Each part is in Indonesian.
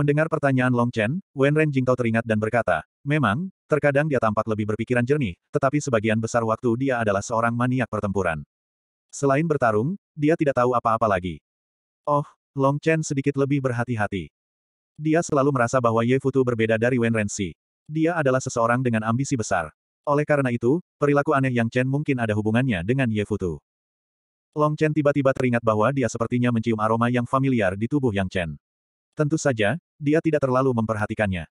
Mendengar pertanyaan Long Chen, Wen Ren Jingtao teringat dan berkata, memang, terkadang dia tampak lebih berpikiran jernih, tetapi sebagian besar waktu dia adalah seorang maniak pertempuran. Selain bertarung, dia tidak tahu apa-apa lagi. Oh, Long Chen sedikit lebih berhati-hati. Dia selalu merasa bahwa Ye Futu berbeda dari Wen Ren Si. Dia adalah seseorang dengan ambisi besar. Oleh karena itu, perilaku aneh Yang Chen mungkin ada hubungannya dengan Ye Futu. Long Chen tiba-tiba teringat bahwa dia sepertinya mencium aroma yang familiar di tubuh Yang Chen. Tentu saja, dia tidak terlalu memperhatikannya.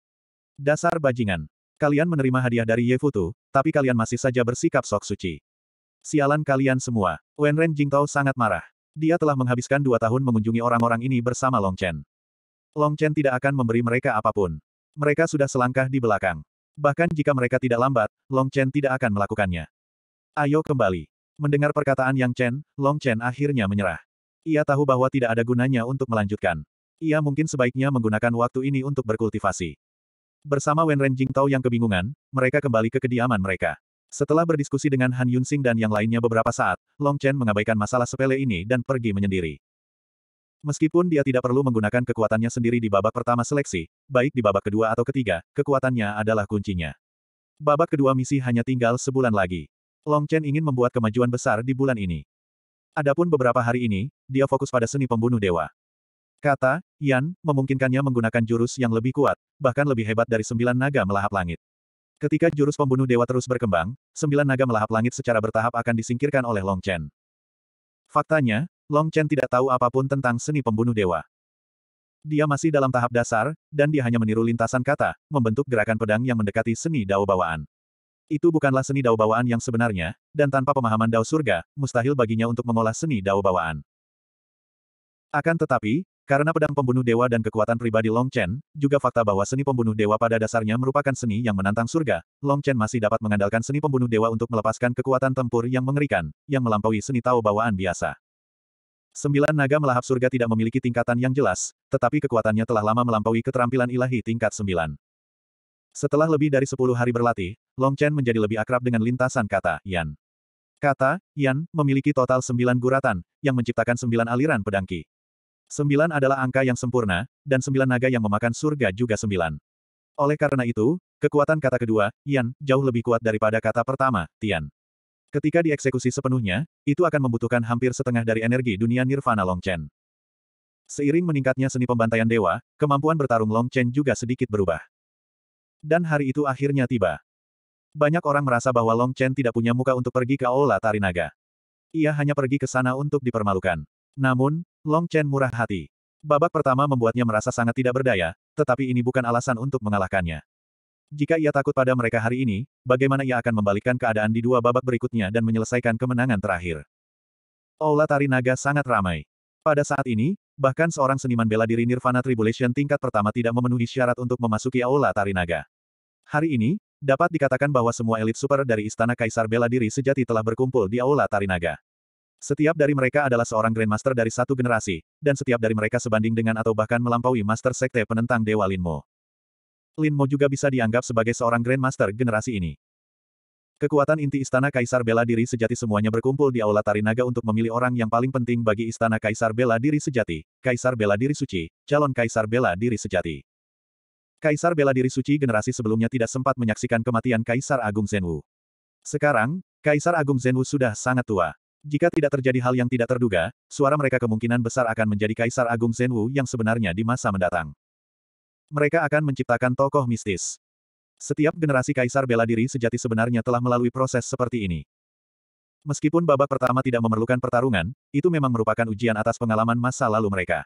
Dasar bajingan. Kalian menerima hadiah dari Ye Futu, tapi kalian masih saja bersikap sok suci. Sialan kalian semua. Wen Wenren Jingtao sangat marah. Dia telah menghabiskan dua tahun mengunjungi orang-orang ini bersama Long Chen. Long Chen tidak akan memberi mereka apapun. Mereka sudah selangkah di belakang. Bahkan jika mereka tidak lambat, Long Chen tidak akan melakukannya. Ayo kembali. Mendengar perkataan Yang Chen, Long Chen akhirnya menyerah. Ia tahu bahwa tidak ada gunanya untuk melanjutkan. Ia mungkin sebaiknya menggunakan waktu ini untuk berkultivasi. Bersama Wen Ren Tao yang kebingungan, mereka kembali ke kediaman mereka. Setelah berdiskusi dengan Han Yunsing dan yang lainnya beberapa saat, Long Chen mengabaikan masalah sepele ini dan pergi menyendiri. Meskipun dia tidak perlu menggunakan kekuatannya sendiri di babak pertama seleksi, baik di babak kedua atau ketiga, kekuatannya adalah kuncinya. Babak kedua misi hanya tinggal sebulan lagi. Long Chen ingin membuat kemajuan besar di bulan ini. Adapun beberapa hari ini, dia fokus pada seni pembunuh dewa. Kata, Yan, memungkinkannya menggunakan jurus yang lebih kuat, bahkan lebih hebat dari sembilan naga melahap langit. Ketika jurus pembunuh dewa terus berkembang, sembilan naga melahap langit secara bertahap akan disingkirkan oleh Long Chen. Faktanya, Long Chen tidak tahu apapun tentang seni pembunuh dewa. Dia masih dalam tahap dasar, dan dia hanya meniru lintasan kata, membentuk gerakan pedang yang mendekati seni dao bawaan. Itu bukanlah seni dao bawaan yang sebenarnya, dan tanpa pemahaman dao surga, mustahil baginya untuk mengolah seni dao bawaan. Akan tetapi, karena pedang pembunuh dewa dan kekuatan pribadi Long Chen, juga fakta bahwa seni pembunuh dewa pada dasarnya merupakan seni yang menantang surga, Long Chen masih dapat mengandalkan seni pembunuh dewa untuk melepaskan kekuatan tempur yang mengerikan, yang melampaui seni Tao bawaan biasa. Sembilan naga melahap surga tidak memiliki tingkatan yang jelas, tetapi kekuatannya telah lama melampaui keterampilan ilahi tingkat sembilan. Setelah lebih dari sepuluh hari berlatih, Long Chen menjadi lebih akrab dengan lintasan kata, Yan. Kata, Yan, memiliki total sembilan guratan, yang menciptakan sembilan aliran pedangki. Sembilan adalah angka yang sempurna, dan sembilan naga yang memakan surga juga sembilan. Oleh karena itu, kekuatan kata kedua, Yan, jauh lebih kuat daripada kata pertama, Tian. Ketika dieksekusi sepenuhnya, itu akan membutuhkan hampir setengah dari energi dunia Nirvana Long Chen. Seiring meningkatnya seni pembantaian dewa, kemampuan bertarung Long Chen juga sedikit berubah. Dan hari itu akhirnya tiba. Banyak orang merasa bahwa Long Chen tidak punya muka untuk pergi ke Aula Tarinaga. Ia hanya pergi ke sana untuk dipermalukan. Namun, Long Chen murah hati. Babak pertama membuatnya merasa sangat tidak berdaya, tetapi ini bukan alasan untuk mengalahkannya. Jika ia takut pada mereka hari ini, bagaimana ia akan membalikkan keadaan di dua babak berikutnya dan menyelesaikan kemenangan terakhir? Aula tari naga sangat ramai. Pada saat ini, bahkan seorang seniman bela diri Nirvana Tribulation tingkat pertama tidak memenuhi syarat untuk memasuki aula tari naga. Hari ini, dapat dikatakan bahwa semua elit super dari Istana Kaisar bela diri sejati telah berkumpul di aula tari naga. Setiap dari mereka adalah seorang Grandmaster dari satu generasi, dan setiap dari mereka sebanding dengan atau bahkan melampaui Master Sekte penentang Dewa Linmo. Linmo juga bisa dianggap sebagai seorang Grandmaster generasi ini. Kekuatan inti Istana Kaisar Bela Diri Sejati semuanya berkumpul di Aula Tarinaga untuk memilih orang yang paling penting bagi Istana Kaisar Bela Diri Sejati, Kaisar Bela Diri Suci, calon Kaisar Bela Diri Sejati. Kaisar Bela Diri Suci generasi sebelumnya tidak sempat menyaksikan kematian Kaisar Agung Zenwu. Sekarang, Kaisar Agung Zenwu sudah sangat tua. Jika tidak terjadi hal yang tidak terduga, suara mereka kemungkinan besar akan menjadi Kaisar Agung Zenwu yang sebenarnya di masa mendatang. Mereka akan menciptakan tokoh mistis. Setiap generasi Kaisar bela diri sejati sebenarnya telah melalui proses seperti ini. Meskipun babak pertama tidak memerlukan pertarungan, itu memang merupakan ujian atas pengalaman masa lalu mereka.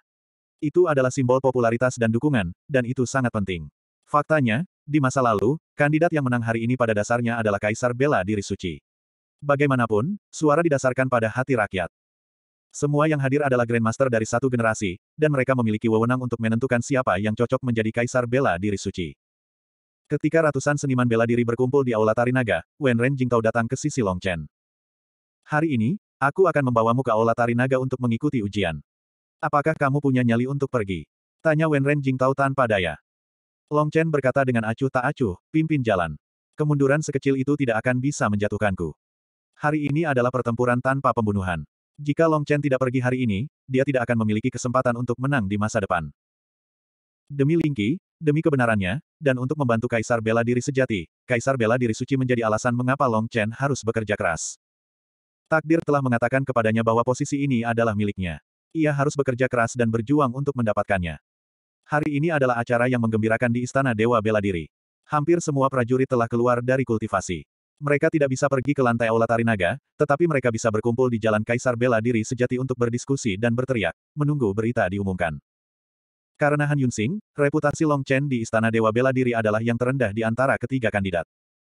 Itu adalah simbol popularitas dan dukungan, dan itu sangat penting. Faktanya, di masa lalu, kandidat yang menang hari ini pada dasarnya adalah Kaisar Bela Diri Suci. Bagaimanapun, suara didasarkan pada hati rakyat. Semua yang hadir adalah Grandmaster dari satu generasi, dan mereka memiliki wewenang untuk menentukan siapa yang cocok menjadi Kaisar Bela Diri Suci. Ketika ratusan seniman bela diri berkumpul di Aula Tarinaga, Wen Ren Jingtao datang ke sisi Long Chen. Hari ini, aku akan membawamu ke Aula Tarinaga untuk mengikuti ujian. Apakah kamu punya nyali untuk pergi? Tanya Wen Ren Jingtao tanpa daya. Long Chen berkata dengan acuh tak acuh, pimpin jalan. Kemunduran sekecil itu tidak akan bisa menjatuhkanku. Hari ini adalah pertempuran tanpa pembunuhan. Jika Long Chen tidak pergi hari ini, dia tidak akan memiliki kesempatan untuk menang di masa depan. Demi Lingqi, demi kebenarannya, dan untuk membantu Kaisar Bela Diri sejati, Kaisar Bela Diri Suci menjadi alasan mengapa Long Chen harus bekerja keras. Takdir telah mengatakan kepadanya bahwa posisi ini adalah miliknya. Ia harus bekerja keras dan berjuang untuk mendapatkannya. Hari ini adalah acara yang menggembirakan di Istana Dewa Bela Diri. Hampir semua prajurit telah keluar dari kultivasi. Mereka tidak bisa pergi ke lantai Aula Tarinaga, tetapi mereka bisa berkumpul di Jalan Kaisar Bela Diri Sejati untuk berdiskusi dan berteriak, menunggu berita diumumkan. Karena Han Yunsing, reputasi Long Chen di Istana Dewa Bela Diri adalah yang terendah di antara ketiga kandidat.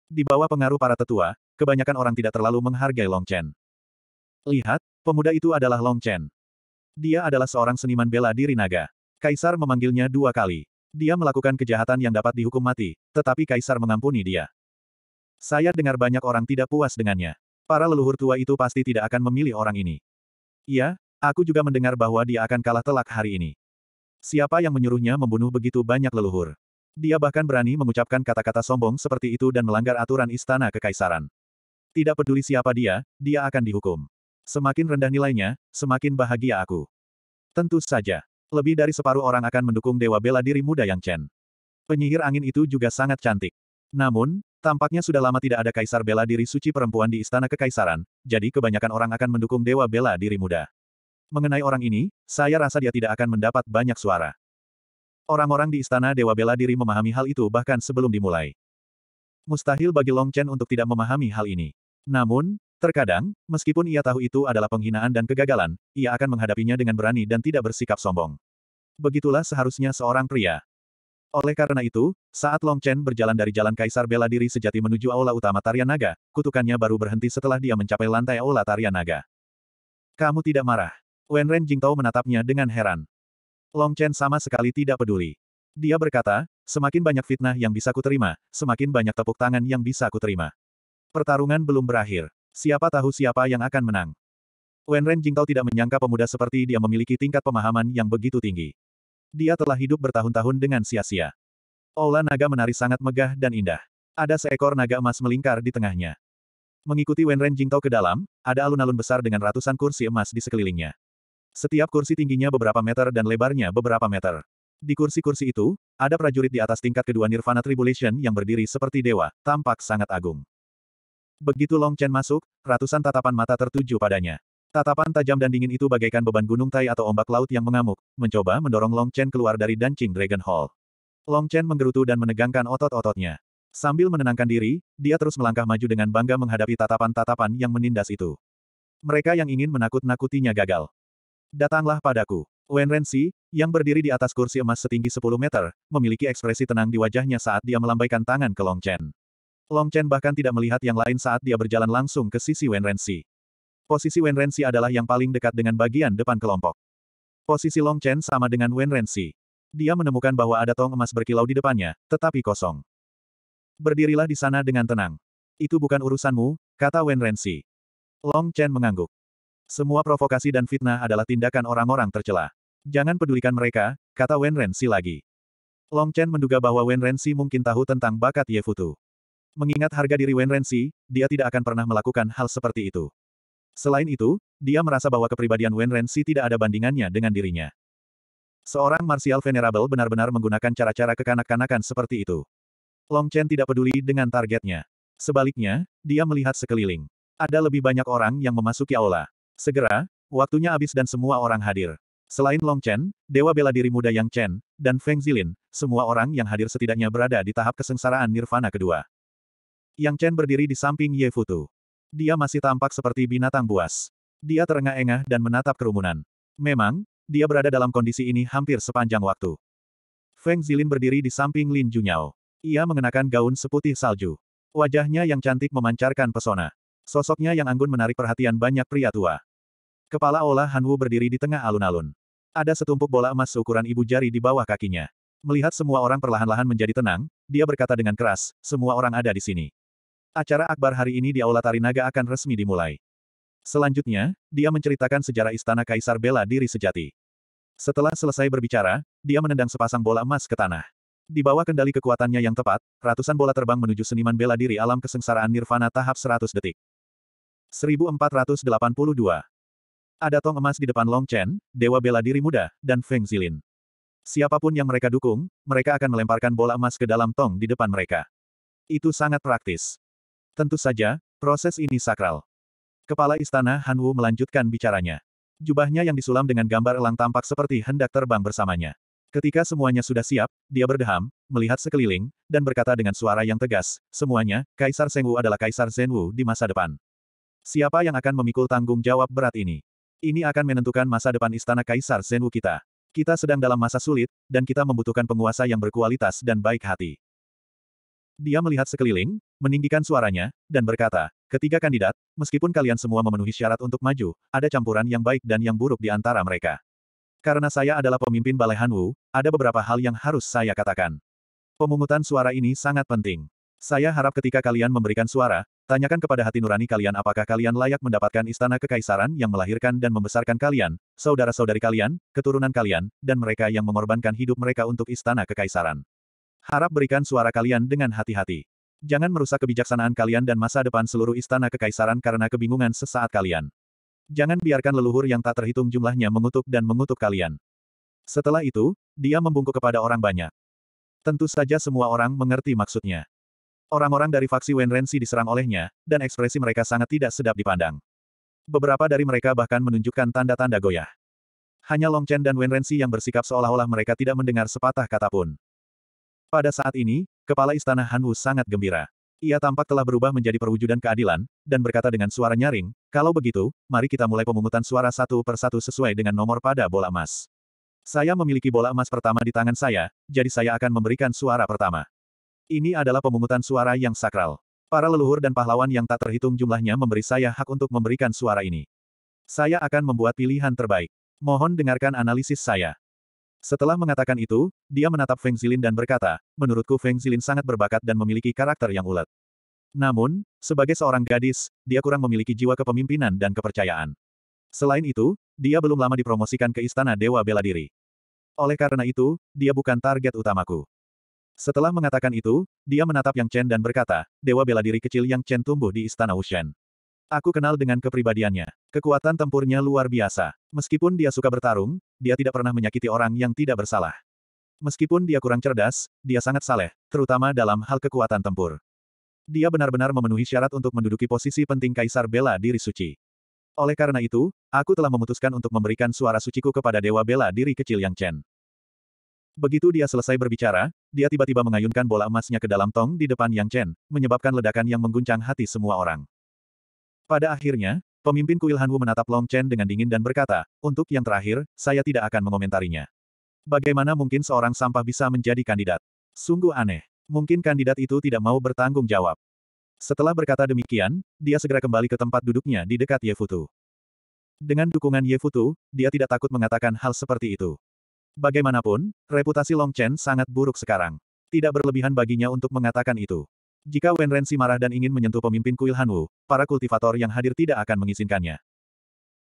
Di bawah pengaruh para tetua, kebanyakan orang tidak terlalu menghargai Long Chen. Lihat, pemuda itu adalah Long Chen. Dia adalah seorang seniman bela diri naga. Kaisar memanggilnya dua kali. Dia melakukan kejahatan yang dapat dihukum mati, tetapi Kaisar mengampuni dia. Saya dengar banyak orang tidak puas dengannya. Para leluhur tua itu pasti tidak akan memilih orang ini. Iya, aku juga mendengar bahwa dia akan kalah telak hari ini. Siapa yang menyuruhnya membunuh begitu banyak leluhur? Dia bahkan berani mengucapkan kata-kata sombong seperti itu dan melanggar aturan istana kekaisaran. Tidak peduli siapa dia, dia akan dihukum. Semakin rendah nilainya, semakin bahagia aku. Tentu saja. Lebih dari separuh orang akan mendukung Dewa Bela Diri Muda Yang Chen. Penyihir angin itu juga sangat cantik. Namun, tampaknya sudah lama tidak ada kaisar bela diri suci perempuan di istana kekaisaran, jadi kebanyakan orang akan mendukung dewa bela diri muda. Mengenai orang ini, saya rasa dia tidak akan mendapat banyak suara. Orang-orang di istana dewa bela diri memahami hal itu bahkan sebelum dimulai. Mustahil bagi Long Chen untuk tidak memahami hal ini. Namun, terkadang, meskipun ia tahu itu adalah penghinaan dan kegagalan, ia akan menghadapinya dengan berani dan tidak bersikap sombong. Begitulah seharusnya seorang pria. Oleh karena itu, saat Long Chen berjalan dari Jalan Kaisar Bela Diri Sejati menuju Aula Utama Tarian Naga, kutukannya baru berhenti setelah dia mencapai lantai Aula Tarian Naga. Kamu tidak marah. Wen Ren Jingtao menatapnya dengan heran. Long Chen sama sekali tidak peduli. Dia berkata, semakin banyak fitnah yang bisa kuterima, semakin banyak tepuk tangan yang bisa kuterima. Pertarungan belum berakhir. Siapa tahu siapa yang akan menang. Wen Ren Jingtao tidak menyangka pemuda seperti dia memiliki tingkat pemahaman yang begitu tinggi. Dia telah hidup bertahun-tahun dengan sia-sia. Aula naga menari sangat megah dan indah. Ada seekor naga emas melingkar di tengahnya. Mengikuti Wenren Jingtao ke dalam, ada alun-alun besar dengan ratusan kursi emas di sekelilingnya. Setiap kursi tingginya beberapa meter dan lebarnya beberapa meter. Di kursi-kursi itu, ada prajurit di atas tingkat kedua Nirvana Tribulation yang berdiri seperti dewa, tampak sangat agung. Begitu Long Chen masuk, ratusan tatapan mata tertuju padanya. Tatapan tajam dan dingin itu bagaikan beban gunung tai atau ombak laut yang mengamuk, mencoba mendorong Long Chen keluar dari Dancing Dragon Hall. Long Chen menggerutu dan menegangkan otot-ototnya. Sambil menenangkan diri, dia terus melangkah maju dengan bangga menghadapi tatapan-tatapan yang menindas itu. Mereka yang ingin menakut-nakutinya gagal. Datanglah padaku. Wen Renxi, yang berdiri di atas kursi emas setinggi 10 meter, memiliki ekspresi tenang di wajahnya saat dia melambaikan tangan ke Long Chen. Long Chen bahkan tidak melihat yang lain saat dia berjalan langsung ke sisi Wen Renxi. Posisi Wen Renxi adalah yang paling dekat dengan bagian depan kelompok. Posisi Long Chen sama dengan Wen Renxi. Dia menemukan bahwa ada tong emas berkilau di depannya, tetapi kosong. Berdirilah di sana dengan tenang. Itu bukan urusanmu, kata Wen Renxi. Long Chen mengangguk. Semua provokasi dan fitnah adalah tindakan orang-orang tercela. Jangan pedulikan mereka, kata Wen Renxi lagi. Long Chen menduga bahwa Wen Renxi mungkin tahu tentang bakat Ye Futu. Mengingat harga diri Wen Renxi, dia tidak akan pernah melakukan hal seperti itu. Selain itu, dia merasa bahwa kepribadian Wen Renxi tidak ada bandingannya dengan dirinya. Seorang Martial Venerable benar-benar menggunakan cara-cara kekanak-kanakan seperti itu. Long Chen tidak peduli dengan targetnya. Sebaliknya, dia melihat sekeliling. Ada lebih banyak orang yang memasuki aula. Segera, waktunya habis dan semua orang hadir. Selain Long Chen, Dewa Bela Diri Muda Yang Chen, dan Feng Zilin, semua orang yang hadir setidaknya berada di tahap kesengsaraan nirvana kedua. Yang Chen berdiri di samping Ye Futu. Dia masih tampak seperti binatang buas. Dia terengah-engah dan menatap kerumunan. Memang, dia berada dalam kondisi ini hampir sepanjang waktu. Feng Zilin berdiri di samping Lin Junyao. Ia mengenakan gaun seputih salju. Wajahnya yang cantik memancarkan pesona. Sosoknya yang anggun menarik perhatian banyak pria tua. Kepala olah Hanwu berdiri di tengah alun-alun. Ada setumpuk bola emas seukuran ibu jari di bawah kakinya. Melihat semua orang perlahan-lahan menjadi tenang, dia berkata dengan keras, semua orang ada di sini. Acara akbar hari ini di Aula Tarinaga akan resmi dimulai. Selanjutnya, dia menceritakan sejarah istana Kaisar Bela Diri Sejati. Setelah selesai berbicara, dia menendang sepasang bola emas ke tanah. Di bawah kendali kekuatannya yang tepat, ratusan bola terbang menuju seniman bela diri alam kesengsaraan nirvana tahap 100 detik. 1482 Ada tong emas di depan Long Chen, Dewa Bela Diri Muda, dan Feng Zilin. Siapapun yang mereka dukung, mereka akan melemparkan bola emas ke dalam tong di depan mereka. Itu sangat praktis. Tentu saja, proses ini sakral. Kepala Istana Hanwu melanjutkan bicaranya. Jubahnya yang disulam dengan gambar elang tampak seperti hendak terbang bersamanya. Ketika semuanya sudah siap, dia berdeham, melihat sekeliling, dan berkata dengan suara yang tegas, semuanya, Kaisar Sengwu adalah Kaisar Zenwu di masa depan. Siapa yang akan memikul tanggung jawab berat ini? Ini akan menentukan masa depan Istana Kaisar Zenwu kita. Kita sedang dalam masa sulit, dan kita membutuhkan penguasa yang berkualitas dan baik hati. Dia melihat sekeliling, meninggikan suaranya, dan berkata, ketiga kandidat, meskipun kalian semua memenuhi syarat untuk maju, ada campuran yang baik dan yang buruk di antara mereka. Karena saya adalah pemimpin Balai Hanwu, ada beberapa hal yang harus saya katakan. Pemungutan suara ini sangat penting. Saya harap ketika kalian memberikan suara, tanyakan kepada hati nurani kalian apakah kalian layak mendapatkan istana kekaisaran yang melahirkan dan membesarkan kalian, saudara-saudari kalian, keturunan kalian, dan mereka yang mengorbankan hidup mereka untuk istana kekaisaran. Harap berikan suara kalian dengan hati-hati. Jangan merusak kebijaksanaan kalian dan masa depan seluruh istana kekaisaran karena kebingungan sesaat kalian. Jangan biarkan leluhur yang tak terhitung jumlahnya mengutuk dan mengutuk kalian. Setelah itu, dia membungkuk kepada orang banyak. Tentu saja semua orang mengerti maksudnya. Orang-orang dari faksi Wenrensi diserang olehnya, dan ekspresi mereka sangat tidak sedap dipandang. Beberapa dari mereka bahkan menunjukkan tanda-tanda goyah. Hanya Long Chen dan Wenrensi yang bersikap seolah-olah mereka tidak mendengar sepatah kata pun. Pada saat ini, kepala istana Hanwu sangat gembira. Ia tampak telah berubah menjadi perwujudan keadilan, dan berkata dengan suara nyaring, kalau begitu, mari kita mulai pemungutan suara satu persatu sesuai dengan nomor pada bola emas. Saya memiliki bola emas pertama di tangan saya, jadi saya akan memberikan suara pertama. Ini adalah pemungutan suara yang sakral. Para leluhur dan pahlawan yang tak terhitung jumlahnya memberi saya hak untuk memberikan suara ini. Saya akan membuat pilihan terbaik. Mohon dengarkan analisis saya. Setelah mengatakan itu, dia menatap Feng Zilin dan berkata, menurutku Feng Zilin sangat berbakat dan memiliki karakter yang ulet. Namun, sebagai seorang gadis, dia kurang memiliki jiwa kepemimpinan dan kepercayaan. Selain itu, dia belum lama dipromosikan ke Istana Dewa Bela Diri. Oleh karena itu, dia bukan target utamaku. Setelah mengatakan itu, dia menatap Yang Chen dan berkata, Dewa Bela Diri kecil Yang Chen tumbuh di Istana Wushen. Aku kenal dengan kepribadiannya. Kekuatan tempurnya luar biasa. Meskipun dia suka bertarung, dia tidak pernah menyakiti orang yang tidak bersalah. Meskipun dia kurang cerdas, dia sangat saleh, terutama dalam hal kekuatan tempur. Dia benar-benar memenuhi syarat untuk menduduki posisi penting Kaisar Bela Diri Suci. Oleh karena itu, aku telah memutuskan untuk memberikan suara suciku kepada Dewa Bela Diri Kecil Yang Chen. Begitu dia selesai berbicara, dia tiba-tiba mengayunkan bola emasnya ke dalam tong di depan Yang Chen, menyebabkan ledakan yang mengguncang hati semua orang. Pada akhirnya, Pemimpin kuil Hanwu menatap Long Chen dengan dingin dan berkata, untuk yang terakhir, saya tidak akan mengomentarinya. Bagaimana mungkin seorang sampah bisa menjadi kandidat? Sungguh aneh. Mungkin kandidat itu tidak mau bertanggung jawab. Setelah berkata demikian, dia segera kembali ke tempat duduknya di dekat Ye Yefutu. Dengan dukungan Ye Yefutu, dia tidak takut mengatakan hal seperti itu. Bagaimanapun, reputasi Long Chen sangat buruk sekarang. Tidak berlebihan baginya untuk mengatakan itu. Jika Wen si marah dan ingin menyentuh pemimpin kuil Hanwu, para kultivator yang hadir tidak akan mengizinkannya.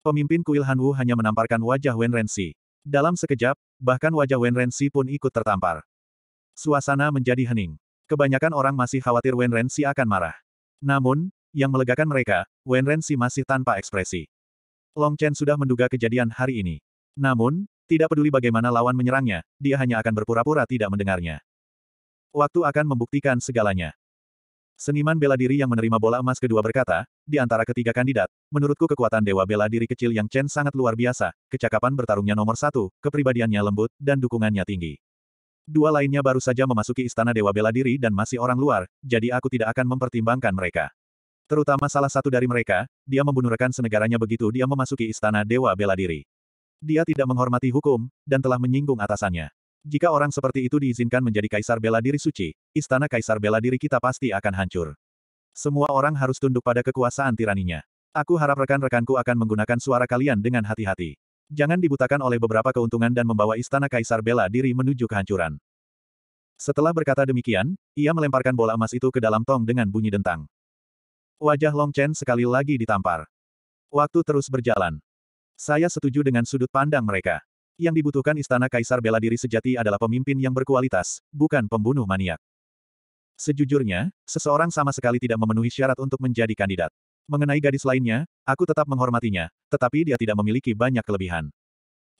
Pemimpin kuil Hanwu hanya menamparkan wajah Wen si. Dalam sekejap, bahkan wajah Wen si pun ikut tertampar. Suasana menjadi hening. Kebanyakan orang masih khawatir Wen si akan marah. Namun, yang melegakan mereka, Wen si masih tanpa ekspresi. Long Chen sudah menduga kejadian hari ini. Namun, tidak peduli bagaimana lawan menyerangnya, dia hanya akan berpura-pura tidak mendengarnya. Waktu akan membuktikan segalanya. Seniman bela diri yang menerima bola emas kedua berkata, di antara ketiga kandidat, menurutku kekuatan dewa bela diri kecil yang Chen sangat luar biasa, kecakapan bertarungnya nomor satu, kepribadiannya lembut, dan dukungannya tinggi. Dua lainnya baru saja memasuki istana dewa bela diri dan masih orang luar, jadi aku tidak akan mempertimbangkan mereka. Terutama salah satu dari mereka, dia membunuh rekan senegaranya begitu dia memasuki istana dewa bela diri. Dia tidak menghormati hukum, dan telah menyinggung atasannya. Jika orang seperti itu diizinkan menjadi kaisar bela diri suci, istana kaisar bela diri kita pasti akan hancur. Semua orang harus tunduk pada kekuasaan tiraninya. Aku harap rekan-rekanku akan menggunakan suara kalian dengan hati-hati. Jangan dibutakan oleh beberapa keuntungan dan membawa istana kaisar bela diri menuju kehancuran. Setelah berkata demikian, ia melemparkan bola emas itu ke dalam tong dengan bunyi dentang. Wajah Long Chen sekali lagi ditampar. Waktu terus berjalan. Saya setuju dengan sudut pandang mereka. Yang dibutuhkan istana kaisar bela diri sejati adalah pemimpin yang berkualitas, bukan pembunuh maniak. Sejujurnya, seseorang sama sekali tidak memenuhi syarat untuk menjadi kandidat. Mengenai gadis lainnya, aku tetap menghormatinya, tetapi dia tidak memiliki banyak kelebihan.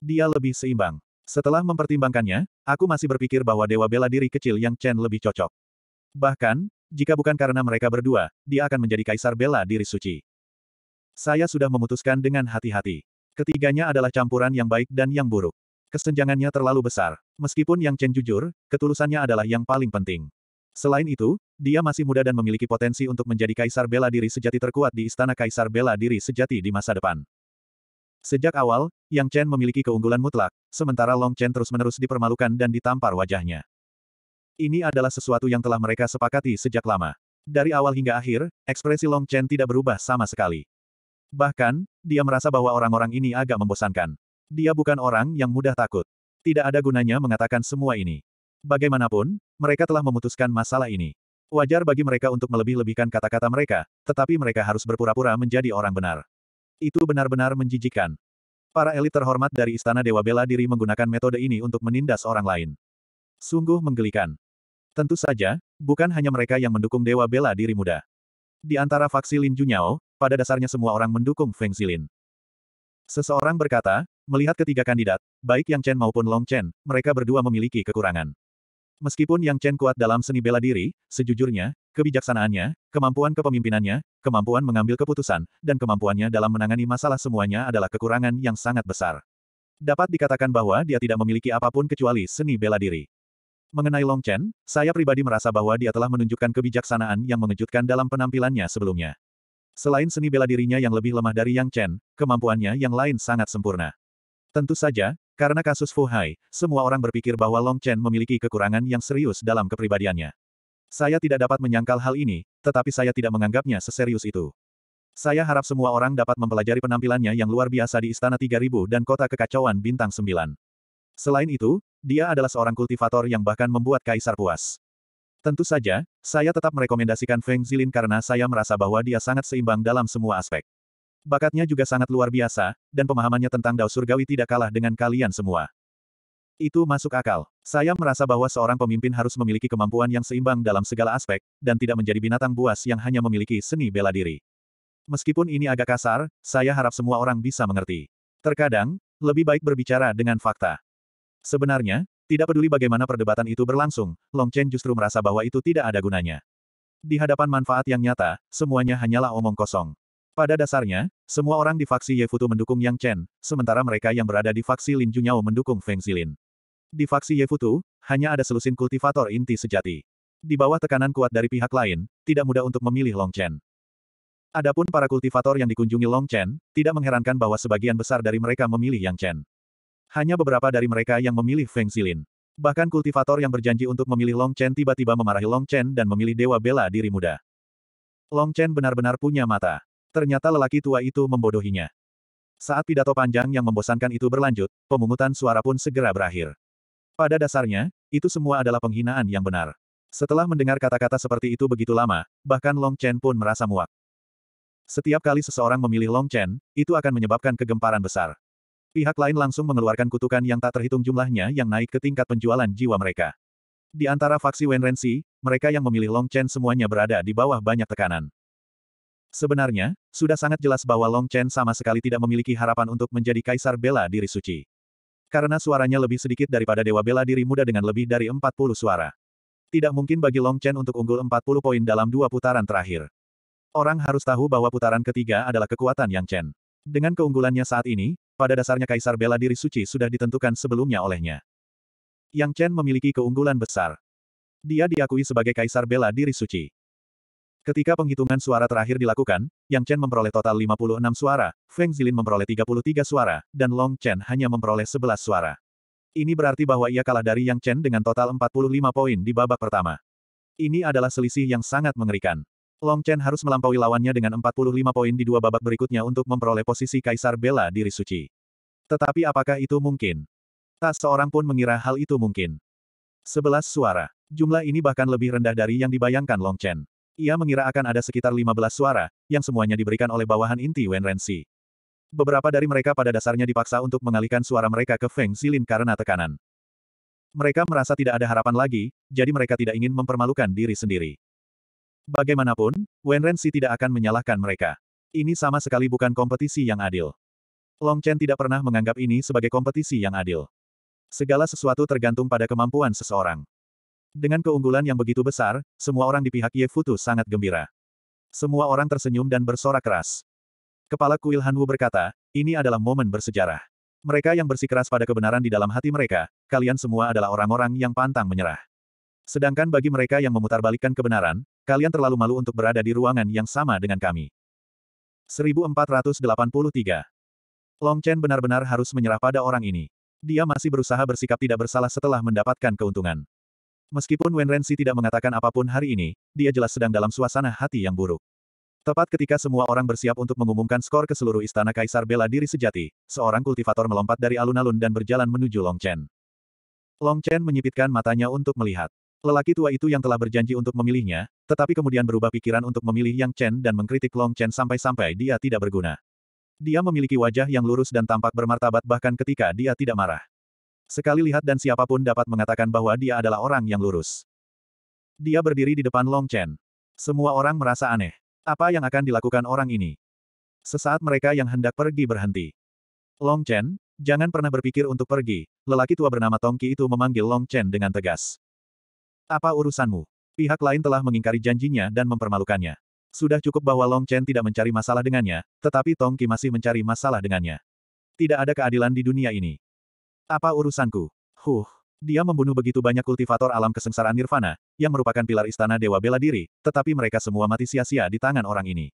Dia lebih seimbang. Setelah mempertimbangkannya, aku masih berpikir bahwa dewa bela diri kecil yang Chen lebih cocok. Bahkan, jika bukan karena mereka berdua, dia akan menjadi kaisar bela diri suci. Saya sudah memutuskan dengan hati-hati. Ketiganya adalah campuran yang baik dan yang buruk. Kesenjangannya terlalu besar. Meskipun Yang Chen jujur, ketulusannya adalah yang paling penting. Selain itu, dia masih muda dan memiliki potensi untuk menjadi kaisar bela diri sejati terkuat di istana kaisar bela diri sejati di masa depan. Sejak awal, Yang Chen memiliki keunggulan mutlak, sementara Long Chen terus-menerus dipermalukan dan ditampar wajahnya. Ini adalah sesuatu yang telah mereka sepakati sejak lama. Dari awal hingga akhir, ekspresi Long Chen tidak berubah sama sekali. Bahkan, dia merasa bahwa orang-orang ini agak membosankan. Dia bukan orang yang mudah takut. Tidak ada gunanya mengatakan semua ini. Bagaimanapun, mereka telah memutuskan masalah ini. Wajar bagi mereka untuk melebih-lebihkan kata-kata mereka, tetapi mereka harus berpura-pura menjadi orang benar. Itu benar-benar menjijikkan. Para elit terhormat dari Istana Dewa Bela Diri menggunakan metode ini untuk menindas orang lain. Sungguh menggelikan. Tentu saja, bukan hanya mereka yang mendukung Dewa Bela Diri Muda. Di antara faksi Lin Junyao, pada dasarnya semua orang mendukung Feng Zilin. Seseorang berkata, melihat ketiga kandidat, baik Yang Chen maupun Long Chen, mereka berdua memiliki kekurangan. Meskipun Yang Chen kuat dalam seni bela diri, sejujurnya, kebijaksanaannya, kemampuan kepemimpinannya, kemampuan mengambil keputusan, dan kemampuannya dalam menangani masalah semuanya adalah kekurangan yang sangat besar. Dapat dikatakan bahwa dia tidak memiliki apapun kecuali seni bela diri. Mengenai Long Chen, saya pribadi merasa bahwa dia telah menunjukkan kebijaksanaan yang mengejutkan dalam penampilannya sebelumnya. Selain seni bela dirinya yang lebih lemah dari Yang Chen, kemampuannya yang lain sangat sempurna. Tentu saja, karena kasus Fu Hai, semua orang berpikir bahwa Long Chen memiliki kekurangan yang serius dalam kepribadiannya. Saya tidak dapat menyangkal hal ini, tetapi saya tidak menganggapnya seserius itu. Saya harap semua orang dapat mempelajari penampilannya yang luar biasa di Istana 3000 dan Kota Kekacauan Bintang 9. Selain itu, dia adalah seorang kultivator yang bahkan membuat kaisar puas. Tentu saja, saya tetap merekomendasikan Feng Zilin karena saya merasa bahwa dia sangat seimbang dalam semua aspek. Bakatnya juga sangat luar biasa, dan pemahamannya tentang Dao Surgawi tidak kalah dengan kalian semua. Itu masuk akal. Saya merasa bahwa seorang pemimpin harus memiliki kemampuan yang seimbang dalam segala aspek, dan tidak menjadi binatang buas yang hanya memiliki seni bela diri. Meskipun ini agak kasar, saya harap semua orang bisa mengerti. Terkadang, lebih baik berbicara dengan fakta. Sebenarnya, tidak peduli bagaimana perdebatan itu berlangsung, Long Chen justru merasa bahwa itu tidak ada gunanya. Di hadapan manfaat yang nyata, semuanya hanyalah omong kosong. Pada dasarnya, semua orang di faksi Ye Futu mendukung Yang Chen, sementara mereka yang berada di faksi Lin Junyao mendukung Feng Xilin. Di faksi Ye Futu, hanya ada selusin kultivator inti sejati. Di bawah tekanan kuat dari pihak lain, tidak mudah untuk memilih Long Chen. Adapun para kultivator yang dikunjungi Long Chen, tidak mengherankan bahwa sebagian besar dari mereka memilih Yang Chen. Hanya beberapa dari mereka yang memilih Feng Xilin. Bahkan kultivator yang berjanji untuk memilih Long Chen tiba-tiba memarahi Long Chen dan memilih Dewa Bela Diri Muda. Long Chen benar-benar punya mata. Ternyata lelaki tua itu membodohinya. Saat pidato panjang yang membosankan itu berlanjut, pemungutan suara pun segera berakhir. Pada dasarnya, itu semua adalah penghinaan yang benar. Setelah mendengar kata-kata seperti itu begitu lama, bahkan Long Chen pun merasa muak. Setiap kali seseorang memilih Long Chen, itu akan menyebabkan kegemparan besar. Pihak lain langsung mengeluarkan kutukan yang tak terhitung jumlahnya yang naik ke tingkat penjualan jiwa mereka. Di antara faksi Wenrensi, mereka yang memilih Long Chen semuanya berada di bawah banyak tekanan. Sebenarnya, sudah sangat jelas bahwa Long Chen sama sekali tidak memiliki harapan untuk menjadi kaisar bela diri suci. Karena suaranya lebih sedikit daripada dewa bela diri muda dengan lebih dari 40 suara. Tidak mungkin bagi Long Chen untuk unggul 40 poin dalam dua putaran terakhir. Orang harus tahu bahwa putaran ketiga adalah kekuatan Yang Chen. Dengan keunggulannya saat ini, pada dasarnya kaisar bela diri suci sudah ditentukan sebelumnya olehnya. Yang Chen memiliki keunggulan besar. Dia diakui sebagai kaisar bela diri suci. Ketika penghitungan suara terakhir dilakukan, Yang Chen memperoleh total 56 suara, Feng Zilin memperoleh 33 suara, dan Long Chen hanya memperoleh 11 suara. Ini berarti bahwa ia kalah dari Yang Chen dengan total 45 poin di babak pertama. Ini adalah selisih yang sangat mengerikan. Long Chen harus melampaui lawannya dengan 45 poin di dua babak berikutnya untuk memperoleh posisi Kaisar Bela di Suci. Tetapi apakah itu mungkin? Tak seorang pun mengira hal itu mungkin. Sebelas suara. Jumlah ini bahkan lebih rendah dari yang dibayangkan Long Chen. Ia mengira akan ada sekitar 15 suara, yang semuanya diberikan oleh bawahan inti Wen Renxi. Beberapa dari mereka pada dasarnya dipaksa untuk mengalihkan suara mereka ke Feng Zilin karena tekanan. Mereka merasa tidak ada harapan lagi, jadi mereka tidak ingin mempermalukan diri sendiri. Bagaimanapun, Wenrensi tidak akan menyalahkan mereka. Ini sama sekali bukan kompetisi yang adil. Long Chen tidak pernah menganggap ini sebagai kompetisi yang adil. Segala sesuatu tergantung pada kemampuan seseorang. Dengan keunggulan yang begitu besar, semua orang di pihak Ye Futu sangat gembira. Semua orang tersenyum dan bersorak keras. Kepala kuil Hanwu berkata, ini adalah momen bersejarah. Mereka yang bersikeras pada kebenaran di dalam hati mereka, kalian semua adalah orang-orang yang pantang menyerah. Sedangkan bagi mereka yang memutarbalikkan kebenaran, Kalian terlalu malu untuk berada di ruangan yang sama dengan kami. 1483. Long Chen benar-benar harus menyerah pada orang ini. Dia masih berusaha bersikap tidak bersalah setelah mendapatkan keuntungan. Meskipun Wen Renzi tidak mengatakan apapun hari ini, dia jelas sedang dalam suasana hati yang buruk. Tepat ketika semua orang bersiap untuk mengumumkan skor ke seluruh istana kaisar bela diri sejati, seorang kultivator melompat dari alun-alun dan berjalan menuju Long Chen. Long Chen menyipitkan matanya untuk melihat. Lelaki tua itu yang telah berjanji untuk memilihnya, tetapi kemudian berubah pikiran untuk memilih Yang Chen dan mengkritik Long Chen sampai-sampai dia tidak berguna. Dia memiliki wajah yang lurus dan tampak bermartabat bahkan ketika dia tidak marah. Sekali lihat dan siapapun dapat mengatakan bahwa dia adalah orang yang lurus. Dia berdiri di depan Long Chen. Semua orang merasa aneh. Apa yang akan dilakukan orang ini? Sesaat mereka yang hendak pergi berhenti. Long Chen, jangan pernah berpikir untuk pergi. Lelaki tua bernama Tongki itu memanggil Long Chen dengan tegas. Apa urusanmu? Pihak lain telah mengingkari janjinya dan mempermalukannya. Sudah cukup bahwa Long Chen tidak mencari masalah dengannya, tetapi Tong Qi masih mencari masalah dengannya. Tidak ada keadilan di dunia ini. Apa urusanku? Huh. Dia membunuh begitu banyak kultivator alam kesengsaraan Nirvana, yang merupakan pilar istana Dewa Bela Diri, tetapi mereka semua mati sia-sia di tangan orang ini.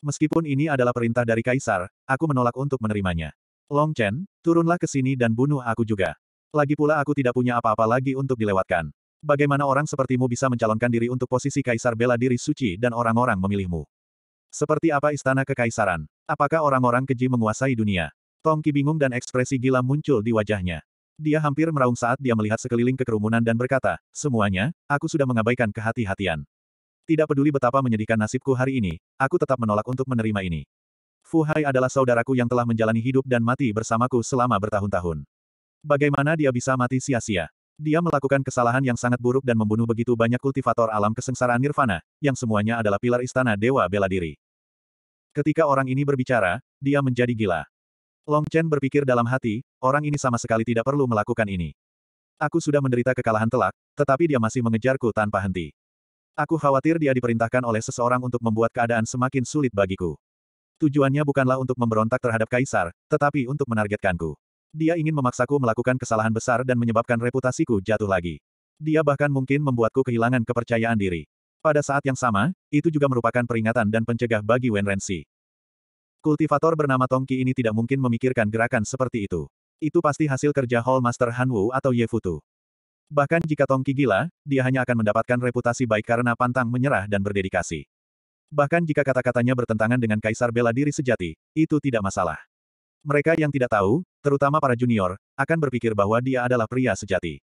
Meskipun ini adalah perintah dari Kaisar, aku menolak untuk menerimanya. Long Chen, turunlah ke sini dan bunuh aku juga. Lagi pula aku tidak punya apa-apa lagi untuk dilewatkan. Bagaimana orang sepertimu bisa mencalonkan diri untuk posisi kaisar bela diri suci dan orang-orang memilihmu? Seperti apa istana kekaisaran? Apakah orang-orang keji menguasai dunia? Tongki bingung dan ekspresi gila muncul di wajahnya. Dia hampir meraung saat dia melihat sekeliling kekerumunan dan berkata, semuanya, aku sudah mengabaikan kehati-hatian. Tidak peduli betapa menyedihkan nasibku hari ini, aku tetap menolak untuk menerima ini. Fu Hai adalah saudaraku yang telah menjalani hidup dan mati bersamaku selama bertahun-tahun. Bagaimana dia bisa mati sia-sia? Dia melakukan kesalahan yang sangat buruk dan membunuh begitu banyak kultivator alam kesengsaraan nirvana, yang semuanya adalah pilar istana dewa bela diri. Ketika orang ini berbicara, dia menjadi gila. Long Chen berpikir dalam hati, orang ini sama sekali tidak perlu melakukan ini. Aku sudah menderita kekalahan telak, tetapi dia masih mengejarku tanpa henti. Aku khawatir dia diperintahkan oleh seseorang untuk membuat keadaan semakin sulit bagiku. Tujuannya bukanlah untuk memberontak terhadap kaisar, tetapi untuk menargetkanku. Dia ingin memaksaku melakukan kesalahan besar dan menyebabkan reputasiku jatuh lagi. Dia bahkan mungkin membuatku kehilangan kepercayaan diri. Pada saat yang sama, itu juga merupakan peringatan dan pencegah bagi Wen Renxi. Kultivator bernama Tongki ini tidak mungkin memikirkan gerakan seperti itu. Itu pasti hasil kerja Hall Master Han Wu atau Ye Futu. Bahkan jika Tongki gila, dia hanya akan mendapatkan reputasi baik karena pantang menyerah dan berdedikasi. Bahkan jika kata-katanya bertentangan dengan kaisar bela diri sejati, itu tidak masalah. Mereka yang tidak tahu, terutama para junior, akan berpikir bahwa dia adalah pria sejati.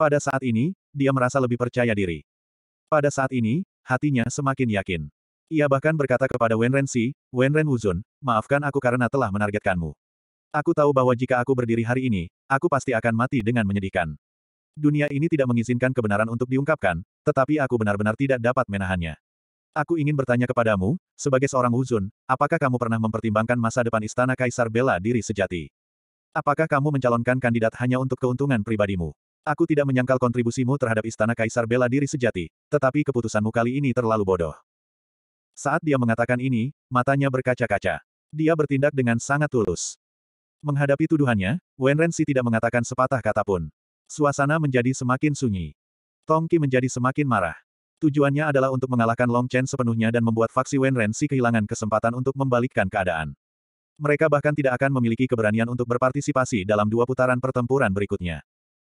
Pada saat ini, dia merasa lebih percaya diri. Pada saat ini, hatinya semakin yakin. Ia bahkan berkata kepada Wen Renzi, Wen Ren Wuzun, maafkan aku karena telah menargetkanmu. Aku tahu bahwa jika aku berdiri hari ini, aku pasti akan mati dengan menyedihkan. Dunia ini tidak mengizinkan kebenaran untuk diungkapkan, tetapi aku benar-benar tidak dapat menahannya. Aku ingin bertanya kepadamu, sebagai seorang Wuzun, apakah kamu pernah mempertimbangkan masa depan istana Kaisar bela diri sejati? Apakah kamu mencalonkan kandidat hanya untuk keuntungan pribadimu? Aku tidak menyangkal kontribusimu terhadap istana kaisar bela diri sejati, tetapi keputusanmu kali ini terlalu bodoh. Saat dia mengatakan ini, matanya berkaca-kaca. Dia bertindak dengan sangat tulus. Menghadapi tuduhannya, Wen Renzi tidak mengatakan sepatah kata pun. Suasana menjadi semakin sunyi. Tong Tongki menjadi semakin marah. Tujuannya adalah untuk mengalahkan Long Chen sepenuhnya dan membuat faksi Wen Renzi kehilangan kesempatan untuk membalikkan keadaan. Mereka bahkan tidak akan memiliki keberanian untuk berpartisipasi dalam dua putaran pertempuran berikutnya.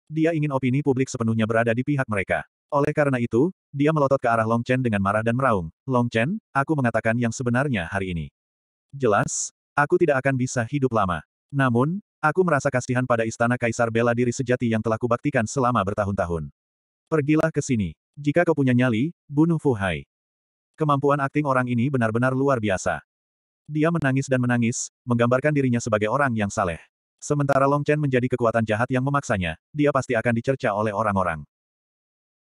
Dia ingin opini publik sepenuhnya berada di pihak mereka. Oleh karena itu, dia melotot ke arah Long Chen dengan marah dan meraung. Long Chen, aku mengatakan yang sebenarnya hari ini. Jelas, aku tidak akan bisa hidup lama. Namun, aku merasa kasihan pada istana kaisar bela diri sejati yang telah kubaktikan selama bertahun-tahun. Pergilah ke sini. Jika kau punya nyali, bunuh Fu Hai. Kemampuan akting orang ini benar-benar luar biasa. Dia menangis dan menangis, menggambarkan dirinya sebagai orang yang saleh. Sementara Long Chen menjadi kekuatan jahat yang memaksanya, dia pasti akan dicerca oleh orang-orang.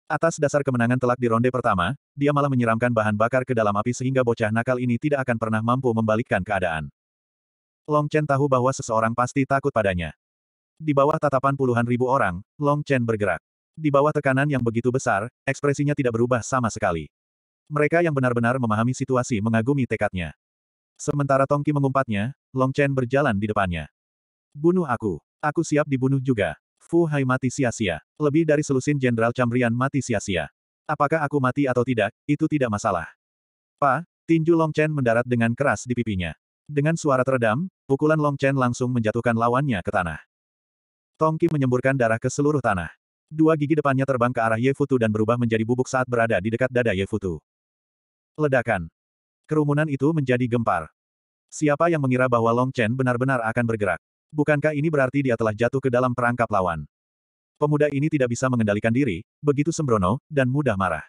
Atas dasar kemenangan telak di ronde pertama, dia malah menyiramkan bahan bakar ke dalam api sehingga bocah nakal ini tidak akan pernah mampu membalikkan keadaan. Long Chen tahu bahwa seseorang pasti takut padanya. Di bawah tatapan puluhan ribu orang, Long Chen bergerak. Di bawah tekanan yang begitu besar, ekspresinya tidak berubah sama sekali. Mereka yang benar-benar memahami situasi mengagumi tekadnya. Sementara Tongki mengumpatnya, Long Chen berjalan di depannya. Bunuh aku. Aku siap dibunuh juga. Fu Hai mati sia-sia. Lebih dari selusin Jenderal Cambrian mati sia-sia. Apakah aku mati atau tidak, itu tidak masalah. Pa, tinju Long Chen mendarat dengan keras di pipinya. Dengan suara teredam, pukulan Long Chen langsung menjatuhkan lawannya ke tanah. Tongki menyemburkan darah ke seluruh tanah. Dua gigi depannya terbang ke arah Ye Futu dan berubah menjadi bubuk saat berada di dekat dada Ye Futu. Ledakan. Kerumunan itu menjadi gempar. Siapa yang mengira bahwa Long Chen benar-benar akan bergerak? Bukankah ini berarti dia telah jatuh ke dalam perangkap lawan? Pemuda ini tidak bisa mengendalikan diri, begitu sembrono, dan mudah marah.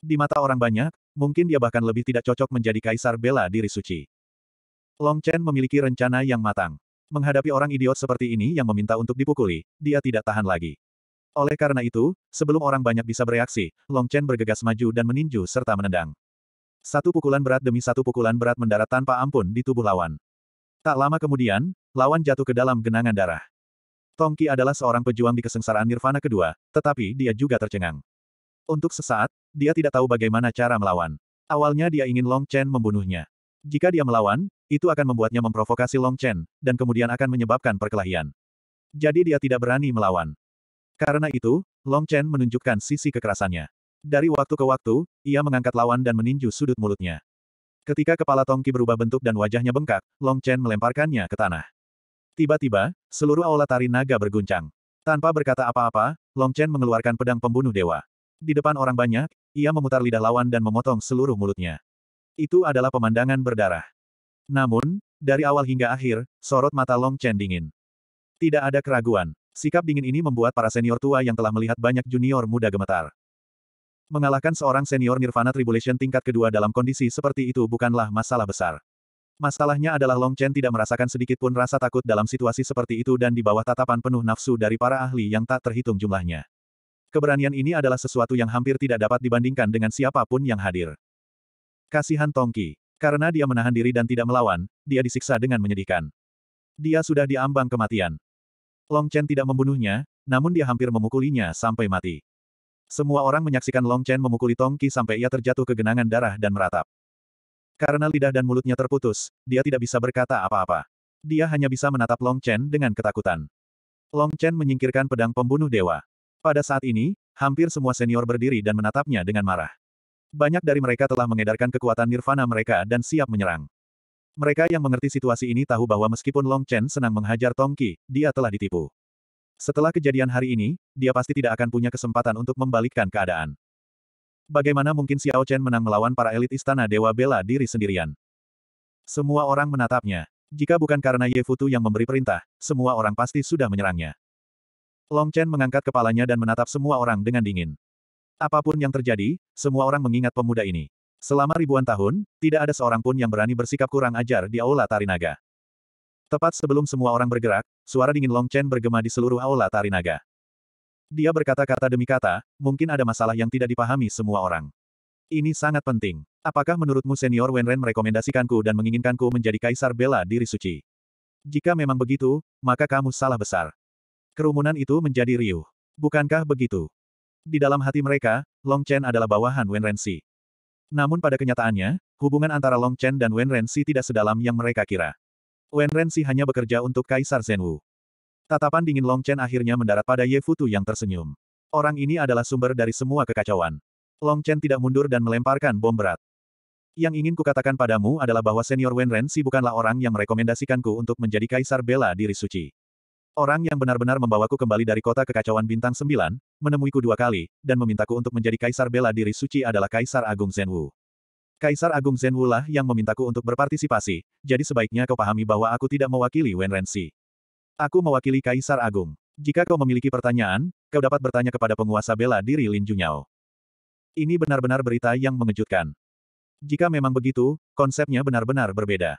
Di mata orang banyak, mungkin dia bahkan lebih tidak cocok menjadi kaisar bela diri suci. Long Chen memiliki rencana yang matang. Menghadapi orang idiot seperti ini yang meminta untuk dipukuli, dia tidak tahan lagi. Oleh karena itu, sebelum orang banyak bisa bereaksi, Long Chen bergegas maju dan meninju serta menendang. Satu pukulan berat demi satu pukulan berat mendarat tanpa ampun di tubuh lawan. Tak lama kemudian, lawan jatuh ke dalam genangan darah. Tongki adalah seorang pejuang di kesengsaraan nirvana kedua, tetapi dia juga tercengang. Untuk sesaat, dia tidak tahu bagaimana cara melawan. Awalnya dia ingin Long Chen membunuhnya. Jika dia melawan, itu akan membuatnya memprovokasi Long Chen, dan kemudian akan menyebabkan perkelahian. Jadi dia tidak berani melawan. Karena itu, Long Chen menunjukkan sisi kekerasannya. Dari waktu ke waktu, ia mengangkat lawan dan meninju sudut mulutnya. Ketika kepala Tongki berubah bentuk dan wajahnya bengkak, Long Chen melemparkannya ke tanah. Tiba-tiba, seluruh aula tari naga berguncang. Tanpa berkata apa-apa, Long Chen mengeluarkan pedang pembunuh dewa. Di depan orang banyak, ia memutar lidah lawan dan memotong seluruh mulutnya. Itu adalah pemandangan berdarah. Namun, dari awal hingga akhir, sorot mata Long Chen dingin. Tidak ada keraguan. Sikap dingin ini membuat para senior tua yang telah melihat banyak junior muda gemetar. Mengalahkan seorang senior Nirvana Tribulation tingkat kedua dalam kondisi seperti itu bukanlah masalah besar. Masalahnya adalah Long Chen tidak merasakan sedikit pun rasa takut dalam situasi seperti itu dan di bawah tatapan penuh nafsu dari para ahli yang tak terhitung jumlahnya. Keberanian ini adalah sesuatu yang hampir tidak dapat dibandingkan dengan siapapun yang hadir. Kasihan Tongki. Karena dia menahan diri dan tidak melawan, dia disiksa dengan menyedihkan. Dia sudah diambang kematian. Long Chen tidak membunuhnya, namun dia hampir memukulinya sampai mati. Semua orang menyaksikan Long Chen memukuli Tong Qi sampai ia terjatuh ke genangan darah dan meratap. Karena lidah dan mulutnya terputus, dia tidak bisa berkata apa-apa. Dia hanya bisa menatap Long Chen dengan ketakutan. Long Chen menyingkirkan pedang pembunuh dewa. Pada saat ini, hampir semua senior berdiri dan menatapnya dengan marah. Banyak dari mereka telah mengedarkan kekuatan nirvana mereka dan siap menyerang. Mereka yang mengerti situasi ini tahu bahwa meskipun Long Chen senang menghajar Tong Qi, dia telah ditipu. Setelah kejadian hari ini, dia pasti tidak akan punya kesempatan untuk membalikkan keadaan. Bagaimana mungkin Xiao Chen menang melawan para elit istana Dewa Bela diri sendirian? Semua orang menatapnya. Jika bukan karena Ye Futu yang memberi perintah, semua orang pasti sudah menyerangnya. Long Chen mengangkat kepalanya dan menatap semua orang dengan dingin. Apapun yang terjadi, semua orang mengingat pemuda ini. Selama ribuan tahun, tidak ada seorang pun yang berani bersikap kurang ajar di Aula Tarinaga. Tepat sebelum semua orang bergerak, suara dingin Long Chen bergema di seluruh aula Tarinaga. Dia berkata-kata demi kata, mungkin ada masalah yang tidak dipahami semua orang. Ini sangat penting. Apakah menurutmu senior Wenren merekomendasikanku dan menginginkanku menjadi kaisar bela diri suci? Jika memang begitu, maka kamu salah besar. Kerumunan itu menjadi riuh. Bukankah begitu? Di dalam hati mereka, Long Chen adalah bawahan Wenren Si. Namun pada kenyataannya, hubungan antara Long Chen dan Wen Si tidak sedalam yang mereka kira. Wen Renxi hanya bekerja untuk Kaisar Zhenwu. Tatapan dingin Long Chen akhirnya mendarat pada Ye Futu yang tersenyum. Orang ini adalah sumber dari semua kekacauan. Long Chen tidak mundur dan melemparkan bom berat. Yang ingin kukatakan padamu adalah bahwa senior Wen Renxi bukanlah orang yang merekomendasikanku untuk menjadi kaisar bela diri suci. Orang yang benar-benar membawaku kembali dari kota kekacauan bintang sembilan, menemuiku dua kali, dan memintaku untuk menjadi kaisar bela diri suci adalah kaisar agung Zenwu. Kaisar Agung Zen Wulah yang memintaku untuk berpartisipasi, jadi sebaiknya kau pahami bahwa aku tidak mewakili Wen Renzi. Aku mewakili Kaisar Agung. Jika kau memiliki pertanyaan, kau dapat bertanya kepada penguasa bela diri Lin Junyao. Ini benar-benar berita yang mengejutkan. Jika memang begitu, konsepnya benar-benar berbeda.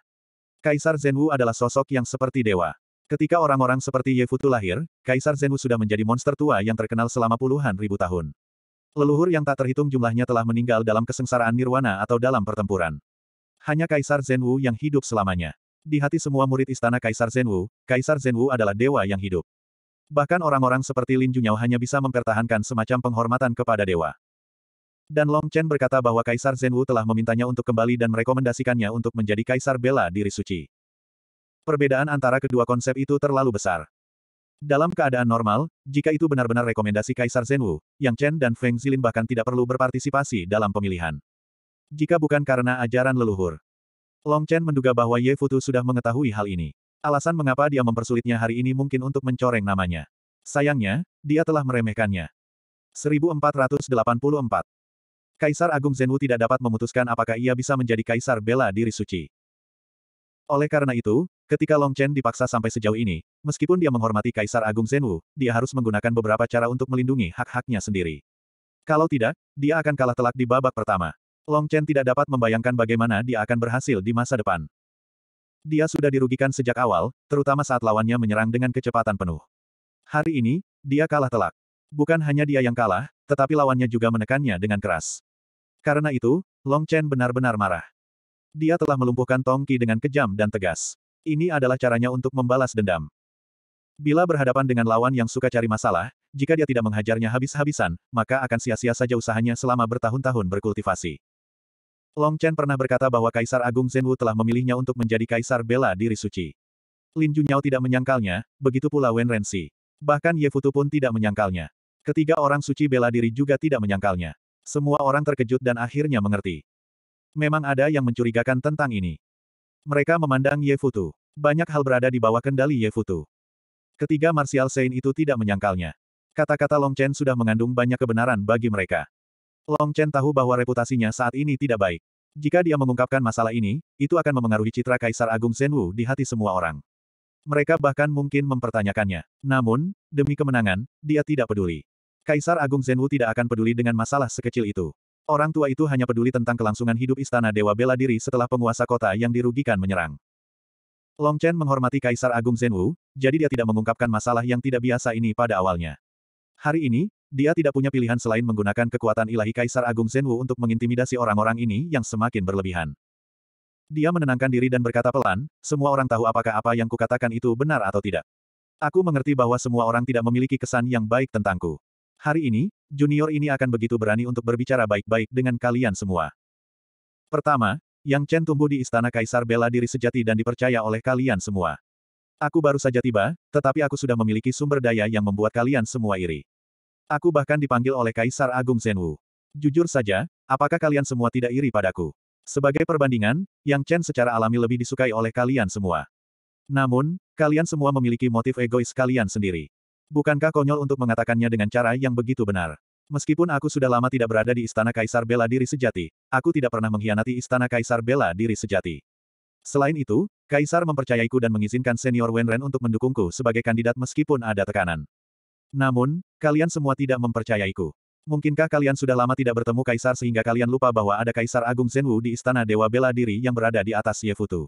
Kaisar Zenwu adalah sosok yang seperti dewa. Ketika orang-orang seperti Ye Yefutu lahir, Kaisar Zenwu sudah menjadi monster tua yang terkenal selama puluhan ribu tahun. Leluhur yang tak terhitung jumlahnya telah meninggal dalam kesengsaraan nirwana atau dalam pertempuran. Hanya Kaisar Zhenwu yang hidup selamanya. Di hati semua murid istana Kaisar Zhenwu, Kaisar Zhenwu adalah dewa yang hidup. Bahkan orang-orang seperti Lin Junyao hanya bisa mempertahankan semacam penghormatan kepada dewa. Dan Long Chen berkata bahwa Kaisar Zhenwu telah memintanya untuk kembali dan merekomendasikannya untuk menjadi Kaisar Bela Diri Suci. Perbedaan antara kedua konsep itu terlalu besar. Dalam keadaan normal, jika itu benar-benar rekomendasi Kaisar Zhenwu, Yang Chen dan Feng Zilin bahkan tidak perlu berpartisipasi dalam pemilihan. Jika bukan karena ajaran leluhur. Long Chen menduga bahwa Ye Futu sudah mengetahui hal ini. Alasan mengapa dia mempersulitnya hari ini mungkin untuk mencoreng namanya. Sayangnya, dia telah meremehkannya. 1484 Kaisar Agung Zhenwu tidak dapat memutuskan apakah ia bisa menjadi kaisar bela diri suci. Oleh karena itu, ketika Long Chen dipaksa sampai sejauh ini, meskipun dia menghormati Kaisar Agung Zhenwu, dia harus menggunakan beberapa cara untuk melindungi hak-haknya sendiri. Kalau tidak, dia akan kalah telak di babak pertama. Long Chen tidak dapat membayangkan bagaimana dia akan berhasil di masa depan. Dia sudah dirugikan sejak awal, terutama saat lawannya menyerang dengan kecepatan penuh. Hari ini, dia kalah telak. Bukan hanya dia yang kalah, tetapi lawannya juga menekannya dengan keras. Karena itu, Long Chen benar-benar marah. Dia telah melumpuhkan Tongki dengan kejam dan tegas. Ini adalah caranya untuk membalas dendam. Bila berhadapan dengan lawan yang suka cari masalah, jika dia tidak menghajarnya habis-habisan, maka akan sia-sia saja usahanya selama bertahun-tahun berkultivasi. Long Chen pernah berkata bahwa Kaisar Agung Zhenwu telah memilihnya untuk menjadi Kaisar bela diri suci. Lin Junyao tidak menyangkalnya, begitu pula Wen Renzi. Bahkan Ye Futu pun tidak menyangkalnya. Ketiga orang suci bela diri juga tidak menyangkalnya. Semua orang terkejut dan akhirnya mengerti. Memang ada yang mencurigakan tentang ini. Mereka memandang Ye Futu. Banyak hal berada di bawah kendali Ye Futu. Ketiga Martial Saint itu tidak menyangkalnya. Kata-kata Long Chen sudah mengandung banyak kebenaran bagi mereka. Long Chen tahu bahwa reputasinya saat ini tidak baik. Jika dia mengungkapkan masalah ini, itu akan memengaruhi citra Kaisar Agung Zhenwu di hati semua orang. Mereka bahkan mungkin mempertanyakannya. Namun, demi kemenangan, dia tidak peduli. Kaisar Agung Zhenwu tidak akan peduli dengan masalah sekecil itu. Orang tua itu hanya peduli tentang kelangsungan hidup istana Dewa Bela Diri setelah penguasa kota yang dirugikan menyerang. Long Chen menghormati Kaisar Agung Zhenwu, jadi dia tidak mengungkapkan masalah yang tidak biasa ini pada awalnya. Hari ini, dia tidak punya pilihan selain menggunakan kekuatan ilahi Kaisar Agung Zhenwu untuk mengintimidasi orang-orang ini yang semakin berlebihan. Dia menenangkan diri dan berkata pelan, semua orang tahu apakah apa yang kukatakan itu benar atau tidak. Aku mengerti bahwa semua orang tidak memiliki kesan yang baik tentangku. Hari ini, junior ini akan begitu berani untuk berbicara baik-baik dengan kalian semua. Pertama, Yang Chen tumbuh di Istana Kaisar bela diri sejati dan dipercaya oleh kalian semua. Aku baru saja tiba, tetapi aku sudah memiliki sumber daya yang membuat kalian semua iri. Aku bahkan dipanggil oleh Kaisar Agung Zenwu. Jujur saja, apakah kalian semua tidak iri padaku? Sebagai perbandingan, Yang Chen secara alami lebih disukai oleh kalian semua. Namun, kalian semua memiliki motif egois kalian sendiri. Bukankah konyol untuk mengatakannya dengan cara yang begitu benar? Meskipun aku sudah lama tidak berada di Istana Kaisar Bela Diri Sejati, aku tidak pernah mengkhianati Istana Kaisar Bela Diri Sejati. Selain itu, Kaisar mempercayaiku dan mengizinkan senior Wenren untuk mendukungku sebagai kandidat meskipun ada tekanan. Namun, kalian semua tidak mempercayaiku. Mungkinkah kalian sudah lama tidak bertemu kaisar sehingga kalian lupa bahwa ada kaisar agung Zenwu di istana dewa bela diri yang berada di atas Yefutu?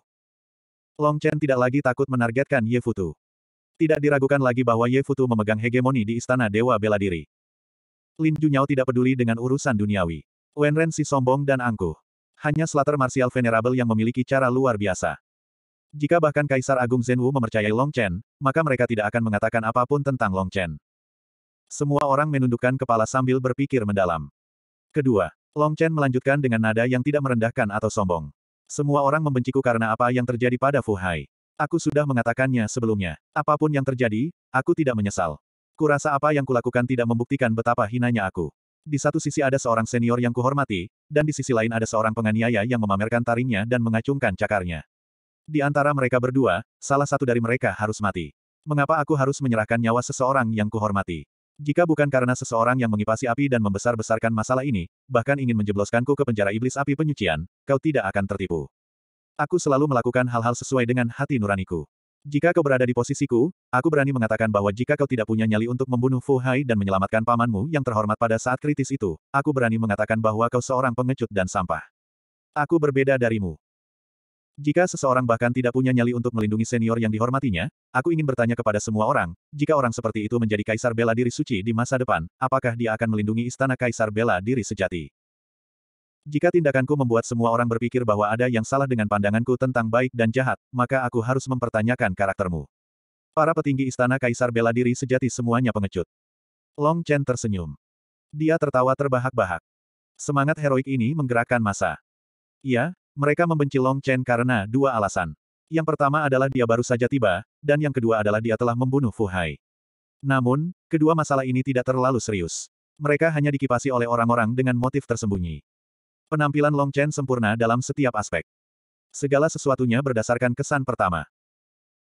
Long Chen tidak lagi takut menargetkan Yefutu. Tidak diragukan lagi bahwa Ye Futu memegang hegemoni di Istana Dewa Bela Diri. Lin Junyao tidak peduli dengan urusan duniawi. Wen Ren si sombong dan angkuh. Hanya Slater Martial Venerable yang memiliki cara luar biasa. Jika bahkan Kaisar Agung Zhenwu mempercayai Long Chen, maka mereka tidak akan mengatakan apapun tentang Long Chen. Semua orang menundukkan kepala sambil berpikir mendalam. Kedua, Long Chen melanjutkan dengan nada yang tidak merendahkan atau sombong. Semua orang membenciku karena apa yang terjadi pada Fu Hai. Aku sudah mengatakannya sebelumnya. Apapun yang terjadi, aku tidak menyesal. Kurasa apa yang kulakukan tidak membuktikan betapa hinanya aku. Di satu sisi ada seorang senior yang kuhormati, dan di sisi lain ada seorang penganiaya yang memamerkan taringnya dan mengacungkan cakarnya. Di antara mereka berdua, salah satu dari mereka harus mati. Mengapa aku harus menyerahkan nyawa seseorang yang kuhormati? Jika bukan karena seseorang yang mengipasi api dan membesar-besarkan masalah ini, bahkan ingin menjebloskanku ke penjara iblis api penyucian, kau tidak akan tertipu. Aku selalu melakukan hal-hal sesuai dengan hati nuraniku. Jika kau berada di posisiku, aku berani mengatakan bahwa jika kau tidak punya nyali untuk membunuh Fu Hai dan menyelamatkan pamanmu yang terhormat pada saat kritis itu, aku berani mengatakan bahwa kau seorang pengecut dan sampah. Aku berbeda darimu. Jika seseorang bahkan tidak punya nyali untuk melindungi senior yang dihormatinya, aku ingin bertanya kepada semua orang, jika orang seperti itu menjadi kaisar bela diri suci di masa depan, apakah dia akan melindungi istana kaisar bela diri sejati? Jika tindakanku membuat semua orang berpikir bahwa ada yang salah dengan pandanganku tentang baik dan jahat, maka aku harus mempertanyakan karaktermu. Para petinggi istana kaisar bela diri sejati semuanya pengecut. Long Chen tersenyum. Dia tertawa terbahak-bahak. Semangat heroik ini menggerakkan masa. Iya, mereka membenci Long Chen karena dua alasan. Yang pertama adalah dia baru saja tiba, dan yang kedua adalah dia telah membunuh Fu Hai. Namun, kedua masalah ini tidak terlalu serius. Mereka hanya dikipasi oleh orang-orang dengan motif tersembunyi. Penampilan Long Chen sempurna dalam setiap aspek. Segala sesuatunya berdasarkan kesan pertama.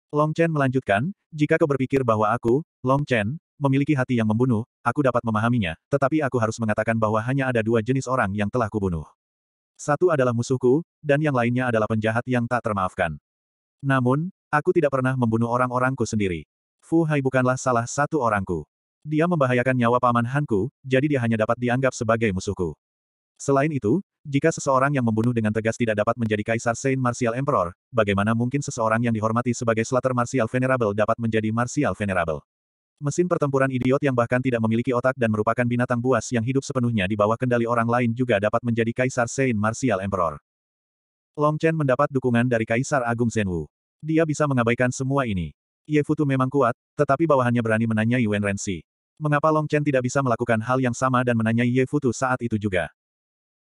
Long Chen melanjutkan, jika kau berpikir bahwa aku, Long Chen, memiliki hati yang membunuh, aku dapat memahaminya, tetapi aku harus mengatakan bahwa hanya ada dua jenis orang yang telah kubunuh. Satu adalah musuhku, dan yang lainnya adalah penjahat yang tak termaafkan. Namun, aku tidak pernah membunuh orang-orangku sendiri. Fu Hai bukanlah salah satu orangku. Dia membahayakan nyawa paman Hanku, jadi dia hanya dapat dianggap sebagai musuhku. Selain itu, jika seseorang yang membunuh dengan tegas tidak dapat menjadi Kaisar Saint Martial Emperor, bagaimana mungkin seseorang yang dihormati sebagai Slater Martial Venerable dapat menjadi Martial Venerable? Mesin pertempuran idiot yang bahkan tidak memiliki otak dan merupakan binatang buas yang hidup sepenuhnya di bawah kendali orang lain juga dapat menjadi Kaisar Saint Martial Emperor. Long Chen mendapat dukungan dari Kaisar Agung Zhenwu. Dia bisa mengabaikan semua ini. Ye Futu memang kuat, tetapi bawahannya berani menanyai Wen Renzi. Mengapa Long Chen tidak bisa melakukan hal yang sama dan menanyai Ye Futu saat itu juga?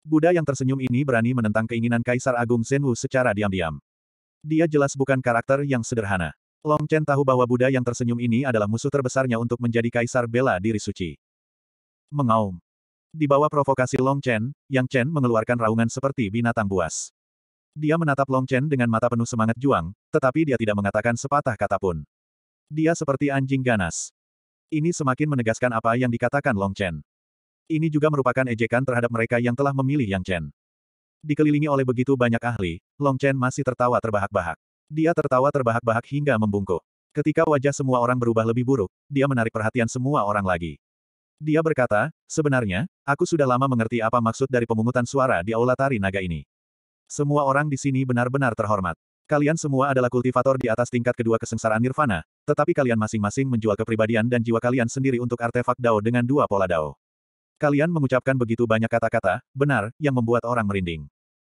Buddha yang tersenyum ini berani menentang keinginan Kaisar Agung Zenwu secara diam-diam. Dia jelas bukan karakter yang sederhana. Long Chen tahu bahwa Buddha yang tersenyum ini adalah musuh terbesarnya untuk menjadi kaisar bela diri suci. Mengaum. Di bawah provokasi Long Chen, Yang Chen mengeluarkan raungan seperti binatang buas. Dia menatap Long Chen dengan mata penuh semangat juang, tetapi dia tidak mengatakan sepatah kata pun. Dia seperti anjing ganas. Ini semakin menegaskan apa yang dikatakan Long Chen. Ini juga merupakan ejekan terhadap mereka yang telah memilih Yang Chen. Dikelilingi oleh begitu banyak ahli, Long Chen masih tertawa terbahak-bahak. Dia tertawa terbahak-bahak hingga membungkuk. Ketika wajah semua orang berubah lebih buruk, dia menarik perhatian semua orang lagi. Dia berkata, sebenarnya, aku sudah lama mengerti apa maksud dari pemungutan suara di Aula Tari Naga ini. Semua orang di sini benar-benar terhormat. Kalian semua adalah kultivator di atas tingkat kedua kesengsaraan nirvana, tetapi kalian masing-masing menjual kepribadian dan jiwa kalian sendiri untuk artefak Dao dengan dua pola Dao. Kalian mengucapkan begitu banyak kata-kata, benar, yang membuat orang merinding.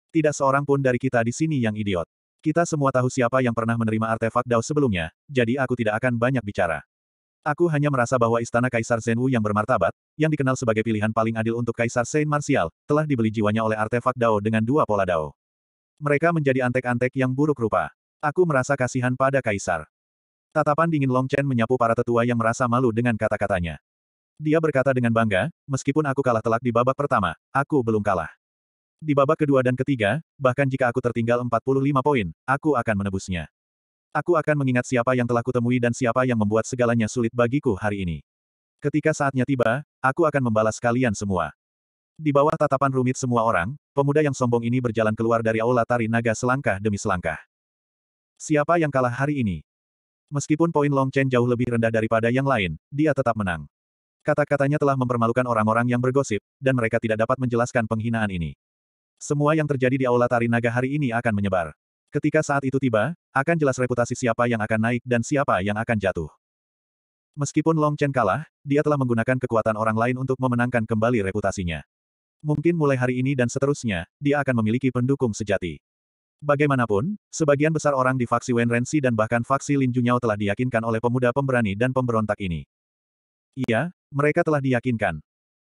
Tidak seorang pun dari kita di sini yang idiot. Kita semua tahu siapa yang pernah menerima artefak Dao sebelumnya, jadi aku tidak akan banyak bicara. Aku hanya merasa bahwa istana Kaisar Zenwu yang bermartabat, yang dikenal sebagai pilihan paling adil untuk Kaisar Saint Martial, telah dibeli jiwanya oleh artefak Dao dengan dua pola Dao. Mereka menjadi antek-antek yang buruk rupa. Aku merasa kasihan pada Kaisar. Tatapan dingin Long Chen menyapu para tetua yang merasa malu dengan kata-katanya. Dia berkata dengan bangga, meskipun aku kalah telak di babak pertama, aku belum kalah. Di babak kedua dan ketiga, bahkan jika aku tertinggal 45 poin, aku akan menebusnya. Aku akan mengingat siapa yang telah kutemui dan siapa yang membuat segalanya sulit bagiku hari ini. Ketika saatnya tiba, aku akan membalas kalian semua. Di bawah tatapan rumit semua orang, pemuda yang sombong ini berjalan keluar dari aula tari naga selangkah demi selangkah. Siapa yang kalah hari ini? Meskipun poin Long Chen jauh lebih rendah daripada yang lain, dia tetap menang. Kata-katanya telah mempermalukan orang-orang yang bergosip, dan mereka tidak dapat menjelaskan penghinaan ini. Semua yang terjadi di Aula Tari Naga hari ini akan menyebar. Ketika saat itu tiba, akan jelas reputasi siapa yang akan naik dan siapa yang akan jatuh. Meskipun Long Chen kalah, dia telah menggunakan kekuatan orang lain untuk memenangkan kembali reputasinya. Mungkin mulai hari ini dan seterusnya, dia akan memiliki pendukung sejati. Bagaimanapun, sebagian besar orang di faksi Wen Renzi dan bahkan faksi Lin Junyao telah diyakinkan oleh pemuda pemberani dan pemberontak ini. Iya, mereka telah diyakinkan.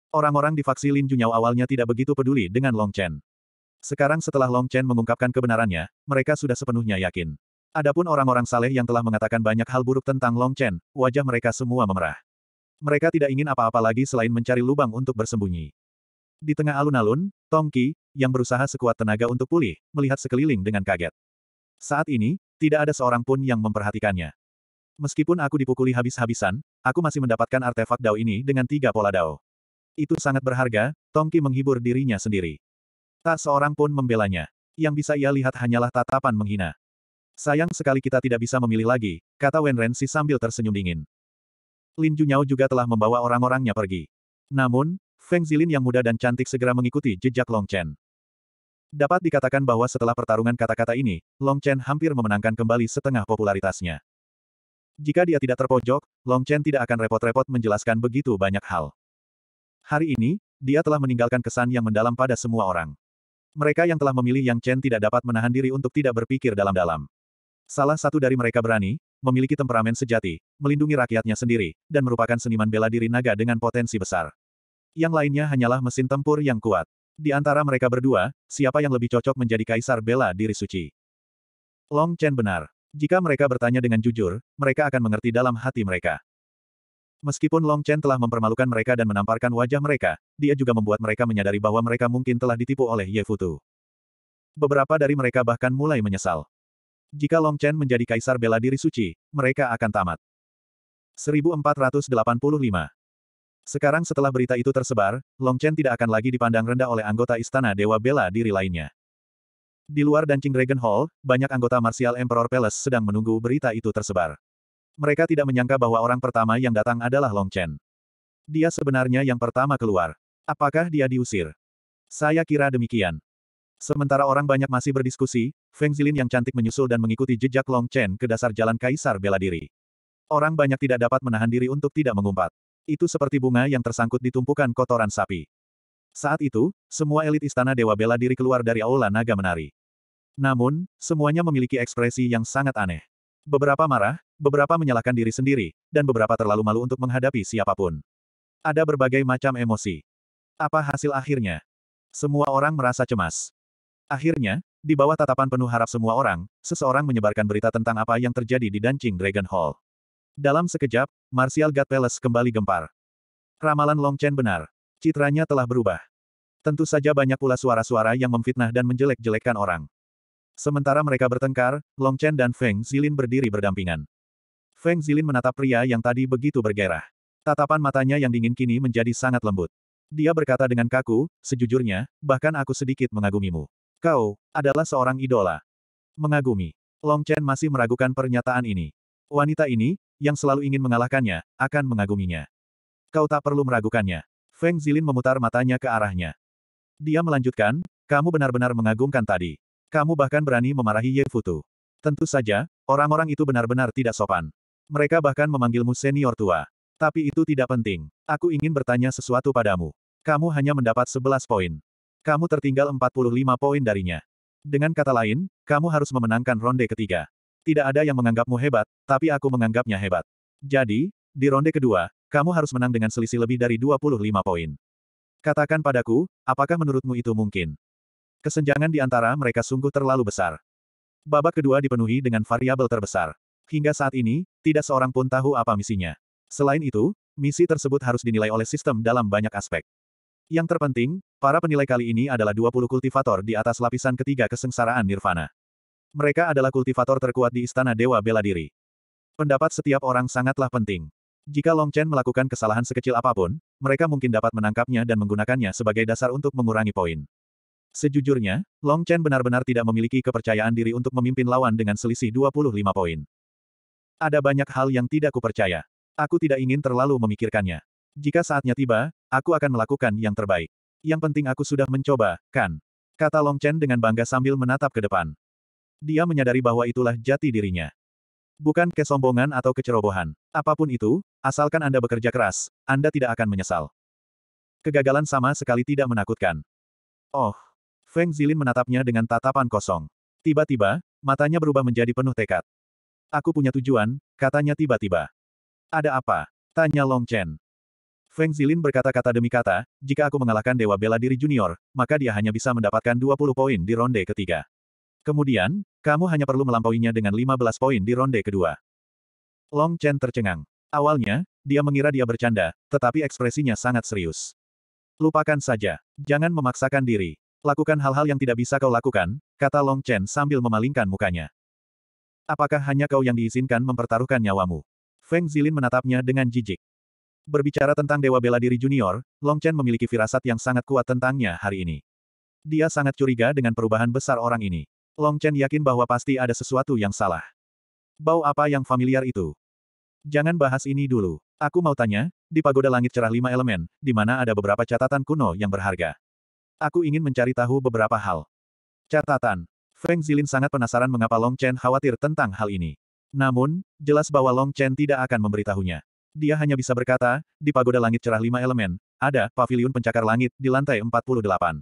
Orang-orang di faksi Lin Junyao awalnya tidak begitu peduli dengan Long Chen. Sekarang setelah Long Chen mengungkapkan kebenarannya, mereka sudah sepenuhnya yakin. Adapun orang-orang saleh yang telah mengatakan banyak hal buruk tentang Long Chen, wajah mereka semua memerah. Mereka tidak ingin apa-apa lagi selain mencari lubang untuk bersembunyi. Di tengah alun-alun, Tong Qi, yang berusaha sekuat tenaga untuk pulih, melihat sekeliling dengan kaget. Saat ini, tidak ada seorang pun yang memperhatikannya. Meskipun aku dipukuli habis-habisan, aku masih mendapatkan artefak Dao ini dengan tiga pola Dao. Itu sangat berharga, Tongki menghibur dirinya sendiri. Tak seorang pun membelanya. Yang bisa ia lihat hanyalah tatapan menghina. Sayang sekali kita tidak bisa memilih lagi, kata Wen Si sambil tersenyum dingin. Lin Junyao juga telah membawa orang-orangnya pergi. Namun, Feng Zilin yang muda dan cantik segera mengikuti jejak Long Chen. Dapat dikatakan bahwa setelah pertarungan kata-kata ini, Long Chen hampir memenangkan kembali setengah popularitasnya. Jika dia tidak terpojok, Long Chen tidak akan repot-repot menjelaskan begitu banyak hal. Hari ini, dia telah meninggalkan kesan yang mendalam pada semua orang. Mereka yang telah memilih Yang Chen tidak dapat menahan diri untuk tidak berpikir dalam-dalam. Salah satu dari mereka berani, memiliki temperamen sejati, melindungi rakyatnya sendiri, dan merupakan seniman bela diri naga dengan potensi besar. Yang lainnya hanyalah mesin tempur yang kuat. Di antara mereka berdua, siapa yang lebih cocok menjadi kaisar bela diri suci? Long Chen benar. Jika mereka bertanya dengan jujur, mereka akan mengerti dalam hati mereka. Meskipun Long Chen telah mempermalukan mereka dan menamparkan wajah mereka, dia juga membuat mereka menyadari bahwa mereka mungkin telah ditipu oleh Ye Futu. Beberapa dari mereka bahkan mulai menyesal. Jika Long Chen menjadi kaisar bela diri suci, mereka akan tamat. 1485 Sekarang setelah berita itu tersebar, Long Chen tidak akan lagi dipandang rendah oleh anggota istana Dewa Bela Diri lainnya. Di luar Dancing Dragon Hall, banyak anggota Martial Emperor Palace sedang menunggu berita itu tersebar. Mereka tidak menyangka bahwa orang pertama yang datang adalah Long Chen. Dia sebenarnya yang pertama keluar. Apakah dia diusir? Saya kira demikian. Sementara orang banyak masih berdiskusi, Feng Zilin yang cantik menyusul dan mengikuti jejak Long Chen ke dasar jalan Kaisar bela diri. Orang banyak tidak dapat menahan diri untuk tidak mengumpat. Itu seperti bunga yang tersangkut di tumpukan kotoran sapi. Saat itu, semua elit istana Dewa bela diri keluar dari Aula Naga Menari. Namun, semuanya memiliki ekspresi yang sangat aneh. Beberapa marah, beberapa menyalahkan diri sendiri, dan beberapa terlalu malu untuk menghadapi siapapun. Ada berbagai macam emosi. Apa hasil akhirnya? Semua orang merasa cemas. Akhirnya, di bawah tatapan penuh harap semua orang, seseorang menyebarkan berita tentang apa yang terjadi di Dancing Dragon Hall. Dalam sekejap, Martial God Palace kembali gempar. Ramalan Long Chen benar. Citranya telah berubah. Tentu saja banyak pula suara-suara yang memfitnah dan menjelek-jelekkan orang. Sementara mereka bertengkar, Long Chen dan Feng Zilin berdiri berdampingan. Feng Zilin menatap pria yang tadi begitu bergerak. Tatapan matanya yang dingin kini menjadi sangat lembut. Dia berkata dengan kaku, sejujurnya, bahkan aku sedikit mengagumimu. Kau, adalah seorang idola. Mengagumi. Long Chen masih meragukan pernyataan ini. Wanita ini, yang selalu ingin mengalahkannya, akan mengaguminya. Kau tak perlu meragukannya. Feng Zilin memutar matanya ke arahnya. Dia melanjutkan, kamu benar-benar mengagumkan tadi. Kamu bahkan berani memarahi Ye Futu. Tentu saja, orang-orang itu benar-benar tidak sopan. Mereka bahkan memanggilmu senior tua. Tapi itu tidak penting. Aku ingin bertanya sesuatu padamu. Kamu hanya mendapat 11 poin. Kamu tertinggal 45 poin darinya. Dengan kata lain, kamu harus memenangkan ronde ketiga. Tidak ada yang menganggapmu hebat, tapi aku menganggapnya hebat. Jadi, di ronde kedua, kamu harus menang dengan selisih lebih dari 25 poin. Katakan padaku, apakah menurutmu itu mungkin? Kesenjangan di antara mereka sungguh terlalu besar. Babak kedua dipenuhi dengan variabel terbesar. Hingga saat ini, tidak seorang pun tahu apa misinya. Selain itu, misi tersebut harus dinilai oleh sistem dalam banyak aspek. Yang terpenting, para penilai kali ini adalah 20 kultivator di atas lapisan ketiga kesengsaraan nirvana. Mereka adalah kultivator terkuat di Istana Dewa Bela Diri. Pendapat setiap orang sangatlah penting. Jika Long Chen melakukan kesalahan sekecil apapun, mereka mungkin dapat menangkapnya dan menggunakannya sebagai dasar untuk mengurangi poin. Sejujurnya, Long Chen benar-benar tidak memiliki kepercayaan diri untuk memimpin lawan dengan selisih 25 poin. Ada banyak hal yang tidak kupercaya. Aku tidak ingin terlalu memikirkannya. Jika saatnya tiba, aku akan melakukan yang terbaik. Yang penting aku sudah mencoba, kan? Kata Long Chen dengan bangga sambil menatap ke depan. Dia menyadari bahwa itulah jati dirinya. Bukan kesombongan atau kecerobohan. Apapun itu, Asalkan Anda bekerja keras, Anda tidak akan menyesal. Kegagalan sama sekali tidak menakutkan. Oh, Feng Zilin menatapnya dengan tatapan kosong. Tiba-tiba, matanya berubah menjadi penuh tekad. Aku punya tujuan, katanya tiba-tiba. Ada apa? Tanya Long Chen. Feng Zilin berkata-kata demi kata, jika aku mengalahkan Dewa Bela Diri Junior, maka dia hanya bisa mendapatkan 20 poin di ronde ketiga. Kemudian, kamu hanya perlu melampauinya dengan 15 poin di ronde kedua. Long Chen tercengang. Awalnya, dia mengira dia bercanda, tetapi ekspresinya sangat serius. Lupakan saja. Jangan memaksakan diri. Lakukan hal-hal yang tidak bisa kau lakukan, kata Long Chen sambil memalingkan mukanya. Apakah hanya kau yang diizinkan mempertaruhkan nyawamu? Feng Zilin menatapnya dengan jijik. Berbicara tentang Dewa Bela Diri Junior, Long Chen memiliki firasat yang sangat kuat tentangnya hari ini. Dia sangat curiga dengan perubahan besar orang ini. Long Chen yakin bahwa pasti ada sesuatu yang salah. Bau apa yang familiar itu? Jangan bahas ini dulu. Aku mau tanya, di pagoda langit cerah lima elemen, di mana ada beberapa catatan kuno yang berharga. Aku ingin mencari tahu beberapa hal. Catatan. Feng Zilin sangat penasaran mengapa Long Chen khawatir tentang hal ini. Namun, jelas bahwa Long Chen tidak akan memberitahunya. Dia hanya bisa berkata, di pagoda langit cerah lima elemen, ada pavilion pencakar langit di lantai 48.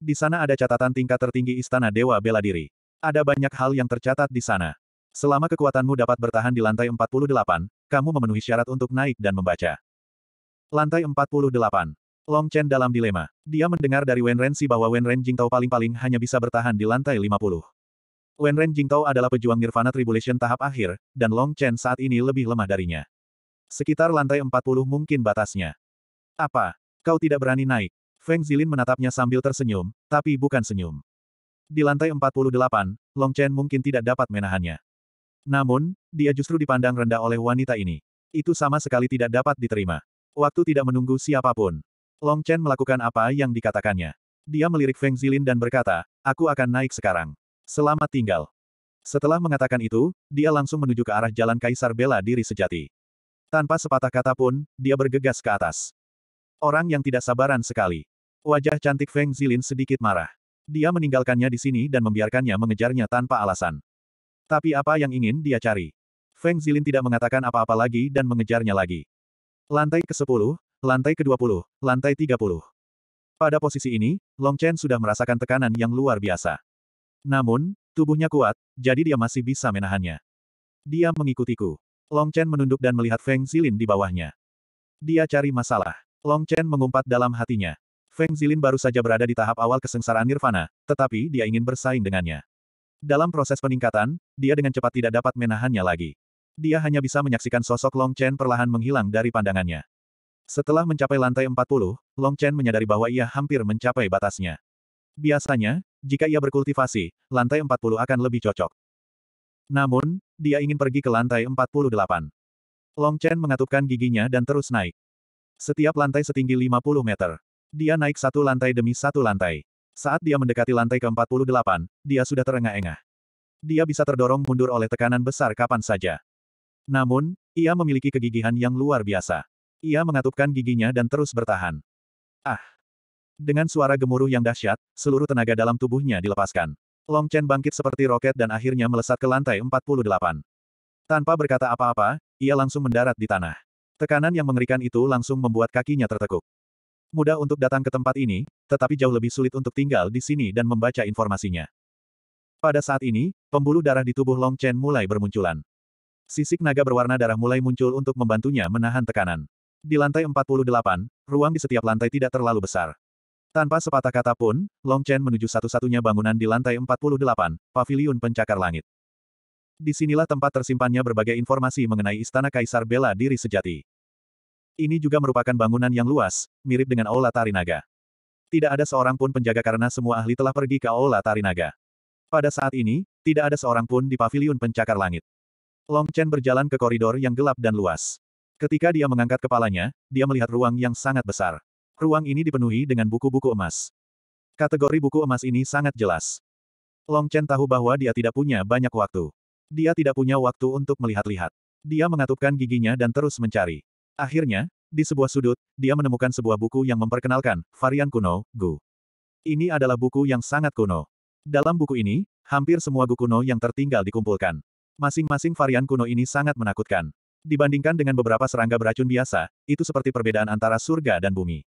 Di sana ada catatan tingkat tertinggi Istana Dewa Bela Diri. Ada banyak hal yang tercatat di sana. Selama kekuatanmu dapat bertahan di lantai 48, kamu memenuhi syarat untuk naik dan membaca. Lantai 48. Long Chen dalam dilema. Dia mendengar dari Wen Si bahwa Wen Ren Jingtao paling-paling hanya bisa bertahan di lantai 50. Wen Ren Jingtao adalah pejuang Nirvana Tribulation tahap akhir, dan Long Chen saat ini lebih lemah darinya. Sekitar lantai 40 mungkin batasnya. Apa? Kau tidak berani naik? Feng Zilin menatapnya sambil tersenyum, tapi bukan senyum. Di lantai 48, Long Chen mungkin tidak dapat menahannya. Namun, dia justru dipandang rendah oleh wanita ini. Itu sama sekali tidak dapat diterima. Waktu tidak menunggu siapapun. Long Chen melakukan apa yang dikatakannya. Dia melirik Feng Zilin dan berkata, aku akan naik sekarang. Selamat tinggal. Setelah mengatakan itu, dia langsung menuju ke arah jalan Kaisar Bela Diri Sejati. Tanpa sepatah kata pun, dia bergegas ke atas. Orang yang tidak sabaran sekali. Wajah cantik Feng Zilin sedikit marah. Dia meninggalkannya di sini dan membiarkannya mengejarnya tanpa alasan. Tapi apa yang ingin dia cari? Feng Zilin tidak mengatakan apa-apa lagi dan mengejarnya lagi. Lantai ke-10, lantai ke-20, lantai 30. Pada posisi ini, Long Chen sudah merasakan tekanan yang luar biasa. Namun, tubuhnya kuat, jadi dia masih bisa menahannya. Dia mengikutiku. Long Chen menunduk dan melihat Feng Zilin di bawahnya. Dia cari masalah. Long Chen mengumpat dalam hatinya. Feng Zilin baru saja berada di tahap awal kesengsaraan nirvana, tetapi dia ingin bersaing dengannya. Dalam proses peningkatan, dia dengan cepat tidak dapat menahannya lagi. Dia hanya bisa menyaksikan sosok Long Chen perlahan menghilang dari pandangannya. Setelah mencapai lantai 40, Long Chen menyadari bahwa ia hampir mencapai batasnya. Biasanya, jika ia berkultivasi, lantai 40 akan lebih cocok. Namun, dia ingin pergi ke lantai 48. Long Chen mengatupkan giginya dan terus naik. Setiap lantai setinggi 50 meter. Dia naik satu lantai demi satu lantai. Saat dia mendekati lantai ke-48, dia sudah terengah-engah. Dia bisa terdorong mundur oleh tekanan besar kapan saja. Namun, ia memiliki kegigihan yang luar biasa. Ia mengatupkan giginya dan terus bertahan. Ah! Dengan suara gemuruh yang dahsyat, seluruh tenaga dalam tubuhnya dilepaskan. Long Chen bangkit seperti roket dan akhirnya melesat ke lantai 48. Tanpa berkata apa-apa, ia langsung mendarat di tanah. Tekanan yang mengerikan itu langsung membuat kakinya tertekuk mudah untuk datang ke tempat ini, tetapi jauh lebih sulit untuk tinggal di sini dan membaca informasinya. Pada saat ini, pembuluh darah di tubuh Long Chen mulai bermunculan. Sisik naga berwarna darah mulai muncul untuk membantunya menahan tekanan. Di lantai 48, ruang di setiap lantai tidak terlalu besar. Tanpa sepatah kata pun, Long Chen menuju satu-satunya bangunan di lantai 48, paviliun pencakar langit. Disinilah tempat tersimpannya berbagai informasi mengenai Istana Kaisar Bela Diri Sejati. Ini juga merupakan bangunan yang luas, mirip dengan Aula Tarinaga. Tidak ada seorang pun penjaga karena semua ahli telah pergi ke Aula Tarinaga. Pada saat ini, tidak ada seorang pun di paviliun pencakar langit. Long Chen berjalan ke koridor yang gelap dan luas. Ketika dia mengangkat kepalanya, dia melihat ruang yang sangat besar. Ruang ini dipenuhi dengan buku-buku emas. Kategori buku emas ini sangat jelas. Long Chen tahu bahwa dia tidak punya banyak waktu. Dia tidak punya waktu untuk melihat-lihat. Dia mengatupkan giginya dan terus mencari. Akhirnya, di sebuah sudut, dia menemukan sebuah buku yang memperkenalkan varian kuno, Gu. Ini adalah buku yang sangat kuno. Dalam buku ini, hampir semua Gu kuno yang tertinggal dikumpulkan. Masing-masing varian kuno ini sangat menakutkan. Dibandingkan dengan beberapa serangga beracun biasa, itu seperti perbedaan antara surga dan bumi.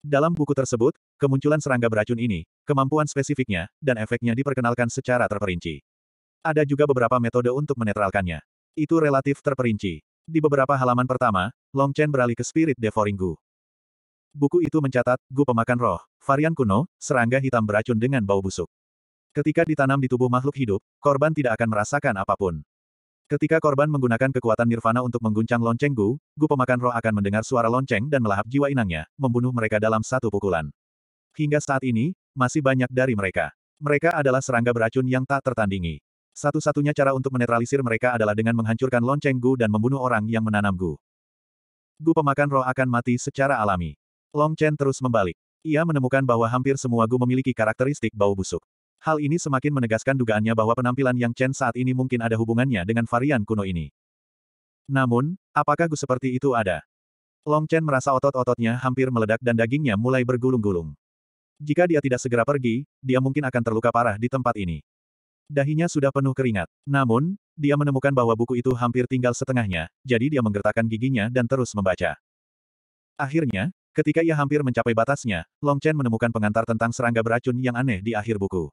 Dalam buku tersebut, kemunculan serangga beracun ini, kemampuan spesifiknya, dan efeknya diperkenalkan secara terperinci. Ada juga beberapa metode untuk menetralkannya. Itu relatif terperinci. Di beberapa halaman pertama, Long Chen beralih ke Spirit Devouring Gu. Buku itu mencatat, Gu pemakan roh, varian kuno, serangga hitam beracun dengan bau busuk. Ketika ditanam di tubuh makhluk hidup, korban tidak akan merasakan apapun. Ketika korban menggunakan kekuatan nirvana untuk mengguncang lonceng Gu, Gu pemakan roh akan mendengar suara lonceng dan melahap jiwa inangnya, membunuh mereka dalam satu pukulan. Hingga saat ini, masih banyak dari mereka. Mereka adalah serangga beracun yang tak tertandingi. Satu-satunya cara untuk menetralisir mereka adalah dengan menghancurkan lonceng Gu dan membunuh orang yang menanam Gu. Gu pemakan roh akan mati secara alami. Long Chen terus membalik. Ia menemukan bahwa hampir semua Gu memiliki karakteristik bau busuk. Hal ini semakin menegaskan dugaannya bahwa penampilan yang Chen saat ini mungkin ada hubungannya dengan varian kuno ini. Namun, apakah Gu seperti itu ada? Long Chen merasa otot-ototnya hampir meledak dan dagingnya mulai bergulung-gulung. Jika dia tidak segera pergi, dia mungkin akan terluka parah di tempat ini. Dahinya sudah penuh keringat. Namun, dia menemukan bahwa buku itu hampir tinggal setengahnya, jadi dia menggertakkan giginya dan terus membaca. Akhirnya, ketika ia hampir mencapai batasnya, Long Chen menemukan pengantar tentang serangga beracun yang aneh di akhir buku.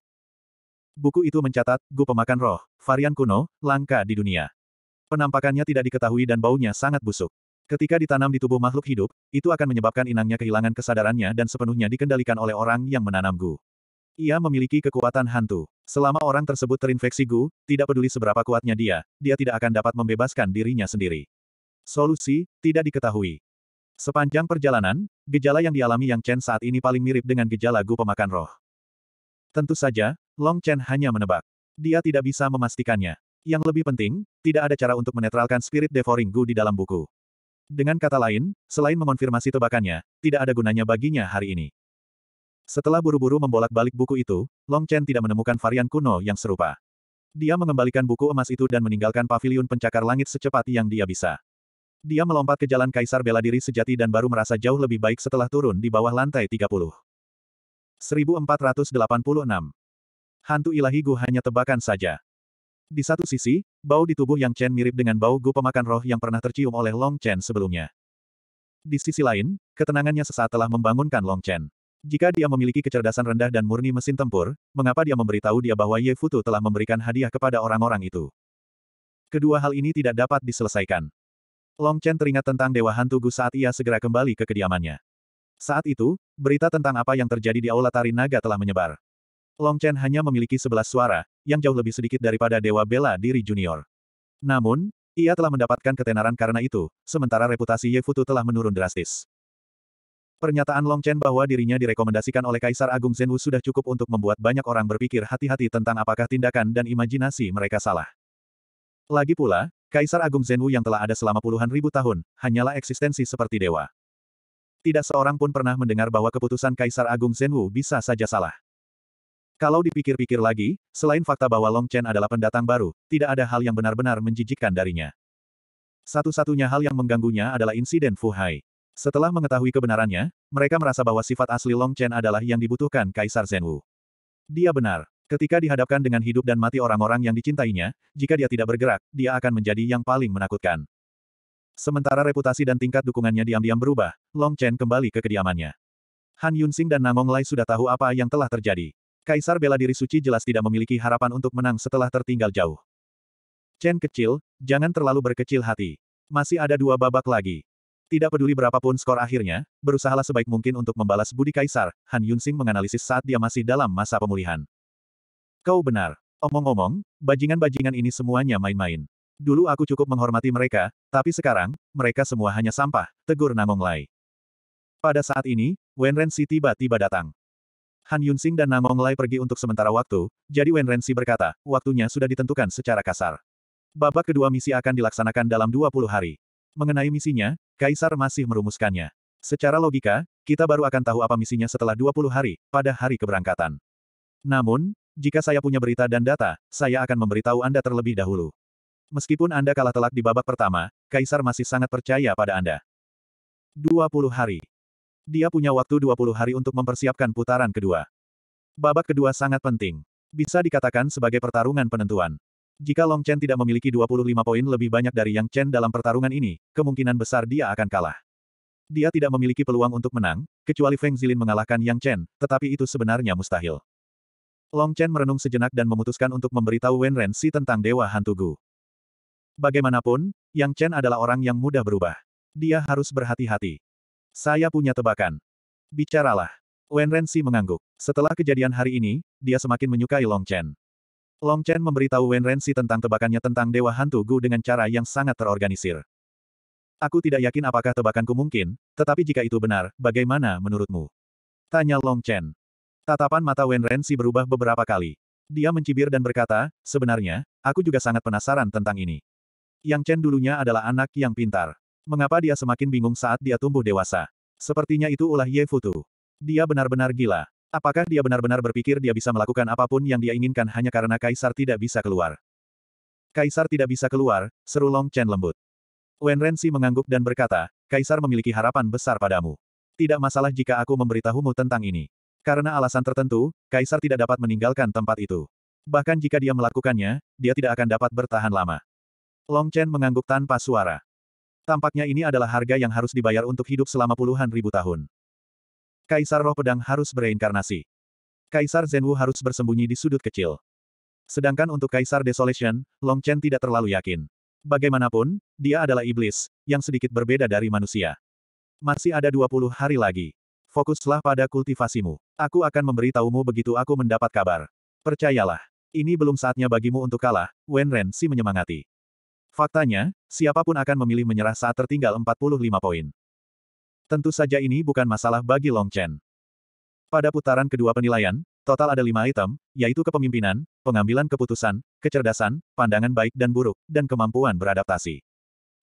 Buku itu mencatat, Gu Pemakan Roh, varian kuno, langka di dunia. Penampakannya tidak diketahui dan baunya sangat busuk. Ketika ditanam di tubuh makhluk hidup, itu akan menyebabkan inangnya kehilangan kesadarannya dan sepenuhnya dikendalikan oleh orang yang menanam gu. Ia memiliki kekuatan hantu. Selama orang tersebut terinfeksi Gu, tidak peduli seberapa kuatnya dia, dia tidak akan dapat membebaskan dirinya sendiri. Solusi, tidak diketahui. Sepanjang perjalanan, gejala yang dialami Yang Chen saat ini paling mirip dengan gejala Gu pemakan roh. Tentu saja, Long Chen hanya menebak. Dia tidak bisa memastikannya. Yang lebih penting, tidak ada cara untuk menetralkan spirit devouring Gu di dalam buku. Dengan kata lain, selain mengonfirmasi tebakannya, tidak ada gunanya baginya hari ini. Setelah buru-buru membolak-balik buku itu, Long Chen tidak menemukan varian kuno yang serupa. Dia mengembalikan buku emas itu dan meninggalkan paviliun pencakar langit secepat yang dia bisa. Dia melompat ke jalan kaisar bela diri sejati dan baru merasa jauh lebih baik setelah turun di bawah lantai 30. 1486. Hantu ilahi Gu hanya tebakan saja. Di satu sisi, bau di tubuh Yang Chen mirip dengan bau Gu pemakan roh yang pernah tercium oleh Long Chen sebelumnya. Di sisi lain, ketenangannya sesaat telah membangunkan Long Chen. Jika dia memiliki kecerdasan rendah dan murni mesin tempur, mengapa dia memberitahu dia bahwa Ye Futu telah memberikan hadiah kepada orang-orang itu? Kedua hal ini tidak dapat diselesaikan. Long Chen teringat tentang Dewa Hantu Gu saat ia segera kembali ke kediamannya. Saat itu, berita tentang apa yang terjadi di Aula Tari Naga telah menyebar. Long Chen hanya memiliki sebelas suara, yang jauh lebih sedikit daripada Dewa Bela Diri Junior. Namun, ia telah mendapatkan ketenaran karena itu, sementara reputasi Ye Futu telah menurun drastis. Pernyataan Long Chen bahwa dirinya direkomendasikan oleh Kaisar Agung Zhenwu sudah cukup untuk membuat banyak orang berpikir hati-hati tentang apakah tindakan dan imajinasi mereka salah. Lagi pula, Kaisar Agung Zhenwu yang telah ada selama puluhan ribu tahun, hanyalah eksistensi seperti dewa. Tidak seorang pun pernah mendengar bahwa keputusan Kaisar Agung Zhenwu bisa saja salah. Kalau dipikir-pikir lagi, selain fakta bahwa Long Chen adalah pendatang baru, tidak ada hal yang benar-benar menjijikkan darinya. Satu-satunya hal yang mengganggunya adalah insiden Fu Hai. Setelah mengetahui kebenarannya, mereka merasa bahwa sifat asli Long Chen adalah yang dibutuhkan Kaisar Zhenwu. Dia benar. Ketika dihadapkan dengan hidup dan mati orang-orang yang dicintainya, jika dia tidak bergerak, dia akan menjadi yang paling menakutkan. Sementara reputasi dan tingkat dukungannya diam-diam berubah, Long Chen kembali ke kediamannya. Han Yunsing dan Nangong Lai sudah tahu apa yang telah terjadi. Kaisar bela diri suci jelas tidak memiliki harapan untuk menang setelah tertinggal jauh. Chen kecil, jangan terlalu berkecil hati. Masih ada dua babak lagi. Tidak peduli berapapun skor akhirnya, berusahalah sebaik mungkin untuk membalas budi Kaisar, Han Yunxing menganalisis saat dia masih dalam masa pemulihan. Kau benar. Omong-omong, bajingan-bajingan ini semuanya main-main. Dulu aku cukup menghormati mereka, tapi sekarang, mereka semua hanya sampah, tegur Namong Lai. Pada saat ini, Wen Si tiba-tiba datang. Han Yunxing dan Namong Lai pergi untuk sementara waktu, jadi Wen Si berkata, waktunya sudah ditentukan secara kasar. Babak kedua misi akan dilaksanakan dalam 20 hari. Mengenai misinya, Kaisar masih merumuskannya. Secara logika, kita baru akan tahu apa misinya setelah 20 hari, pada hari keberangkatan. Namun, jika saya punya berita dan data, saya akan memberitahu Anda terlebih dahulu. Meskipun Anda kalah telak di babak pertama, Kaisar masih sangat percaya pada Anda. 20 hari. Dia punya waktu 20 hari untuk mempersiapkan putaran kedua. Babak kedua sangat penting. Bisa dikatakan sebagai pertarungan penentuan. Jika Long Chen tidak memiliki 25 poin lebih banyak dari Yang Chen dalam pertarungan ini, kemungkinan besar dia akan kalah. Dia tidak memiliki peluang untuk menang, kecuali Feng Zilin mengalahkan Yang Chen, tetapi itu sebenarnya mustahil. Long Chen merenung sejenak dan memutuskan untuk memberitahu Wen Ren Si tentang Dewa Hantu Gu. Bagaimanapun, Yang Chen adalah orang yang mudah berubah. Dia harus berhati-hati. Saya punya tebakan. Bicaralah. Wen Ren Si mengangguk. Setelah kejadian hari ini, dia semakin menyukai Long Chen. Long Chen memberitahu Wen Renzi tentang tebakannya tentang Dewa Hantu Gu dengan cara yang sangat terorganisir. Aku tidak yakin apakah tebakanku mungkin, tetapi jika itu benar, bagaimana menurutmu? Tanya Long Chen. Tatapan mata Wen Renzi berubah beberapa kali. Dia mencibir dan berkata, sebenarnya, aku juga sangat penasaran tentang ini. Yang Chen dulunya adalah anak yang pintar. Mengapa dia semakin bingung saat dia tumbuh dewasa? Sepertinya itu ulah Ye Futu. Dia benar-benar gila. Apakah dia benar-benar berpikir dia bisa melakukan apapun yang dia inginkan hanya karena Kaisar tidak bisa keluar? Kaisar tidak bisa keluar, seru Long Chen lembut. Wen Renzi mengangguk dan berkata, Kaisar memiliki harapan besar padamu. Tidak masalah jika aku memberitahumu tentang ini. Karena alasan tertentu, Kaisar tidak dapat meninggalkan tempat itu. Bahkan jika dia melakukannya, dia tidak akan dapat bertahan lama. Long Chen mengangguk tanpa suara. Tampaknya ini adalah harga yang harus dibayar untuk hidup selama puluhan ribu tahun. Kaisar Roh Pedang harus bereinkarnasi. Kaisar Zhenwu harus bersembunyi di sudut kecil. Sedangkan untuk Kaisar Desolation, Long Chen tidak terlalu yakin. Bagaimanapun, dia adalah iblis, yang sedikit berbeda dari manusia. Masih ada 20 hari lagi. Fokuslah pada kultivasimu. Aku akan memberitahumu begitu aku mendapat kabar. Percayalah, ini belum saatnya bagimu untuk kalah, Wen Ren Si menyemangati. Faktanya, siapapun akan memilih menyerah saat tertinggal 45 poin. Tentu saja ini bukan masalah bagi Long Chen. Pada putaran kedua penilaian, total ada lima item, yaitu kepemimpinan, pengambilan keputusan, kecerdasan, pandangan baik dan buruk, dan kemampuan beradaptasi.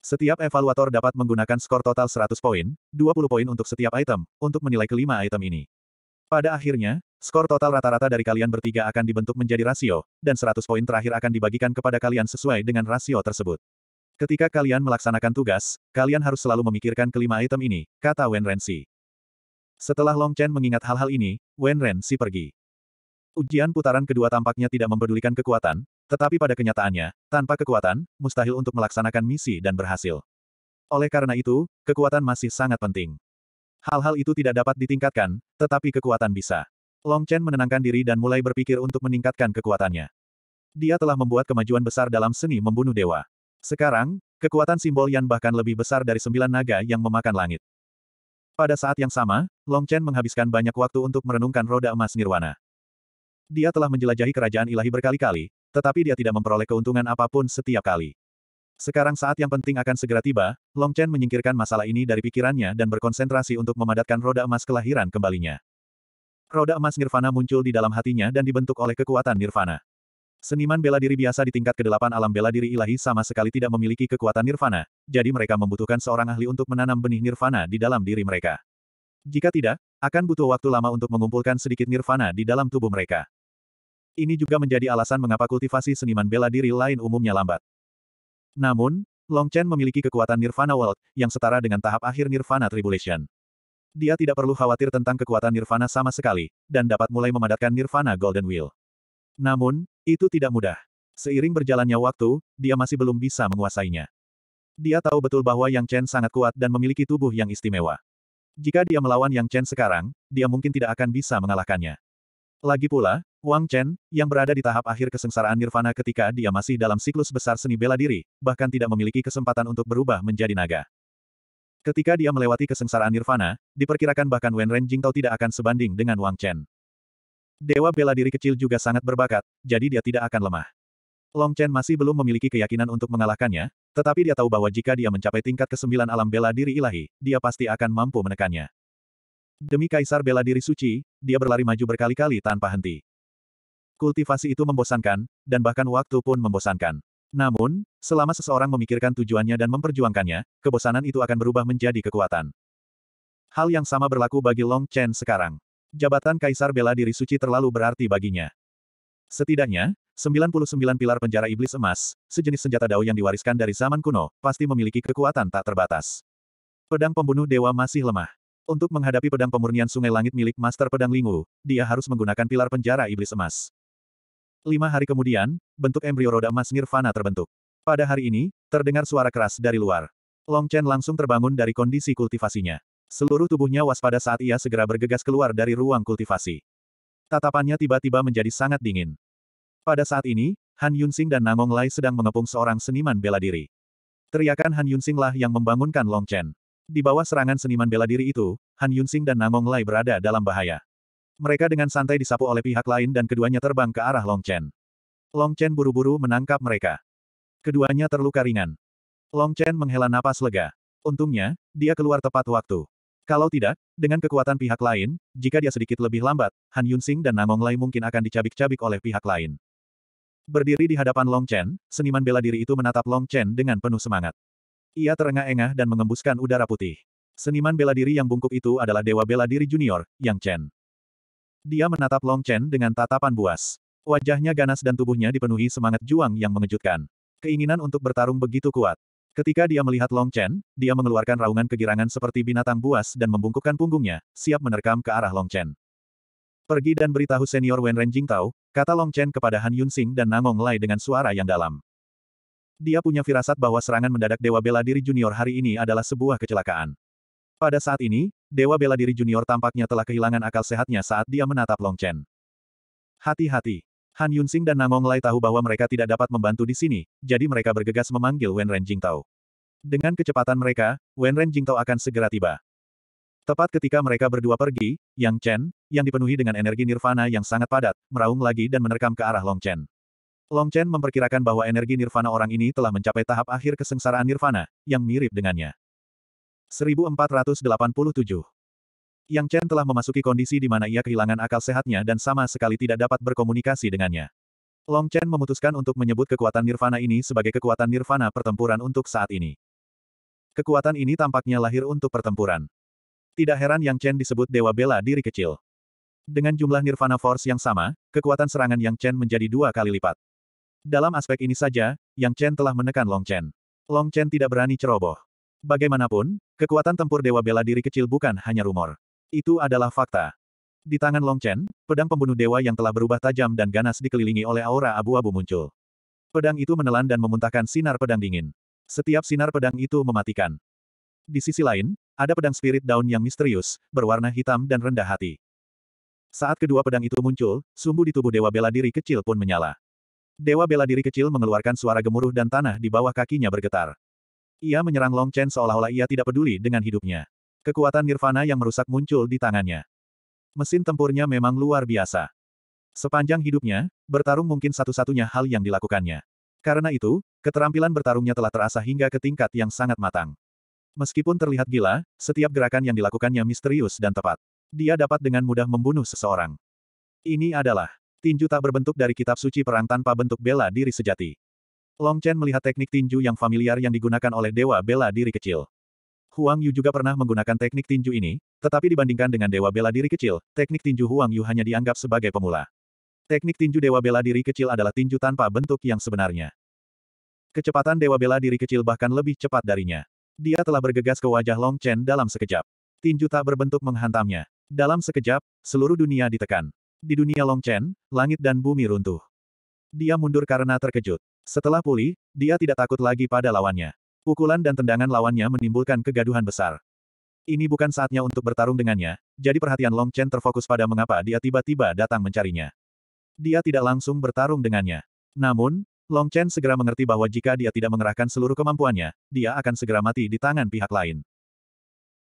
Setiap evaluator dapat menggunakan skor total 100 poin, 20 poin untuk setiap item, untuk menilai kelima item ini. Pada akhirnya, skor total rata-rata dari kalian bertiga akan dibentuk menjadi rasio, dan 100 poin terakhir akan dibagikan kepada kalian sesuai dengan rasio tersebut. Ketika kalian melaksanakan tugas, kalian harus selalu memikirkan kelima item ini, kata Wen Renxi. Setelah Long Chen mengingat hal-hal ini, Wen Renxi pergi. Ujian putaran kedua tampaknya tidak mempedulikan kekuatan, tetapi pada kenyataannya, tanpa kekuatan, mustahil untuk melaksanakan misi dan berhasil. Oleh karena itu, kekuatan masih sangat penting. Hal-hal itu tidak dapat ditingkatkan, tetapi kekuatan bisa. Long Chen menenangkan diri dan mulai berpikir untuk meningkatkan kekuatannya. Dia telah membuat kemajuan besar dalam seni membunuh dewa. Sekarang, kekuatan simbol Yan bahkan lebih besar dari sembilan naga yang memakan langit. Pada saat yang sama, Long Chen menghabiskan banyak waktu untuk merenungkan roda emas Nirwana. Dia telah menjelajahi kerajaan ilahi berkali-kali, tetapi dia tidak memperoleh keuntungan apapun setiap kali. Sekarang saat yang penting akan segera tiba, Long Chen menyingkirkan masalah ini dari pikirannya dan berkonsentrasi untuk memadatkan roda emas kelahiran kembalinya. Roda emas Nirvana muncul di dalam hatinya dan dibentuk oleh kekuatan Nirvana. Seniman bela diri biasa di tingkat kedelapan alam bela diri ilahi sama sekali tidak memiliki kekuatan nirvana, jadi mereka membutuhkan seorang ahli untuk menanam benih nirvana di dalam diri mereka. Jika tidak, akan butuh waktu lama untuk mengumpulkan sedikit nirvana di dalam tubuh mereka. Ini juga menjadi alasan mengapa kultivasi seniman bela diri lain umumnya lambat. Namun, Long Chen memiliki kekuatan Nirvana World, yang setara dengan tahap akhir Nirvana Tribulation. Dia tidak perlu khawatir tentang kekuatan Nirvana sama sekali, dan dapat mulai memadatkan Nirvana Golden Wheel. Namun, itu tidak mudah. Seiring berjalannya waktu, dia masih belum bisa menguasainya. Dia tahu betul bahwa Yang Chen sangat kuat dan memiliki tubuh yang istimewa. Jika dia melawan Yang Chen sekarang, dia mungkin tidak akan bisa mengalahkannya. Lagi pula, Wang Chen, yang berada di tahap akhir kesengsaraan nirvana ketika dia masih dalam siklus besar seni bela diri, bahkan tidak memiliki kesempatan untuk berubah menjadi naga. Ketika dia melewati kesengsaraan nirvana, diperkirakan bahkan Wen Ren Jingtao tidak akan sebanding dengan Wang Chen. Dewa bela diri kecil juga sangat berbakat, jadi dia tidak akan lemah. Long Chen masih belum memiliki keyakinan untuk mengalahkannya, tetapi dia tahu bahwa jika dia mencapai tingkat kesembilan alam bela diri ilahi, dia pasti akan mampu menekannya. Demi kaisar bela diri suci, dia berlari maju berkali-kali tanpa henti. Kultivasi itu membosankan, dan bahkan waktu pun membosankan. Namun, selama seseorang memikirkan tujuannya dan memperjuangkannya, kebosanan itu akan berubah menjadi kekuatan. Hal yang sama berlaku bagi Long Chen sekarang jabatan Kaisar Bela Diri Suci terlalu berarti baginya. Setidaknya, 99 pilar penjara iblis emas, sejenis senjata dao yang diwariskan dari zaman kuno, pasti memiliki kekuatan tak terbatas. Pedang pembunuh dewa masih lemah. Untuk menghadapi pedang pemurnian sungai langit milik Master Pedang Lingu, dia harus menggunakan pilar penjara iblis emas. Lima hari kemudian, bentuk embrio roda emas Nirvana terbentuk. Pada hari ini, terdengar suara keras dari luar. Long Chen langsung terbangun dari kondisi kultivasinya. Seluruh tubuhnya waspada saat ia segera bergegas keluar dari ruang kultivasi. Tatapannya tiba-tiba menjadi sangat dingin. Pada saat ini, Han Yunsing dan Nangong Lai sedang mengepung seorang seniman bela diri. Teriakan Han Yunxing lah yang membangunkan Long Chen. Di bawah serangan seniman bela diri itu, Han Yunsing dan Nangong Lai berada dalam bahaya. Mereka dengan santai disapu oleh pihak lain dan keduanya terbang ke arah Long Chen. Long Chen buru-buru menangkap mereka. Keduanya terluka ringan. Long Chen menghela napas lega. Untungnya, dia keluar tepat waktu. Kalau tidak, dengan kekuatan pihak lain, jika dia sedikit lebih lambat, Han Yunsing dan Namong Lai mungkin akan dicabik-cabik oleh pihak lain. Berdiri di hadapan Long Chen, seniman bela diri itu menatap Long Chen dengan penuh semangat. Ia terengah-engah dan mengembuskan udara putih. Seniman bela diri yang bungkuk itu adalah dewa bela diri junior, Yang Chen. Dia menatap Long Chen dengan tatapan buas. Wajahnya ganas dan tubuhnya dipenuhi semangat juang yang mengejutkan. Keinginan untuk bertarung begitu kuat. Ketika dia melihat Long Chen, dia mengeluarkan raungan kegirangan seperti binatang buas dan membungkukkan punggungnya, siap menerkam ke arah Long Chen. Pergi dan beritahu senior Wen Ren tahu, kata Long Chen kepada Han Yunxing dan Nangong Lai dengan suara yang dalam. Dia punya firasat bahwa serangan mendadak Dewa Bela Diri Junior hari ini adalah sebuah kecelakaan. Pada saat ini, Dewa Bela Diri Junior tampaknya telah kehilangan akal sehatnya saat dia menatap Long Chen. Hati-hati. Han Yunsing dan Namong Lai tahu bahwa mereka tidak dapat membantu di sini, jadi mereka bergegas memanggil Wen Ren Jingtao. Dengan kecepatan mereka, Wen Ren Jingtao akan segera tiba. Tepat ketika mereka berdua pergi, Yang Chen, yang dipenuhi dengan energi nirvana yang sangat padat, meraung lagi dan menerkam ke arah Long Chen. Long Chen memperkirakan bahwa energi nirvana orang ini telah mencapai tahap akhir kesengsaraan nirvana, yang mirip dengannya. 1487 yang Chen telah memasuki kondisi di mana ia kehilangan akal sehatnya dan sama sekali tidak dapat berkomunikasi dengannya. Long Chen memutuskan untuk menyebut kekuatan nirvana ini sebagai kekuatan nirvana pertempuran untuk saat ini. Kekuatan ini tampaknya lahir untuk pertempuran. Tidak heran Yang Chen disebut dewa bela diri kecil. Dengan jumlah nirvana force yang sama, kekuatan serangan Yang Chen menjadi dua kali lipat. Dalam aspek ini saja, Yang Chen telah menekan Long Chen. Long Chen tidak berani ceroboh. Bagaimanapun, kekuatan tempur dewa bela diri kecil bukan hanya rumor. Itu adalah fakta. Di tangan Long Chen, pedang pembunuh dewa yang telah berubah tajam dan ganas dikelilingi oleh aura abu-abu muncul. Pedang itu menelan dan memuntahkan sinar pedang dingin. Setiap sinar pedang itu mematikan. Di sisi lain, ada pedang spirit daun yang misterius, berwarna hitam dan rendah hati. Saat kedua pedang itu muncul, sumbu di tubuh Dewa Bela Diri kecil pun menyala. Dewa Bela Diri kecil mengeluarkan suara gemuruh dan tanah di bawah kakinya bergetar. Ia menyerang Long Chen seolah-olah ia tidak peduli dengan hidupnya. Kekuatan nirvana yang merusak muncul di tangannya. Mesin tempurnya memang luar biasa. Sepanjang hidupnya, bertarung mungkin satu-satunya hal yang dilakukannya. Karena itu, keterampilan bertarungnya telah terasa hingga ke tingkat yang sangat matang. Meskipun terlihat gila, setiap gerakan yang dilakukannya misterius dan tepat. Dia dapat dengan mudah membunuh seseorang. Ini adalah tinju tak berbentuk dari kitab suci perang tanpa bentuk bela diri sejati. Long Chen melihat teknik tinju yang familiar yang digunakan oleh Dewa Bela Diri Kecil. Huang Yu juga pernah menggunakan teknik tinju ini, tetapi dibandingkan dengan dewa bela diri kecil, teknik tinju Huang Yu hanya dianggap sebagai pemula. Teknik tinju dewa bela diri kecil adalah tinju tanpa bentuk yang sebenarnya. Kecepatan dewa bela diri kecil bahkan lebih cepat darinya. Dia telah bergegas ke wajah Long Chen dalam sekejap. Tinju tak berbentuk menghantamnya. Dalam sekejap, seluruh dunia ditekan. Di dunia Long Chen, langit dan bumi runtuh. Dia mundur karena terkejut. Setelah pulih, dia tidak takut lagi pada lawannya. Pukulan dan tendangan lawannya menimbulkan kegaduhan besar. Ini bukan saatnya untuk bertarung dengannya, jadi perhatian Long Chen terfokus pada mengapa dia tiba-tiba datang mencarinya. Dia tidak langsung bertarung dengannya. Namun, Long Chen segera mengerti bahwa jika dia tidak mengerahkan seluruh kemampuannya, dia akan segera mati di tangan pihak lain.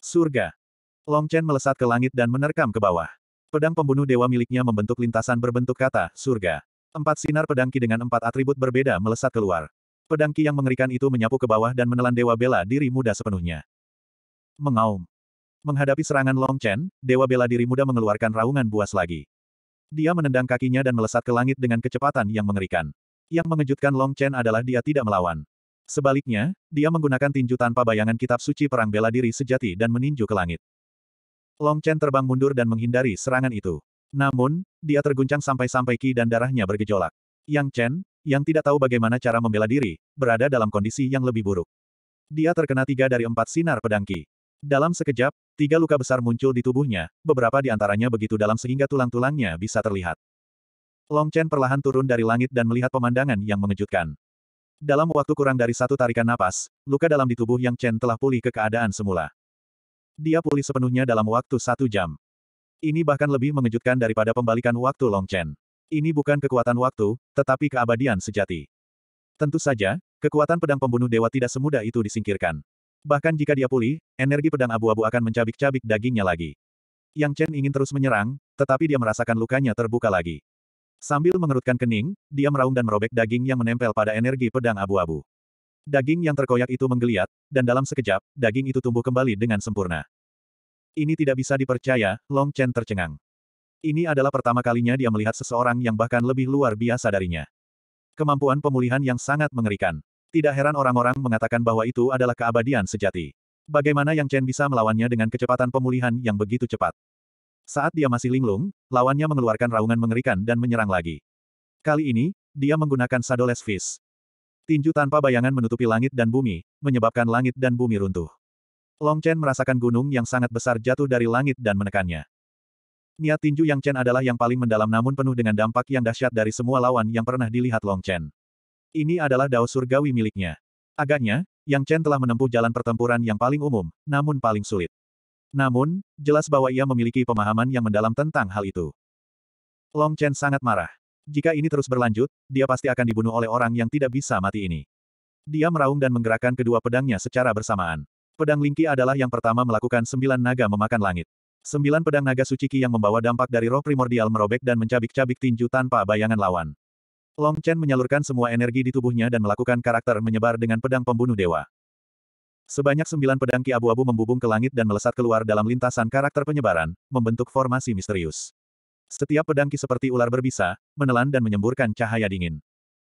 Surga. Long Chen melesat ke langit dan menerkam ke bawah. Pedang pembunuh dewa miliknya membentuk lintasan berbentuk kata, surga. Empat sinar pedangki dengan empat atribut berbeda melesat keluar. Pedang Ki yang mengerikan itu menyapu ke bawah dan menelan Dewa Bela Diri Muda sepenuhnya. Mengaum. Menghadapi serangan Long Chen, Dewa Bela Diri Muda mengeluarkan raungan buas lagi. Dia menendang kakinya dan melesat ke langit dengan kecepatan yang mengerikan. Yang mengejutkan Long Chen adalah dia tidak melawan. Sebaliknya, dia menggunakan tinju tanpa bayangan kitab suci perang bela diri sejati dan meninju ke langit. Long Chen terbang mundur dan menghindari serangan itu. Namun, dia terguncang sampai-sampai ki dan darahnya bergejolak. Yang Chen, yang tidak tahu bagaimana cara membela diri, berada dalam kondisi yang lebih buruk. Dia terkena tiga dari empat sinar pedang Ki. Dalam sekejap, tiga luka besar muncul di tubuhnya, beberapa di antaranya begitu dalam sehingga tulang-tulangnya bisa terlihat. Long Chen perlahan turun dari langit dan melihat pemandangan yang mengejutkan. Dalam waktu kurang dari satu tarikan napas, luka dalam di tubuh Yang Chen telah pulih ke keadaan semula. Dia pulih sepenuhnya dalam waktu satu jam. Ini bahkan lebih mengejutkan daripada pembalikan waktu Long Chen. Ini bukan kekuatan waktu, tetapi keabadian sejati. Tentu saja, kekuatan pedang pembunuh dewa tidak semudah itu disingkirkan. Bahkan jika dia pulih, energi pedang abu-abu akan mencabik-cabik dagingnya lagi. Yang Chen ingin terus menyerang, tetapi dia merasakan lukanya terbuka lagi. Sambil mengerutkan kening, dia meraung dan merobek daging yang menempel pada energi pedang abu-abu. Daging yang terkoyak itu menggeliat, dan dalam sekejap, daging itu tumbuh kembali dengan sempurna. Ini tidak bisa dipercaya, Long Chen tercengang. Ini adalah pertama kalinya dia melihat seseorang yang bahkan lebih luar biasa darinya. Kemampuan pemulihan yang sangat mengerikan. Tidak heran orang-orang mengatakan bahwa itu adalah keabadian sejati. Bagaimana Yang Chen bisa melawannya dengan kecepatan pemulihan yang begitu cepat? Saat dia masih linglung, lawannya mengeluarkan raungan mengerikan dan menyerang lagi. Kali ini, dia menggunakan Sadoles Fist. Tinju tanpa bayangan menutupi langit dan bumi, menyebabkan langit dan bumi runtuh. Long Chen merasakan gunung yang sangat besar jatuh dari langit dan menekannya. Niat tinju Yang Chen adalah yang paling mendalam namun penuh dengan dampak yang dahsyat dari semua lawan yang pernah dilihat Long Chen. Ini adalah dao surgawi miliknya. Agaknya, Yang Chen telah menempuh jalan pertempuran yang paling umum, namun paling sulit. Namun, jelas bahwa ia memiliki pemahaman yang mendalam tentang hal itu. Long Chen sangat marah. Jika ini terus berlanjut, dia pasti akan dibunuh oleh orang yang tidak bisa mati ini. Dia meraung dan menggerakkan kedua pedangnya secara bersamaan. Pedang Lingqi adalah yang pertama melakukan sembilan naga memakan langit. Sembilan pedang naga suci Qi yang membawa dampak dari roh primordial merobek dan mencabik-cabik tinju tanpa bayangan lawan. Long Chen menyalurkan semua energi di tubuhnya dan melakukan karakter menyebar dengan pedang pembunuh dewa. Sebanyak sembilan pedang Ki abu-abu membubung ke langit dan melesat keluar dalam lintasan karakter penyebaran, membentuk formasi misterius. Setiap pedang Ki seperti ular berbisa, menelan dan menyemburkan cahaya dingin.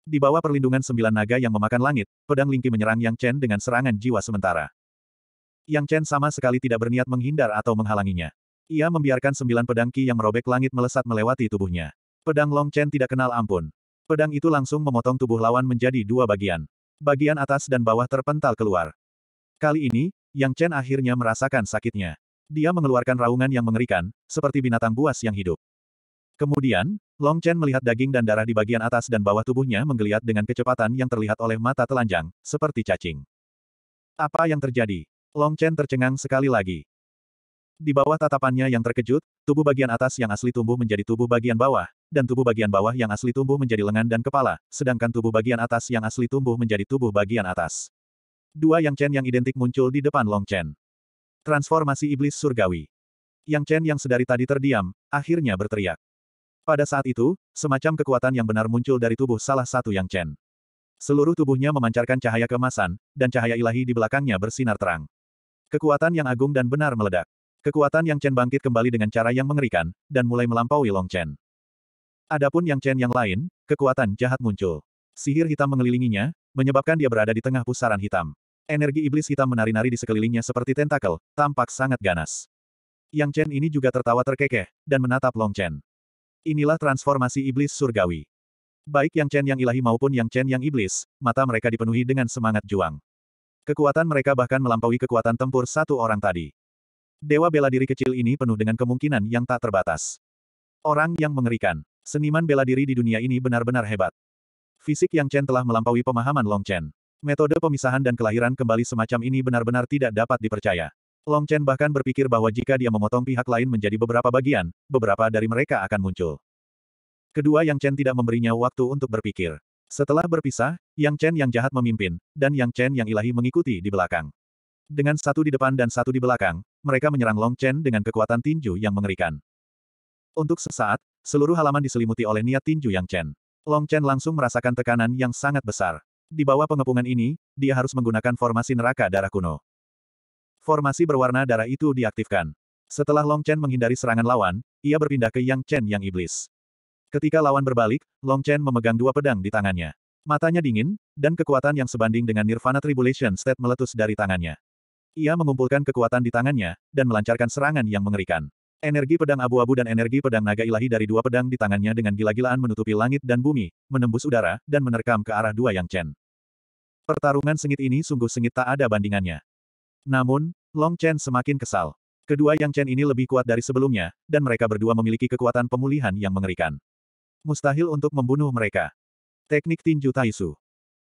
Di bawah perlindungan sembilan naga yang memakan langit, pedang Lingki menyerang Yang Chen dengan serangan jiwa sementara. Yang Chen sama sekali tidak berniat menghindar atau menghalanginya. Ia membiarkan sembilan pedang Qi yang merobek langit melesat melewati tubuhnya. Pedang Long Chen tidak kenal ampun. Pedang itu langsung memotong tubuh lawan menjadi dua bagian. Bagian atas dan bawah terpental keluar. Kali ini, Yang Chen akhirnya merasakan sakitnya. Dia mengeluarkan raungan yang mengerikan, seperti binatang buas yang hidup. Kemudian, Long Chen melihat daging dan darah di bagian atas dan bawah tubuhnya menggeliat dengan kecepatan yang terlihat oleh mata telanjang, seperti cacing. Apa yang terjadi? Long Chen tercengang sekali lagi. Di bawah tatapannya yang terkejut, tubuh bagian atas yang asli tumbuh menjadi tubuh bagian bawah, dan tubuh bagian bawah yang asli tumbuh menjadi lengan dan kepala, sedangkan tubuh bagian atas yang asli tumbuh menjadi tubuh bagian atas. Dua Yang Chen yang identik muncul di depan Long Chen. Transformasi Iblis Surgawi. Yang Chen yang sedari tadi terdiam, akhirnya berteriak. Pada saat itu, semacam kekuatan yang benar muncul dari tubuh salah satu Yang Chen. Seluruh tubuhnya memancarkan cahaya kemasan, dan cahaya ilahi di belakangnya bersinar terang. Kekuatan yang agung dan benar meledak. Kekuatan yang Chen bangkit kembali dengan cara yang mengerikan, dan mulai melampaui Long Chen. Adapun yang Chen yang lain, kekuatan jahat muncul. Sihir hitam mengelilinginya, menyebabkan dia berada di tengah pusaran hitam. Energi iblis hitam menari-nari di sekelilingnya seperti tentakel, tampak sangat ganas. Yang Chen ini juga tertawa terkekeh, dan menatap Long Chen. Inilah transformasi iblis surgawi. Baik Yang Chen yang ilahi maupun Yang Chen yang iblis, mata mereka dipenuhi dengan semangat juang. Kekuatan mereka bahkan melampaui kekuatan tempur satu orang tadi. Dewa bela diri kecil ini penuh dengan kemungkinan yang tak terbatas. Orang yang mengerikan. Seniman bela diri di dunia ini benar-benar hebat. Fisik Yang Chen telah melampaui pemahaman Long Chen. Metode pemisahan dan kelahiran kembali semacam ini benar-benar tidak dapat dipercaya. Long Chen bahkan berpikir bahwa jika dia memotong pihak lain menjadi beberapa bagian, beberapa dari mereka akan muncul. Kedua Yang Chen tidak memberinya waktu untuk berpikir. Setelah berpisah, Yang Chen yang jahat memimpin, dan Yang Chen yang ilahi mengikuti di belakang. Dengan satu di depan dan satu di belakang, mereka menyerang Long Chen dengan kekuatan tinju yang mengerikan. Untuk sesaat, seluruh halaman diselimuti oleh niat tinju Yang Chen. Long Chen langsung merasakan tekanan yang sangat besar. Di bawah pengepungan ini, dia harus menggunakan formasi neraka darah kuno. Formasi berwarna darah itu diaktifkan. Setelah Long Chen menghindari serangan lawan, ia berpindah ke Yang Chen yang iblis. Ketika lawan berbalik, Long Chen memegang dua pedang di tangannya. Matanya dingin, dan kekuatan yang sebanding dengan Nirvana Tribulation State meletus dari tangannya. Ia mengumpulkan kekuatan di tangannya, dan melancarkan serangan yang mengerikan. Energi pedang abu-abu dan energi pedang naga ilahi dari dua pedang di tangannya dengan gila-gilaan menutupi langit dan bumi, menembus udara, dan menerkam ke arah dua Yang Chen. Pertarungan sengit ini sungguh sengit tak ada bandingannya. Namun, Long Chen semakin kesal. Kedua Yang Chen ini lebih kuat dari sebelumnya, dan mereka berdua memiliki kekuatan pemulihan yang mengerikan mustahil untuk membunuh mereka. Teknik tinju Taisu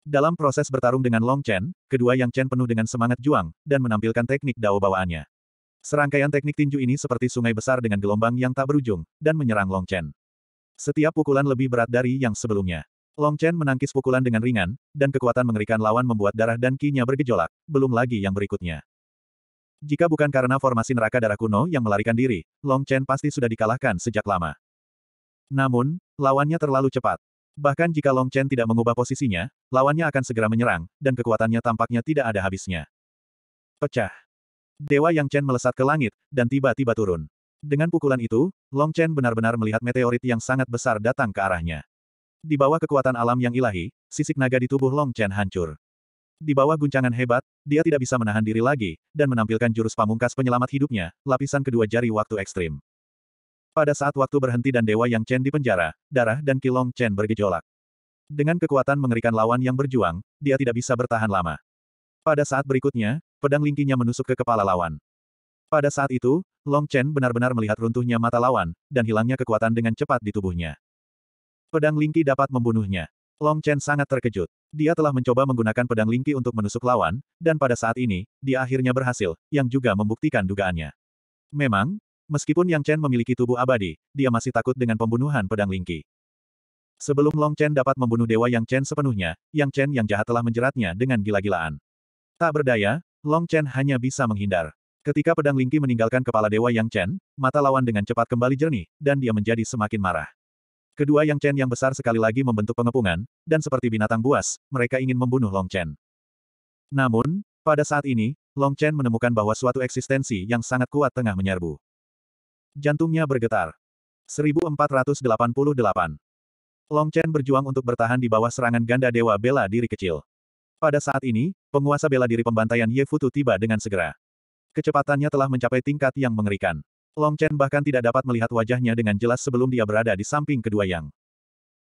Dalam proses bertarung dengan Long Chen, kedua Yang Chen penuh dengan semangat juang, dan menampilkan teknik dao bawaannya. Serangkaian teknik tinju ini seperti sungai besar dengan gelombang yang tak berujung, dan menyerang Long Chen. Setiap pukulan lebih berat dari yang sebelumnya. Long Chen menangkis pukulan dengan ringan, dan kekuatan mengerikan lawan membuat darah dan kinya bergejolak, belum lagi yang berikutnya. Jika bukan karena formasi neraka darah kuno yang melarikan diri, Long Chen pasti sudah dikalahkan sejak lama. Namun, lawannya terlalu cepat. Bahkan jika Long Chen tidak mengubah posisinya, lawannya akan segera menyerang, dan kekuatannya tampaknya tidak ada habisnya. Pecah. Dewa Yang Chen melesat ke langit, dan tiba-tiba turun. Dengan pukulan itu, Long Chen benar-benar melihat meteorit yang sangat besar datang ke arahnya. Di bawah kekuatan alam yang ilahi, sisik naga di tubuh Long Chen hancur. Di bawah guncangan hebat, dia tidak bisa menahan diri lagi, dan menampilkan jurus pamungkas penyelamat hidupnya, lapisan kedua jari waktu ekstrim. Pada saat waktu berhenti dan Dewa Yang Chen dipenjara, darah dan kilong Chen bergejolak. Dengan kekuatan mengerikan lawan yang berjuang, dia tidak bisa bertahan lama. Pada saat berikutnya, pedang lingkinya menusuk ke kepala lawan. Pada saat itu, Long Chen benar-benar melihat runtuhnya mata lawan, dan hilangnya kekuatan dengan cepat di tubuhnya. Pedang lingki dapat membunuhnya. Long Chen sangat terkejut. Dia telah mencoba menggunakan pedang lingki untuk menusuk lawan, dan pada saat ini, dia akhirnya berhasil, yang juga membuktikan dugaannya. Memang, Meskipun Yang Chen memiliki tubuh abadi, dia masih takut dengan pembunuhan pedang Lingqi. Sebelum Long Chen dapat membunuh Dewa Yang Chen sepenuhnya, Yang Chen yang jahat telah menjeratnya dengan gila-gilaan. Tak berdaya, Long Chen hanya bisa menghindar. Ketika pedang Lingqi meninggalkan kepala Dewa Yang Chen, mata lawan dengan cepat kembali jernih, dan dia menjadi semakin marah. Kedua Yang Chen yang besar sekali lagi membentuk pengepungan, dan seperti binatang buas, mereka ingin membunuh Long Chen. Namun, pada saat ini, Long Chen menemukan bahwa suatu eksistensi yang sangat kuat tengah menyerbu. Jantungnya bergetar. 1488. Long Chen berjuang untuk bertahan di bawah serangan ganda Dewa Bela Diri kecil. Pada saat ini, penguasa bela diri pembantaian Ye Futu tiba dengan segera. Kecepatannya telah mencapai tingkat yang mengerikan. Long Chen bahkan tidak dapat melihat wajahnya dengan jelas sebelum dia berada di samping kedua Yang.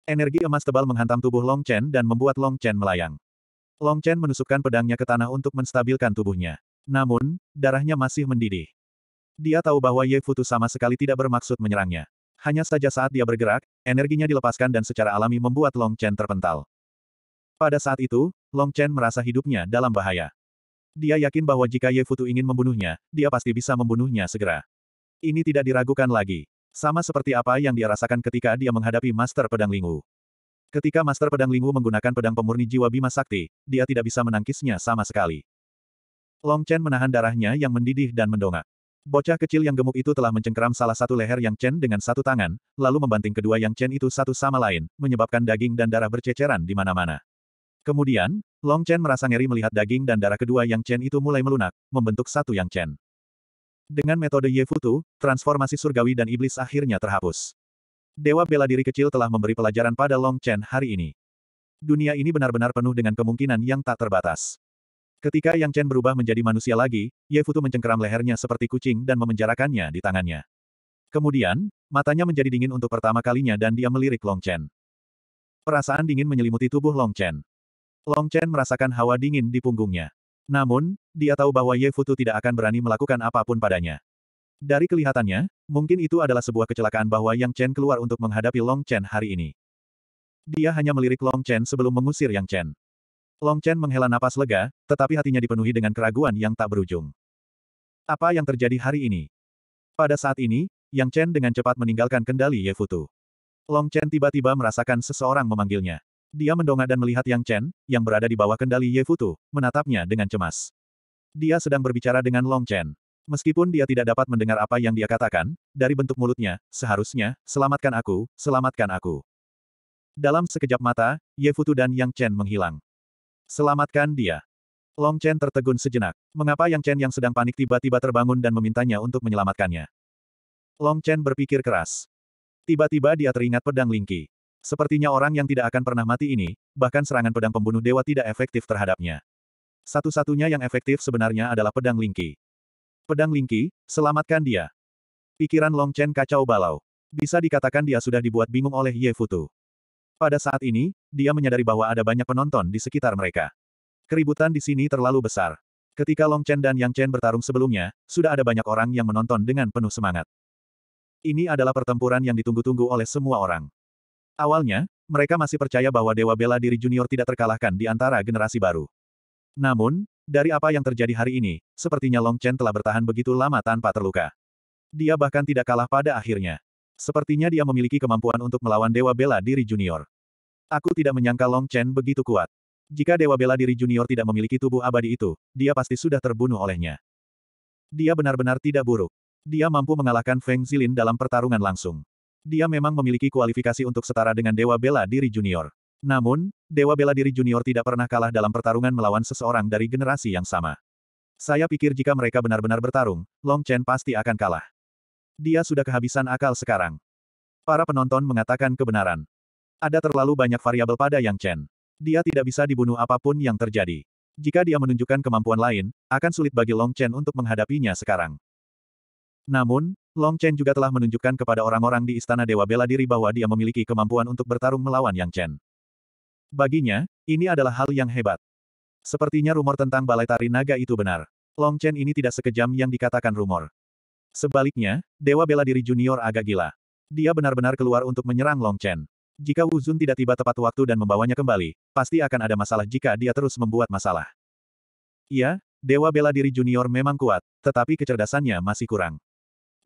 Energi emas tebal menghantam tubuh Long Chen dan membuat Long Chen melayang. Long Chen menusukkan pedangnya ke tanah untuk menstabilkan tubuhnya. Namun, darahnya masih mendidih. Dia tahu bahwa Ye Futu sama sekali tidak bermaksud menyerangnya. Hanya saja saat dia bergerak, energinya dilepaskan dan secara alami membuat Long Chen terpental. Pada saat itu, Long Chen merasa hidupnya dalam bahaya. Dia yakin bahwa jika Ye Futu ingin membunuhnya, dia pasti bisa membunuhnya segera. Ini tidak diragukan lagi. Sama seperti apa yang dia rasakan ketika dia menghadapi Master Pedang Lingu. Ketika Master Pedang Lingu menggunakan pedang pemurni jiwa Bima Sakti, dia tidak bisa menangkisnya sama sekali. Long Chen menahan darahnya yang mendidih dan mendongak. Bocah kecil yang gemuk itu telah mencengkeram salah satu leher Yang Chen dengan satu tangan, lalu membanting kedua Yang Chen itu satu sama lain, menyebabkan daging dan darah berceceran di mana-mana. Kemudian, Long Chen merasa ngeri melihat daging dan darah kedua Yang Chen itu mulai melunak, membentuk satu Yang Chen. Dengan metode Ye Futu, transformasi surgawi dan iblis akhirnya terhapus. Dewa bela diri kecil telah memberi pelajaran pada Long Chen hari ini. Dunia ini benar-benar penuh dengan kemungkinan yang tak terbatas. Ketika Yang Chen berubah menjadi manusia lagi, Ye Futu mencengkeram lehernya seperti kucing dan memenjarakannya di tangannya. Kemudian, matanya menjadi dingin untuk pertama kalinya dan dia melirik Long Chen. Perasaan dingin menyelimuti tubuh Long Chen. Long Chen merasakan hawa dingin di punggungnya. Namun, dia tahu bahwa Ye Futu tidak akan berani melakukan apapun padanya. Dari kelihatannya, mungkin itu adalah sebuah kecelakaan bahwa Yang Chen keluar untuk menghadapi Long Chen hari ini. Dia hanya melirik Long Chen sebelum mengusir Yang Chen. Long Chen menghela napas lega, tetapi hatinya dipenuhi dengan keraguan yang tak berujung. Apa yang terjadi hari ini? Pada saat ini, Yang Chen dengan cepat meninggalkan kendali Ye Futu. Long Chen tiba-tiba merasakan seseorang memanggilnya. Dia mendongak dan melihat Yang Chen, yang berada di bawah kendali Ye Futu, menatapnya dengan cemas. Dia sedang berbicara dengan Long Chen. Meskipun dia tidak dapat mendengar apa yang dia katakan, dari bentuk mulutnya, seharusnya, selamatkan aku, selamatkan aku. Dalam sekejap mata, Ye Futu dan Yang Chen menghilang. Selamatkan dia. Long Chen tertegun sejenak. Mengapa Yang Chen yang sedang panik tiba-tiba terbangun dan memintanya untuk menyelamatkannya? Long Chen berpikir keras. Tiba-tiba dia teringat pedang Lingqi. Sepertinya orang yang tidak akan pernah mati ini, bahkan serangan pedang pembunuh dewa tidak efektif terhadapnya. Satu-satunya yang efektif sebenarnya adalah pedang Lingqi. Pedang Lingqi, selamatkan dia. Pikiran Long Chen kacau balau. Bisa dikatakan dia sudah dibuat bingung oleh Ye Futu. Pada saat ini, dia menyadari bahwa ada banyak penonton di sekitar mereka. Keributan di sini terlalu besar. Ketika Long Chen dan Yang Chen bertarung sebelumnya, sudah ada banyak orang yang menonton dengan penuh semangat. Ini adalah pertempuran yang ditunggu-tunggu oleh semua orang. Awalnya, mereka masih percaya bahwa Dewa Bela Diri Junior tidak terkalahkan di antara generasi baru. Namun, dari apa yang terjadi hari ini, sepertinya Long Chen telah bertahan begitu lama tanpa terluka. Dia bahkan tidak kalah pada akhirnya. Sepertinya dia memiliki kemampuan untuk melawan Dewa Bela Diri Junior. Aku tidak menyangka Long Chen begitu kuat. Jika Dewa Bela Diri Junior tidak memiliki tubuh abadi itu, dia pasti sudah terbunuh olehnya. Dia benar-benar tidak buruk. Dia mampu mengalahkan Feng Zilin dalam pertarungan langsung. Dia memang memiliki kualifikasi untuk setara dengan Dewa Bela Diri Junior. Namun, Dewa Bela Diri Junior tidak pernah kalah dalam pertarungan melawan seseorang dari generasi yang sama. Saya pikir jika mereka benar-benar bertarung, Long Chen pasti akan kalah. Dia sudah kehabisan akal sekarang. Para penonton mengatakan kebenaran. Ada terlalu banyak variabel pada Yang Chen. Dia tidak bisa dibunuh apapun yang terjadi. Jika dia menunjukkan kemampuan lain, akan sulit bagi Long Chen untuk menghadapinya sekarang. Namun, Long Chen juga telah menunjukkan kepada orang-orang di Istana Dewa Bela Diri bahwa dia memiliki kemampuan untuk bertarung melawan Yang Chen. Baginya, ini adalah hal yang hebat. Sepertinya rumor tentang Balai Tari Naga itu benar. Long Chen ini tidak sekejam yang dikatakan rumor. Sebaliknya, Dewa Bela Diri Junior agak gila. Dia benar-benar keluar untuk menyerang Long Chen. Jika Wu Zun tidak tiba tepat waktu dan membawanya kembali, pasti akan ada masalah jika dia terus membuat masalah. Iya, Dewa Bela Diri Junior memang kuat, tetapi kecerdasannya masih kurang.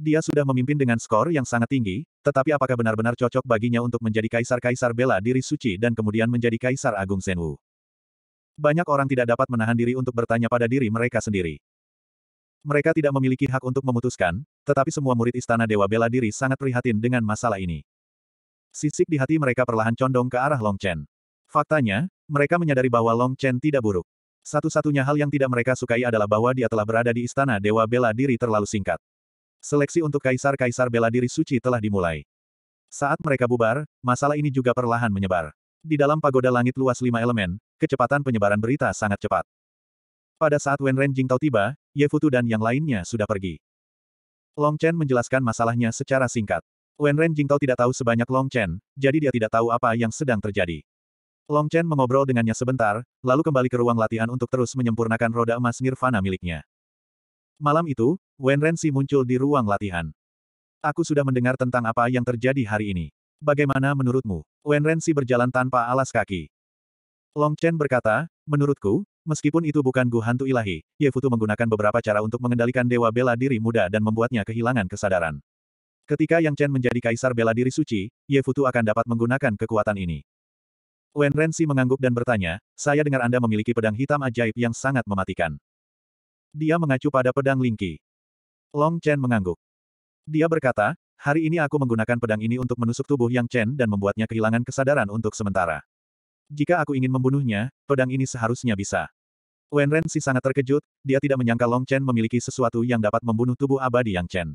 Dia sudah memimpin dengan skor yang sangat tinggi, tetapi apakah benar-benar cocok baginya untuk menjadi kaisar-kaisar bela diri suci dan kemudian menjadi kaisar agung Senwu? Banyak orang tidak dapat menahan diri untuk bertanya pada diri mereka sendiri. Mereka tidak memiliki hak untuk memutuskan, tetapi semua murid Istana Dewa Bela Diri sangat prihatin dengan masalah ini. Sisik di hati mereka perlahan condong ke arah Long Chen. Faktanya, mereka menyadari bahwa Long Chen tidak buruk. Satu-satunya hal yang tidak mereka sukai adalah bahwa dia telah berada di Istana Dewa Bela Diri terlalu singkat. Seleksi untuk kaisar-kaisar bela diri suci telah dimulai. Saat mereka bubar, masalah ini juga perlahan menyebar. Di dalam pagoda langit luas lima elemen, kecepatan penyebaran berita sangat cepat. Pada saat Wen Ren Jingtao tiba, Ye Futu dan yang lainnya sudah pergi. Long Chen menjelaskan masalahnya secara singkat. Wen Ren Jingtao tidak tahu sebanyak Long Chen, jadi dia tidak tahu apa yang sedang terjadi. Long Chen mengobrol dengannya sebentar, lalu kembali ke ruang latihan untuk terus menyempurnakan roda emas nirvana miliknya. Malam itu, Wen Renxi muncul di ruang latihan. Aku sudah mendengar tentang apa yang terjadi hari ini. Bagaimana menurutmu? Wen Renxi berjalan tanpa alas kaki. Long Chen berkata, menurutku, Meskipun itu bukan Gu Hantu Ilahi, Ye Futu menggunakan beberapa cara untuk mengendalikan Dewa Bela Diri Muda dan membuatnya kehilangan kesadaran. Ketika Yang Chen menjadi kaisar bela diri suci, Ye Futu akan dapat menggunakan kekuatan ini. Wen Rensi mengangguk dan bertanya, saya dengar Anda memiliki pedang hitam ajaib yang sangat mematikan. Dia mengacu pada pedang Lingqi. Long Chen mengangguk. Dia berkata, hari ini aku menggunakan pedang ini untuk menusuk tubuh Yang Chen dan membuatnya kehilangan kesadaran untuk sementara. Jika aku ingin membunuhnya, pedang ini seharusnya bisa. Wen si sangat terkejut, dia tidak menyangka Long Chen memiliki sesuatu yang dapat membunuh tubuh abadi Yang Chen.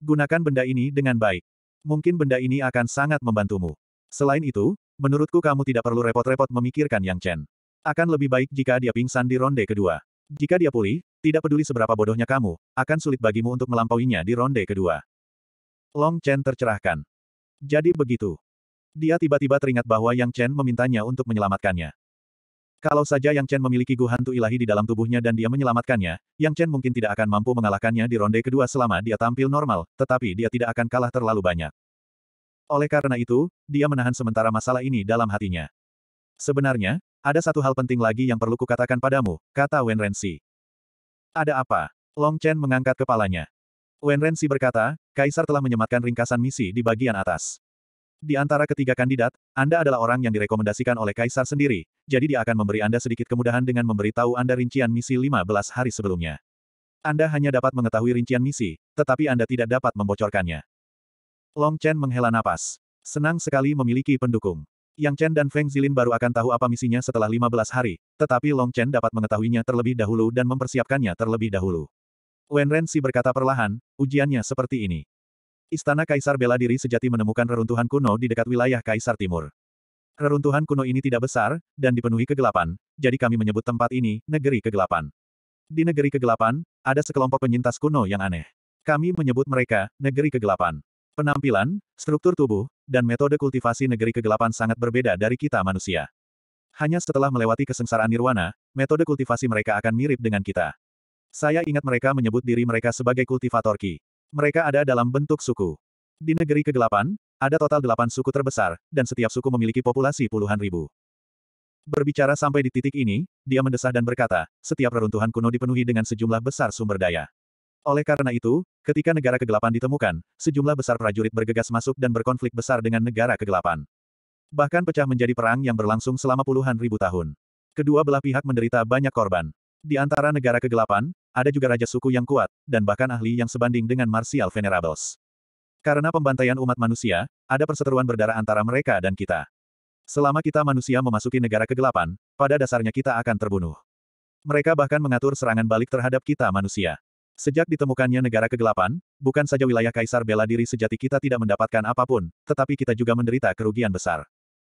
Gunakan benda ini dengan baik. Mungkin benda ini akan sangat membantumu. Selain itu, menurutku kamu tidak perlu repot-repot memikirkan Yang Chen. Akan lebih baik jika dia pingsan di ronde kedua. Jika dia pulih, tidak peduli seberapa bodohnya kamu, akan sulit bagimu untuk melampauinya di ronde kedua. Long Chen tercerahkan. Jadi begitu. Dia tiba-tiba teringat bahwa Yang Chen memintanya untuk menyelamatkannya. Kalau saja Yang Chen memiliki gu hantu ilahi di dalam tubuhnya dan dia menyelamatkannya, Yang Chen mungkin tidak akan mampu mengalahkannya di ronde kedua selama dia tampil normal, tetapi dia tidak akan kalah terlalu banyak. Oleh karena itu, dia menahan sementara masalah ini dalam hatinya. Sebenarnya, ada satu hal penting lagi yang perlu kukatakan padamu, kata Wen Renzi. Ada apa? Long Chen mengangkat kepalanya. Wen Renzi berkata, Kaisar telah menyematkan ringkasan misi di bagian atas. Di antara ketiga kandidat, Anda adalah orang yang direkomendasikan oleh Kaisar sendiri, jadi dia akan memberi Anda sedikit kemudahan dengan memberi tahu Anda rincian misi 15 hari sebelumnya. Anda hanya dapat mengetahui rincian misi, tetapi Anda tidak dapat membocorkannya. Long Chen menghela napas. Senang sekali memiliki pendukung. Yang Chen dan Feng Zilin baru akan tahu apa misinya setelah 15 hari, tetapi Long Chen dapat mengetahuinya terlebih dahulu dan mempersiapkannya terlebih dahulu. Wen Ren Si berkata perlahan, ujiannya seperti ini. Istana Kaisar Bela Diri sejati menemukan reruntuhan kuno di dekat wilayah Kaisar Timur. Reruntuhan kuno ini tidak besar, dan dipenuhi kegelapan, jadi kami menyebut tempat ini, Negeri Kegelapan. Di Negeri Kegelapan, ada sekelompok penyintas kuno yang aneh. Kami menyebut mereka, Negeri Kegelapan. Penampilan, struktur tubuh, dan metode kultivasi Negeri Kegelapan sangat berbeda dari kita manusia. Hanya setelah melewati kesengsaraan nirwana, metode kultivasi mereka akan mirip dengan kita. Saya ingat mereka menyebut diri mereka sebagai kultivator Ki. Mereka ada dalam bentuk suku. Di negeri kegelapan, ada total delapan suku terbesar, dan setiap suku memiliki populasi puluhan ribu. Berbicara sampai di titik ini, dia mendesah dan berkata, setiap reruntuhan kuno dipenuhi dengan sejumlah besar sumber daya. Oleh karena itu, ketika negara kegelapan ditemukan, sejumlah besar prajurit bergegas masuk dan berkonflik besar dengan negara kegelapan. Bahkan pecah menjadi perang yang berlangsung selama puluhan ribu tahun. Kedua belah pihak menderita banyak korban. Di antara negara kegelapan, ada juga raja suku yang kuat, dan bahkan ahli yang sebanding dengan Martial Venerables. Karena pembantaian umat manusia, ada perseteruan berdarah antara mereka dan kita. Selama kita manusia memasuki negara kegelapan, pada dasarnya kita akan terbunuh. Mereka bahkan mengatur serangan balik terhadap kita manusia. Sejak ditemukannya negara kegelapan, bukan saja wilayah kaisar bela diri sejati kita tidak mendapatkan apapun, tetapi kita juga menderita kerugian besar.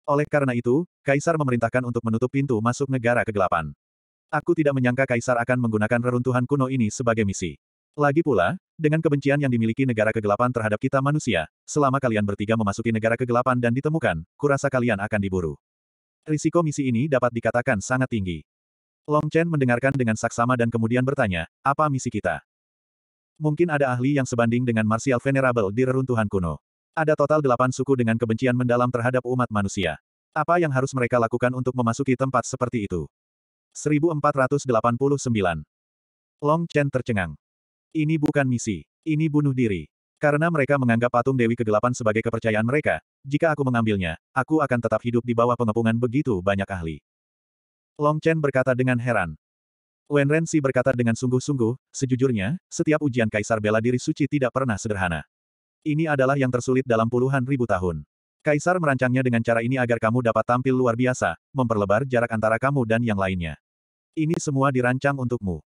Oleh karena itu, kaisar memerintahkan untuk menutup pintu masuk negara kegelapan. Aku tidak menyangka Kaisar akan menggunakan reruntuhan kuno ini sebagai misi. Lagi pula, dengan kebencian yang dimiliki negara kegelapan terhadap kita manusia, selama kalian bertiga memasuki negara kegelapan dan ditemukan, kurasa kalian akan diburu. Risiko misi ini dapat dikatakan sangat tinggi. Long Chen mendengarkan dengan saksama dan kemudian bertanya, apa misi kita? Mungkin ada ahli yang sebanding dengan Martial Venerable di reruntuhan kuno. Ada total delapan suku dengan kebencian mendalam terhadap umat manusia. Apa yang harus mereka lakukan untuk memasuki tempat seperti itu? 1489. Long Chen tercengang. Ini bukan misi. Ini bunuh diri. Karena mereka menganggap patung Dewi Kegelapan sebagai kepercayaan mereka, jika aku mengambilnya, aku akan tetap hidup di bawah pengepungan begitu banyak ahli. Long Chen berkata dengan heran. Wen si berkata dengan sungguh-sungguh, sejujurnya, setiap ujian Kaisar bela diri suci tidak pernah sederhana. Ini adalah yang tersulit dalam puluhan ribu tahun. Kaisar merancangnya dengan cara ini agar kamu dapat tampil luar biasa, memperlebar jarak antara kamu dan yang lainnya. Ini semua dirancang untukmu.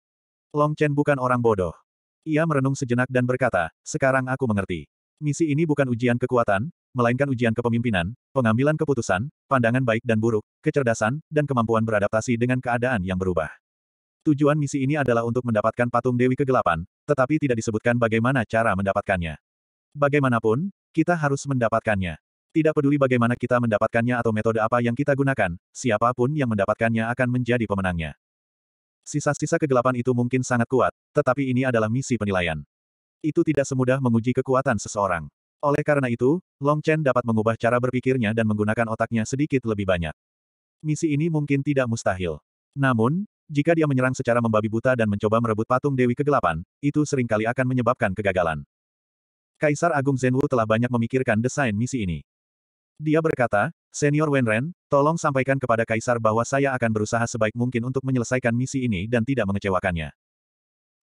Long Chen bukan orang bodoh. Ia merenung sejenak dan berkata, sekarang aku mengerti. Misi ini bukan ujian kekuatan, melainkan ujian kepemimpinan, pengambilan keputusan, pandangan baik dan buruk, kecerdasan, dan kemampuan beradaptasi dengan keadaan yang berubah. Tujuan misi ini adalah untuk mendapatkan patung Dewi Kegelapan, tetapi tidak disebutkan bagaimana cara mendapatkannya. Bagaimanapun, kita harus mendapatkannya. Tidak peduli bagaimana kita mendapatkannya atau metode apa yang kita gunakan, siapapun yang mendapatkannya akan menjadi pemenangnya. Sisa-sisa kegelapan itu mungkin sangat kuat, tetapi ini adalah misi penilaian. Itu tidak semudah menguji kekuatan seseorang. Oleh karena itu, Long Chen dapat mengubah cara berpikirnya dan menggunakan otaknya sedikit lebih banyak. Misi ini mungkin tidak mustahil. Namun, jika dia menyerang secara membabi buta dan mencoba merebut patung Dewi Kegelapan, itu seringkali akan menyebabkan kegagalan. Kaisar Agung Zhenwu telah banyak memikirkan desain misi ini. Dia berkata, Senior Wenren, tolong sampaikan kepada Kaisar bahwa saya akan berusaha sebaik mungkin untuk menyelesaikan misi ini dan tidak mengecewakannya.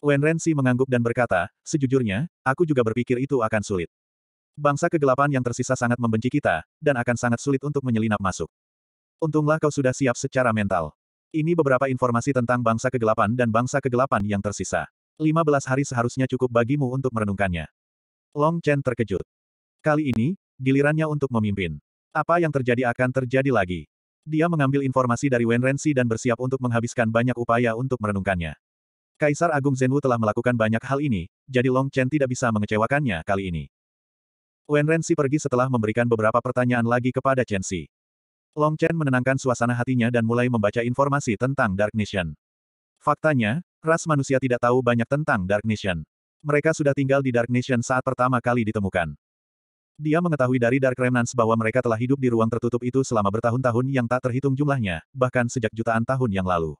Wenren Si mengangguk dan berkata, sejujurnya, aku juga berpikir itu akan sulit. Bangsa kegelapan yang tersisa sangat membenci kita, dan akan sangat sulit untuk menyelinap masuk. Untunglah kau sudah siap secara mental. Ini beberapa informasi tentang bangsa kegelapan dan bangsa kegelapan yang tersisa. 15 hari seharusnya cukup bagimu untuk merenungkannya. Long Chen terkejut. Kali ini, gilirannya untuk memimpin. Apa yang terjadi akan terjadi lagi. Dia mengambil informasi dari Wen Renzi dan bersiap untuk menghabiskan banyak upaya untuk merenungkannya. Kaisar Agung Zhenwu telah melakukan banyak hal ini, jadi Long Chen tidak bisa mengecewakannya kali ini. Wen Renzi pergi setelah memberikan beberapa pertanyaan lagi kepada Chen Xi. Long Chen menenangkan suasana hatinya dan mulai membaca informasi tentang Dark Nation. Faktanya, ras manusia tidak tahu banyak tentang Dark Nation. Mereka sudah tinggal di Dark Nation saat pertama kali ditemukan. Dia mengetahui dari Dark Remnants bahwa mereka telah hidup di ruang tertutup itu selama bertahun-tahun yang tak terhitung jumlahnya, bahkan sejak jutaan tahun yang lalu.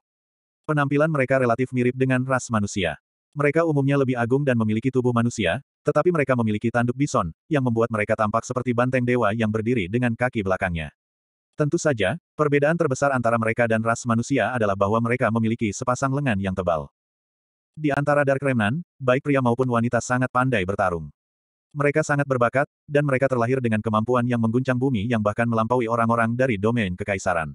Penampilan mereka relatif mirip dengan ras manusia. Mereka umumnya lebih agung dan memiliki tubuh manusia, tetapi mereka memiliki tanduk bison, yang membuat mereka tampak seperti banteng dewa yang berdiri dengan kaki belakangnya. Tentu saja, perbedaan terbesar antara mereka dan ras manusia adalah bahwa mereka memiliki sepasang lengan yang tebal. Di antara Dark Remnant, baik pria maupun wanita sangat pandai bertarung. Mereka sangat berbakat, dan mereka terlahir dengan kemampuan yang mengguncang bumi yang bahkan melampaui orang-orang dari domain kekaisaran.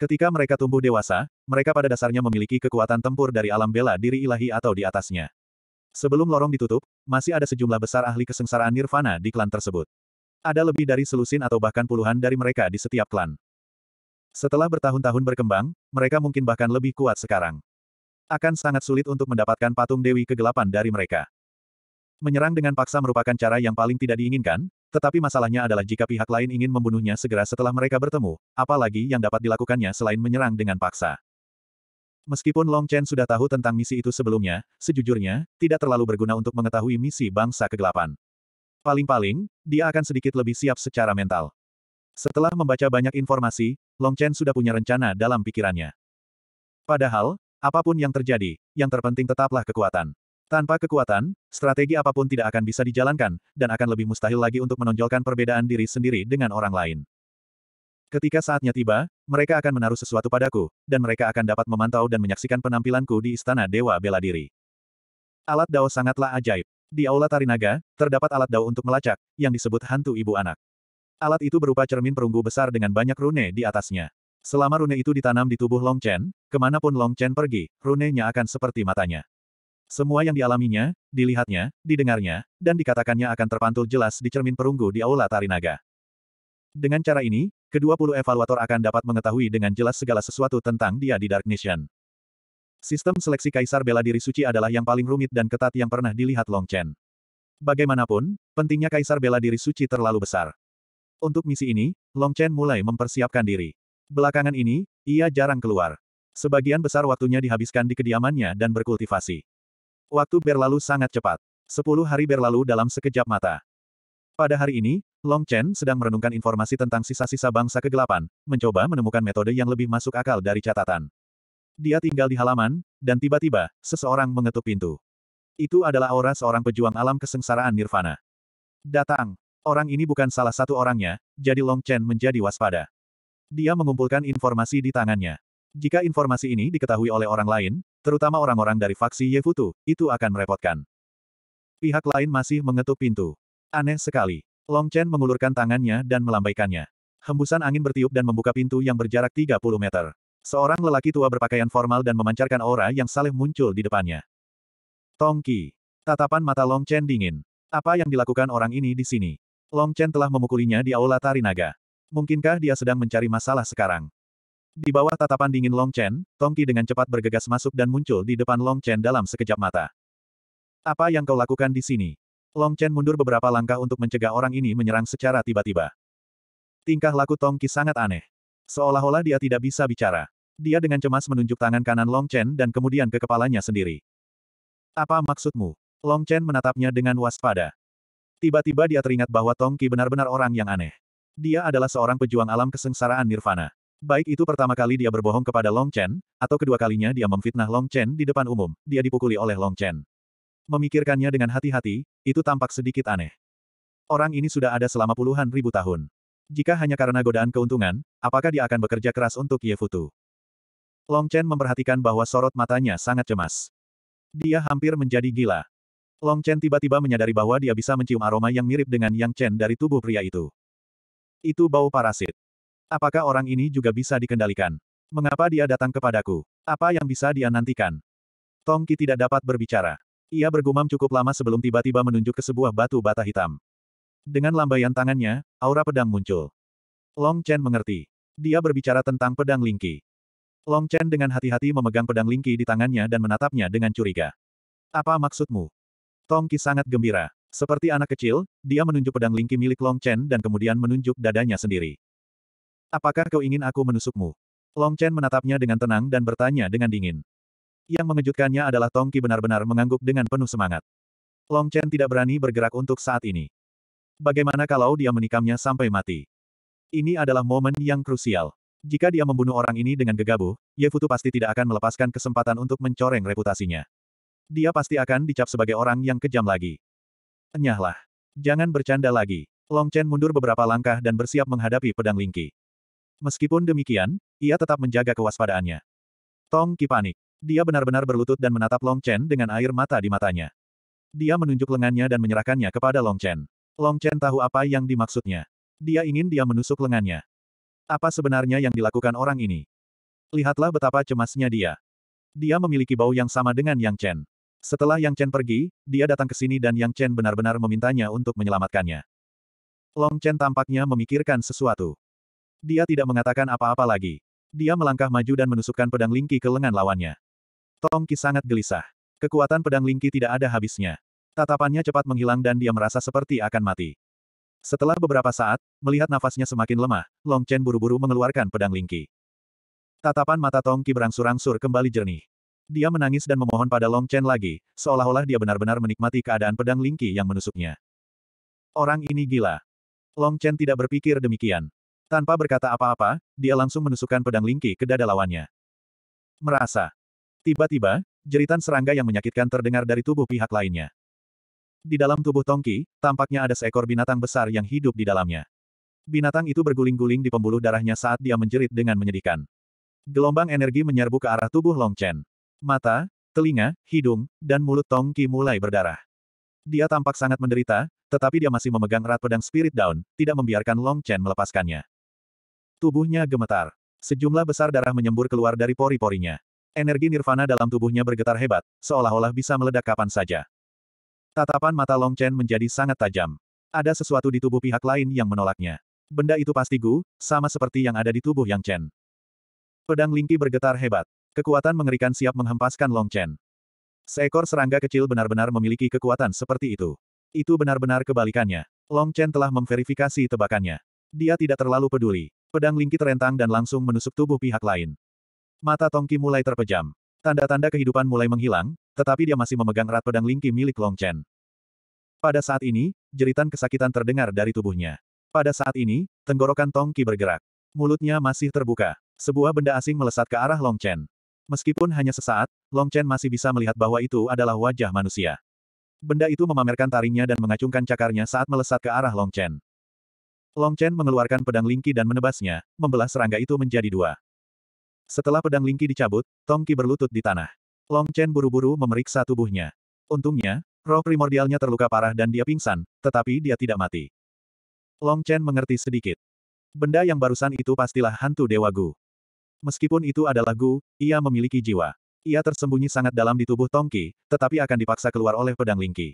Ketika mereka tumbuh dewasa, mereka pada dasarnya memiliki kekuatan tempur dari alam bela diri ilahi atau di atasnya. Sebelum lorong ditutup, masih ada sejumlah besar ahli kesengsaraan nirvana di klan tersebut. Ada lebih dari selusin atau bahkan puluhan dari mereka di setiap klan. Setelah bertahun-tahun berkembang, mereka mungkin bahkan lebih kuat sekarang. Akan sangat sulit untuk mendapatkan patung Dewi Kegelapan dari mereka. Menyerang dengan paksa merupakan cara yang paling tidak diinginkan, tetapi masalahnya adalah jika pihak lain ingin membunuhnya segera setelah mereka bertemu, apalagi yang dapat dilakukannya selain menyerang dengan paksa. Meskipun Long Chen sudah tahu tentang misi itu sebelumnya, sejujurnya, tidak terlalu berguna untuk mengetahui misi bangsa kegelapan. Paling-paling, dia akan sedikit lebih siap secara mental. Setelah membaca banyak informasi, Long Chen sudah punya rencana dalam pikirannya. Padahal, apapun yang terjadi, yang terpenting tetaplah kekuatan. Tanpa kekuatan, strategi apapun tidak akan bisa dijalankan, dan akan lebih mustahil lagi untuk menonjolkan perbedaan diri sendiri dengan orang lain. Ketika saatnya tiba, mereka akan menaruh sesuatu padaku, dan mereka akan dapat memantau dan menyaksikan penampilanku di Istana Dewa Bela Diri. Alat dao sangatlah ajaib. Di Aula Tarinaga, terdapat alat dao untuk melacak, yang disebut hantu ibu anak. Alat itu berupa cermin perunggu besar dengan banyak rune di atasnya. Selama rune itu ditanam di tubuh Long Chen, kemanapun Long Chen pergi, runenya akan seperti matanya. Semua yang dialaminya, dilihatnya, didengarnya, dan dikatakannya akan terpantul jelas di cermin perunggu di Aula Tarinaga. Dengan cara ini, kedua puluh evaluator akan dapat mengetahui dengan jelas segala sesuatu tentang dia di Dark Nation. Sistem seleksi Kaisar Bela Diri Suci adalah yang paling rumit dan ketat yang pernah dilihat Long Chen. Bagaimanapun, pentingnya Kaisar Bela Diri Suci terlalu besar. Untuk misi ini, Long Chen mulai mempersiapkan diri. Belakangan ini, ia jarang keluar. Sebagian besar waktunya dihabiskan di kediamannya dan berkultivasi. Waktu berlalu sangat cepat. Sepuluh hari berlalu dalam sekejap mata. Pada hari ini, Long Chen sedang merenungkan informasi tentang sisa-sisa bangsa kegelapan, mencoba menemukan metode yang lebih masuk akal dari catatan. Dia tinggal di halaman, dan tiba-tiba, seseorang mengetuk pintu. Itu adalah aura seorang pejuang alam kesengsaraan Nirvana. Datang. Orang ini bukan salah satu orangnya, jadi Long Chen menjadi waspada. Dia mengumpulkan informasi di tangannya. Jika informasi ini diketahui oleh orang lain, terutama orang-orang dari faksi Yevutu, itu akan merepotkan. Pihak lain masih mengetuk pintu. Aneh sekali. Long Chen mengulurkan tangannya dan melambaikannya. Hembusan angin bertiup dan membuka pintu yang berjarak 30 meter. Seorang lelaki tua berpakaian formal dan memancarkan aura yang saleh muncul di depannya. Tong Tongki. Tatapan mata Long Chen dingin. Apa yang dilakukan orang ini di sini? Long Chen telah memukulinya di Aula Tarinaga. Mungkinkah dia sedang mencari masalah sekarang? Di bawah tatapan dingin Long Chen, Tongki dengan cepat bergegas masuk dan muncul di depan Long Chen dalam sekejap mata. Apa yang kau lakukan di sini? Long Chen mundur beberapa langkah untuk mencegah orang ini menyerang secara tiba-tiba. Tingkah laku Tongki sangat aneh. Seolah-olah dia tidak bisa bicara. Dia dengan cemas menunjuk tangan kanan Long Chen dan kemudian ke kepalanya sendiri. Apa maksudmu? Long Chen menatapnya dengan waspada. Tiba-tiba dia teringat bahwa Tongki benar-benar orang yang aneh. Dia adalah seorang pejuang alam kesengsaraan Nirvana. Baik itu pertama kali dia berbohong kepada Long Chen, atau kedua kalinya dia memfitnah Long Chen di depan umum, dia dipukuli oleh Long Chen. Memikirkannya dengan hati-hati, itu tampak sedikit aneh. Orang ini sudah ada selama puluhan ribu tahun. Jika hanya karena godaan keuntungan, apakah dia akan bekerja keras untuk Ye Futu? Long Chen memperhatikan bahwa sorot matanya sangat cemas. Dia hampir menjadi gila. Long Chen tiba-tiba menyadari bahwa dia bisa mencium aroma yang mirip dengan Yang Chen dari tubuh pria itu. Itu bau parasit. Apakah orang ini juga bisa dikendalikan? Mengapa dia datang kepadaku? Apa yang bisa dia nantikan? Tong Tongki tidak dapat berbicara. Ia bergumam cukup lama sebelum tiba-tiba menunjuk ke sebuah batu bata hitam. Dengan lambaian tangannya, aura pedang muncul. Long Chen mengerti. Dia berbicara tentang pedang Lingqi. Long Chen dengan hati-hati memegang pedang Lingqi di tangannya dan menatapnya dengan curiga. Apa maksudmu? Tong Tongki sangat gembira. Seperti anak kecil, dia menunjuk pedang Lingqi milik Long Chen dan kemudian menunjuk dadanya sendiri. Apakah kau ingin aku menusukmu? Long Chen menatapnya dengan tenang dan bertanya dengan dingin. Yang mengejutkannya adalah Tong Qi benar-benar mengangguk dengan penuh semangat. Long Chen tidak berani bergerak untuk saat ini. Bagaimana kalau dia menikamnya sampai mati? Ini adalah momen yang krusial. Jika dia membunuh orang ini dengan gegabah, Ye Futu pasti tidak akan melepaskan kesempatan untuk mencoreng reputasinya. Dia pasti akan dicap sebagai orang yang kejam lagi. Enyahlah. Jangan bercanda lagi. Long Chen mundur beberapa langkah dan bersiap menghadapi pedang Lingqi. Meskipun demikian, ia tetap menjaga kewaspadaannya. Tong Ki panik. Dia benar-benar berlutut dan menatap Long Chen dengan air mata di matanya. Dia menunjuk lengannya dan menyerahkannya kepada Long Chen. Long Chen tahu apa yang dimaksudnya. Dia ingin dia menusuk lengannya. Apa sebenarnya yang dilakukan orang ini? Lihatlah betapa cemasnya dia. Dia memiliki bau yang sama dengan Yang Chen. Setelah Yang Chen pergi, dia datang ke sini dan Yang Chen benar-benar memintanya untuk menyelamatkannya. Long Chen tampaknya memikirkan sesuatu. Dia tidak mengatakan apa-apa lagi. Dia melangkah maju dan menusukkan pedang Lingki ke lengan lawannya. Tong Qi sangat gelisah. Kekuatan pedang Lingki tidak ada habisnya. Tatapannya cepat menghilang dan dia merasa seperti akan mati. Setelah beberapa saat, melihat nafasnya semakin lemah, Long Chen buru-buru mengeluarkan pedang Lingki. Tatapan mata Tong Qi berangsur-angsur kembali jernih. Dia menangis dan memohon pada Long Chen lagi, seolah-olah dia benar-benar menikmati keadaan pedang Lingki yang menusuknya. Orang ini gila. Long Chen tidak berpikir demikian. Tanpa berkata apa-apa, dia langsung menusukkan pedang Lingki ke dada lawannya. Merasa. Tiba-tiba, jeritan serangga yang menyakitkan terdengar dari tubuh pihak lainnya. Di dalam tubuh Tongki, tampaknya ada seekor binatang besar yang hidup di dalamnya. Binatang itu berguling-guling di pembuluh darahnya saat dia menjerit dengan menyedihkan. Gelombang energi menyerbu ke arah tubuh Long Chen. Mata, telinga, hidung, dan mulut Tongki mulai berdarah. Dia tampak sangat menderita, tetapi dia masih memegang erat pedang Spirit Down, tidak membiarkan Long Chen melepaskannya. Tubuhnya gemetar. Sejumlah besar darah menyembur keluar dari pori-porinya. Energi nirvana dalam tubuhnya bergetar hebat, seolah-olah bisa meledak kapan saja. Tatapan mata Long Chen menjadi sangat tajam. Ada sesuatu di tubuh pihak lain yang menolaknya. Benda itu pasti Gu, sama seperti yang ada di tubuh Yang Chen. Pedang Lingki bergetar hebat. Kekuatan mengerikan siap menghempaskan Long Chen. Seekor serangga kecil benar-benar memiliki kekuatan seperti itu. Itu benar-benar kebalikannya. Long Chen telah memverifikasi tebakannya. Dia tidak terlalu peduli. Pedang Lingki terentang dan langsung menusuk tubuh pihak lain. Mata Tongki mulai terpejam. Tanda-tanda kehidupan mulai menghilang, tetapi dia masih memegang erat pedang Lingki milik Long Chen. Pada saat ini, jeritan kesakitan terdengar dari tubuhnya. Pada saat ini, tenggorokan Tongki bergerak. Mulutnya masih terbuka. Sebuah benda asing melesat ke arah Long Chen. Meskipun hanya sesaat, Long Chen masih bisa melihat bahwa itu adalah wajah manusia. Benda itu memamerkan taringnya dan mengacungkan cakarnya saat melesat ke arah Long Chen. Long Chen mengeluarkan pedang Lingki dan menebasnya, membelah serangga itu menjadi dua. Setelah pedang Lingki dicabut, Tong Qi berlutut di tanah. Long Chen buru-buru memeriksa tubuhnya. Untungnya, roh primordialnya terluka parah dan dia pingsan, tetapi dia tidak mati. Long Chen mengerti sedikit. Benda yang barusan itu pastilah hantu Dewa Gu. Meskipun itu adalah Gu, ia memiliki jiwa. Ia tersembunyi sangat dalam di tubuh Tong Qi, tetapi akan dipaksa keluar oleh pedang Lingqi.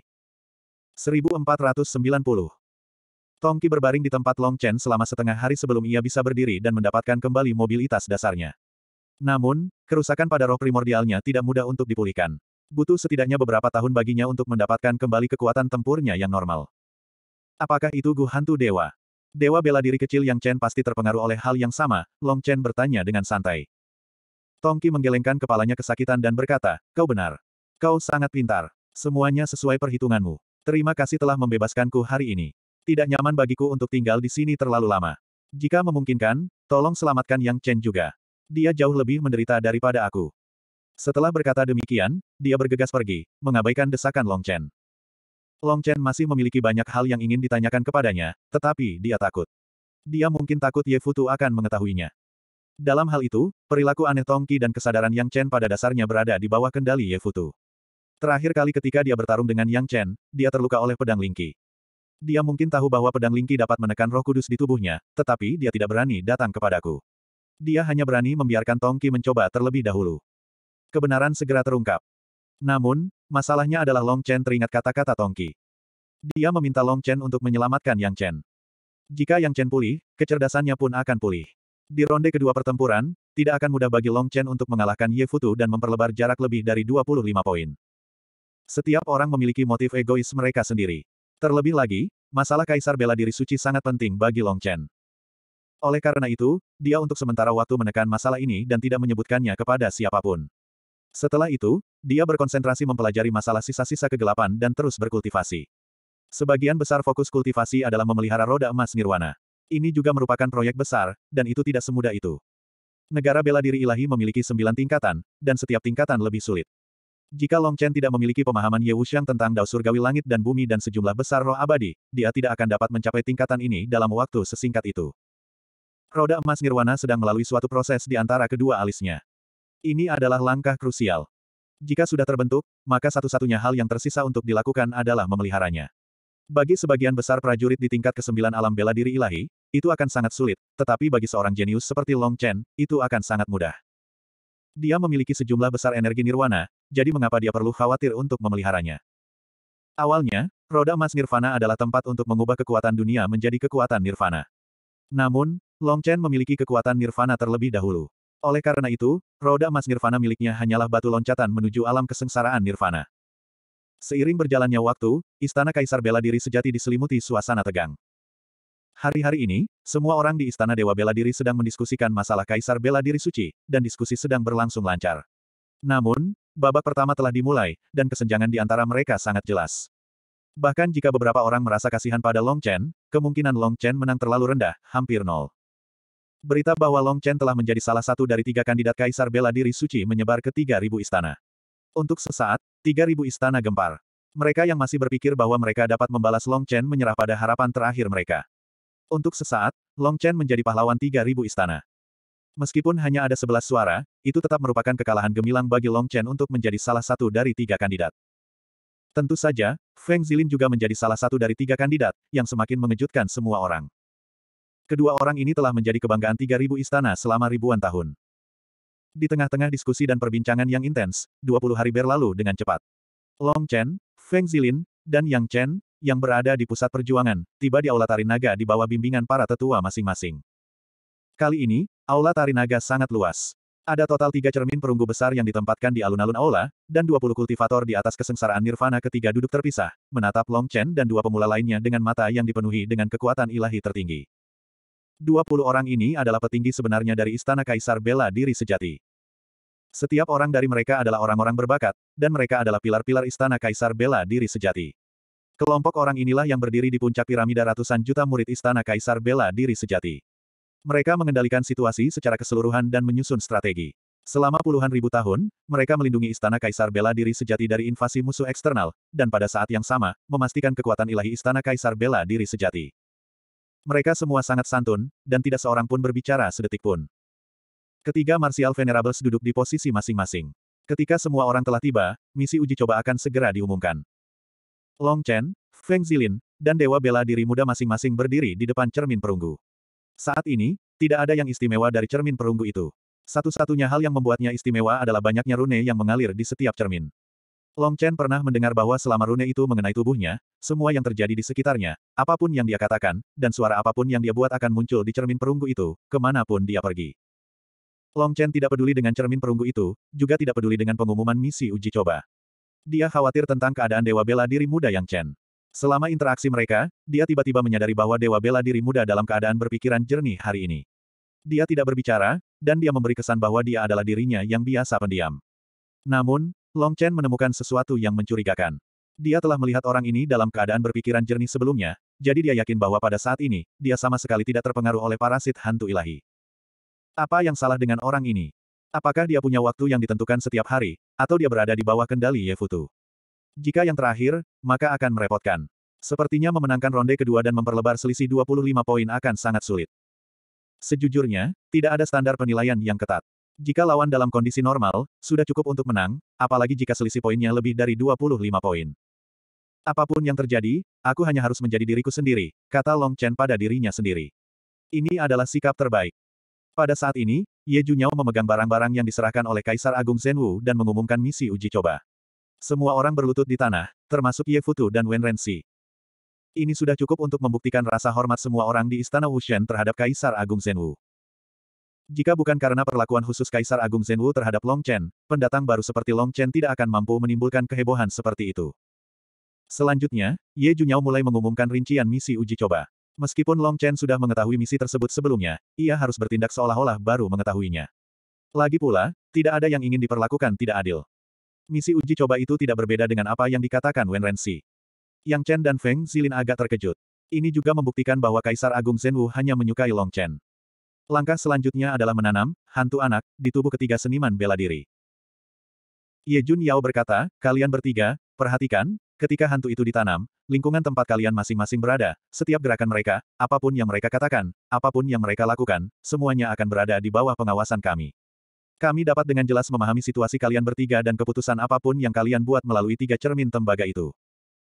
1490 Tongki berbaring di tempat Long Chen selama setengah hari sebelum ia bisa berdiri dan mendapatkan kembali mobilitas dasarnya. Namun, kerusakan pada roh primordialnya tidak mudah untuk dipulihkan. Butuh setidaknya beberapa tahun baginya untuk mendapatkan kembali kekuatan tempurnya yang normal. Apakah itu Gu Hantu Dewa? Dewa bela diri kecil yang Chen pasti terpengaruh oleh hal yang sama, Long Chen bertanya dengan santai. Tongki menggelengkan kepalanya kesakitan dan berkata, kau benar. Kau sangat pintar. Semuanya sesuai perhitunganmu. Terima kasih telah membebaskanku hari ini. Tidak nyaman bagiku untuk tinggal di sini terlalu lama. Jika memungkinkan, tolong selamatkan Yang Chen juga. Dia jauh lebih menderita daripada aku. Setelah berkata demikian, dia bergegas pergi, mengabaikan desakan Long Chen. Long Chen masih memiliki banyak hal yang ingin ditanyakan kepadanya, tetapi dia takut. Dia mungkin takut Ye Futu akan mengetahuinya. Dalam hal itu, perilaku aneh Tongki dan kesadaran Yang Chen pada dasarnya berada di bawah kendali Ye Futu. Terakhir kali ketika dia bertarung dengan Yang Chen, dia terluka oleh pedang Lingqi. Dia mungkin tahu bahwa pedang Lingqi dapat menekan roh kudus di tubuhnya, tetapi dia tidak berani datang kepadaku. Dia hanya berani membiarkan Tongki mencoba terlebih dahulu. Kebenaran segera terungkap. Namun, masalahnya adalah Long Chen teringat kata-kata Tongki. Dia meminta Long Chen untuk menyelamatkan Yang Chen. Jika Yang Chen pulih, kecerdasannya pun akan pulih. Di ronde kedua pertempuran, tidak akan mudah bagi Long Chen untuk mengalahkan Ye Futu dan memperlebar jarak lebih dari 25 poin. Setiap orang memiliki motif egois mereka sendiri. Terlebih lagi, masalah kaisar bela diri suci sangat penting bagi Long Chen. Oleh karena itu, dia untuk sementara waktu menekan masalah ini dan tidak menyebutkannya kepada siapapun. Setelah itu, dia berkonsentrasi mempelajari masalah sisa-sisa kegelapan dan terus berkultivasi. Sebagian besar fokus kultivasi adalah memelihara roda emas nirwana. Ini juga merupakan proyek besar, dan itu tidak semudah itu. Negara bela diri ilahi memiliki sembilan tingkatan, dan setiap tingkatan lebih sulit. Jika Long Chen tidak memiliki pemahaman Ye Wuxiang tentang dao surgawi langit dan bumi dan sejumlah besar roh abadi, dia tidak akan dapat mencapai tingkatan ini dalam waktu sesingkat itu. Roda emas Nirwana sedang melalui suatu proses di antara kedua alisnya. Ini adalah langkah krusial. Jika sudah terbentuk, maka satu-satunya hal yang tersisa untuk dilakukan adalah memeliharanya. Bagi sebagian besar prajurit di tingkat kesembilan alam bela diri ilahi, itu akan sangat sulit, tetapi bagi seorang jenius seperti Long Chen, itu akan sangat mudah. Dia memiliki sejumlah besar energi nirwana, jadi mengapa dia perlu khawatir untuk memeliharanya? Awalnya, roda emas Nirvana adalah tempat untuk mengubah kekuatan dunia menjadi kekuatan Nirvana. Namun, Long Chen memiliki kekuatan Nirvana terlebih dahulu. Oleh karena itu, roda emas Nirvana miliknya hanyalah batu loncatan menuju alam kesengsaraan Nirvana. Seiring berjalannya waktu, Istana Kaisar Bela Diri sejati diselimuti suasana tegang. Hari-hari ini, semua orang di Istana Dewa Bela Diri sedang mendiskusikan masalah Kaisar Bela Diri Suci, dan diskusi sedang berlangsung lancar. Namun, Babak pertama telah dimulai, dan kesenjangan di antara mereka sangat jelas. Bahkan jika beberapa orang merasa kasihan pada Long Chen, kemungkinan Long Chen menang terlalu rendah, hampir nol. Berita bahwa Long Chen telah menjadi salah satu dari tiga kandidat Kaisar Bela Diri Suci menyebar ke 3.000 istana. Untuk sesaat, 3.000 istana gempar. Mereka yang masih berpikir bahwa mereka dapat membalas Long Chen menyerah pada harapan terakhir mereka. Untuk sesaat, Long Chen menjadi pahlawan 3.000 istana. Meskipun hanya ada sebelas suara, itu tetap merupakan kekalahan gemilang bagi Long Chen untuk menjadi salah satu dari tiga kandidat. Tentu saja, Feng Zilin juga menjadi salah satu dari tiga kandidat, yang semakin mengejutkan semua orang. Kedua orang ini telah menjadi kebanggaan 3.000 istana selama ribuan tahun. Di tengah-tengah diskusi dan perbincangan yang intens, 20 hari berlalu dengan cepat. Long Chen, Feng Zilin, dan Yang Chen, yang berada di pusat perjuangan, tiba di aula Tarinaga di bawah bimbingan para tetua masing-masing. Kali ini, Aula Tarinaga sangat luas. Ada total tiga cermin perunggu besar yang ditempatkan di alun-alun aula, dan 20 kultivator di atas kesengsaraan nirvana ketiga duduk terpisah, menatap Long Chen dan dua pemula lainnya dengan mata yang dipenuhi dengan kekuatan ilahi tertinggi. 20 orang ini adalah petinggi sebenarnya dari Istana Kaisar Bela Diri Sejati. Setiap orang dari mereka adalah orang-orang berbakat, dan mereka adalah pilar-pilar Istana Kaisar Bela Diri Sejati. Kelompok orang inilah yang berdiri di puncak piramida ratusan juta murid Istana Kaisar Bela Diri Sejati. Mereka mengendalikan situasi secara keseluruhan dan menyusun strategi. Selama puluhan ribu tahun, mereka melindungi istana Kaisar bela diri sejati dari invasi musuh eksternal, dan pada saat yang sama, memastikan kekuatan ilahi istana Kaisar bela diri sejati. Mereka semua sangat santun, dan tidak seorang pun berbicara sedetik pun. Ketiga Martial Venerables duduk di posisi masing-masing. Ketika semua orang telah tiba, misi uji coba akan segera diumumkan. Long Chen, Feng Zilin, dan Dewa Bela Diri Muda masing-masing berdiri di depan cermin perunggu. Saat ini, tidak ada yang istimewa dari cermin perunggu itu. Satu-satunya hal yang membuatnya istimewa adalah banyaknya rune yang mengalir di setiap cermin. Long Chen pernah mendengar bahwa selama rune itu mengenai tubuhnya, semua yang terjadi di sekitarnya, apapun yang dia katakan, dan suara apapun yang dia buat akan muncul di cermin perunggu itu, kemanapun dia pergi. Long Chen tidak peduli dengan cermin perunggu itu, juga tidak peduli dengan pengumuman misi uji coba. Dia khawatir tentang keadaan Dewa Bela Diri Muda Yang Chen. Selama interaksi mereka, dia tiba-tiba menyadari bahwa Dewa Bela Diri Muda dalam keadaan berpikiran jernih hari ini. Dia tidak berbicara, dan dia memberi kesan bahwa dia adalah dirinya yang biasa pendiam. Namun, Long Chen menemukan sesuatu yang mencurigakan. Dia telah melihat orang ini dalam keadaan berpikiran jernih sebelumnya, jadi dia yakin bahwa pada saat ini, dia sama sekali tidak terpengaruh oleh parasit hantu ilahi. Apa yang salah dengan orang ini? Apakah dia punya waktu yang ditentukan setiap hari, atau dia berada di bawah kendali Yefutu? Jika yang terakhir, maka akan merepotkan. Sepertinya memenangkan ronde kedua dan memperlebar selisih 25 poin akan sangat sulit. Sejujurnya, tidak ada standar penilaian yang ketat. Jika lawan dalam kondisi normal, sudah cukup untuk menang, apalagi jika selisih poinnya lebih dari 25 poin. Apapun yang terjadi, aku hanya harus menjadi diriku sendiri, kata Long Chen pada dirinya sendiri. Ini adalah sikap terbaik. Pada saat ini, Ye Junyao memegang barang-barang yang diserahkan oleh Kaisar Agung Zhenwu dan mengumumkan misi uji coba. Semua orang berlutut di tanah, termasuk Ye Futu dan Wen Renxi. Ini sudah cukup untuk membuktikan rasa hormat semua orang di Istana Wushen terhadap Kaisar Agung Zhenwu. Jika bukan karena perlakuan khusus Kaisar Agung Zhenwu terhadap Long Chen, pendatang baru seperti Long Chen tidak akan mampu menimbulkan kehebohan seperti itu. Selanjutnya, Ye Junyao mulai mengumumkan rincian misi uji coba. Meskipun Long Chen sudah mengetahui misi tersebut sebelumnya, ia harus bertindak seolah-olah baru mengetahuinya. Lagi pula, tidak ada yang ingin diperlakukan tidak adil. Misi uji coba itu tidak berbeda dengan apa yang dikatakan Wen Renxi. Yang Chen dan Feng Zilin agak terkejut. Ini juga membuktikan bahwa Kaisar Agung Zhenwu hanya menyukai Long Chen. Langkah selanjutnya adalah menanam hantu anak di tubuh ketiga seniman bela diri. Ye Jun Yao berkata, kalian bertiga, perhatikan, ketika hantu itu ditanam, lingkungan tempat kalian masing-masing berada, setiap gerakan mereka, apapun yang mereka katakan, apapun yang mereka lakukan, semuanya akan berada di bawah pengawasan kami. Kami dapat dengan jelas memahami situasi kalian bertiga dan keputusan apapun yang kalian buat melalui tiga cermin tembaga itu.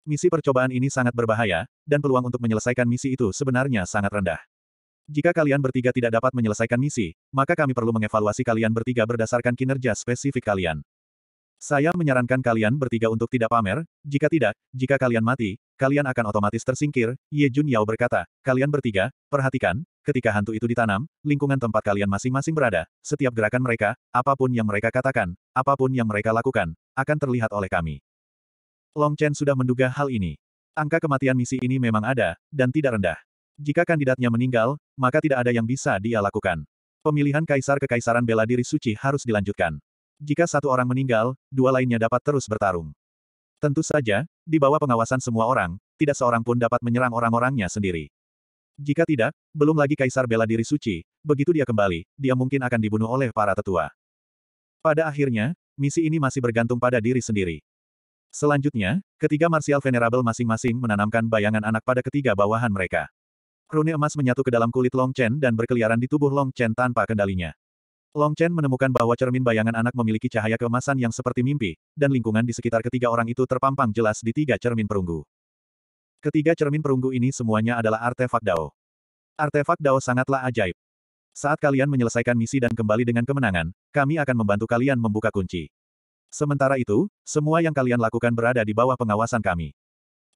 Misi percobaan ini sangat berbahaya, dan peluang untuk menyelesaikan misi itu sebenarnya sangat rendah. Jika kalian bertiga tidak dapat menyelesaikan misi, maka kami perlu mengevaluasi kalian bertiga berdasarkan kinerja spesifik kalian. Saya menyarankan kalian bertiga untuk tidak pamer, jika tidak, jika kalian mati, kalian akan otomatis tersingkir, Ye Jun Yao berkata, kalian bertiga, perhatikan, Ketika hantu itu ditanam, lingkungan tempat kalian masing-masing berada, setiap gerakan mereka, apapun yang mereka katakan, apapun yang mereka lakukan, akan terlihat oleh kami. Long Chen sudah menduga hal ini. Angka kematian misi ini memang ada, dan tidak rendah. Jika kandidatnya meninggal, maka tidak ada yang bisa dia lakukan. Pemilihan kaisar kekaisaran bela diri suci harus dilanjutkan. Jika satu orang meninggal, dua lainnya dapat terus bertarung. Tentu saja, di bawah pengawasan semua orang, tidak seorang pun dapat menyerang orang-orangnya sendiri. Jika tidak, belum lagi kaisar bela diri suci, begitu dia kembali, dia mungkin akan dibunuh oleh para tetua. Pada akhirnya, misi ini masih bergantung pada diri sendiri. Selanjutnya, ketiga Martial Venerable masing-masing menanamkan bayangan anak pada ketiga bawahan mereka. Rune emas menyatu ke dalam kulit Long Chen dan berkeliaran di tubuh Long Chen tanpa kendalinya. Long Chen menemukan bahwa cermin bayangan anak memiliki cahaya keemasan yang seperti mimpi, dan lingkungan di sekitar ketiga orang itu terpampang jelas di tiga cermin perunggu. Ketiga cermin perunggu ini semuanya adalah artefak Dao. Artefak Dao sangatlah ajaib. Saat kalian menyelesaikan misi dan kembali dengan kemenangan, kami akan membantu kalian membuka kunci. Sementara itu, semua yang kalian lakukan berada di bawah pengawasan kami.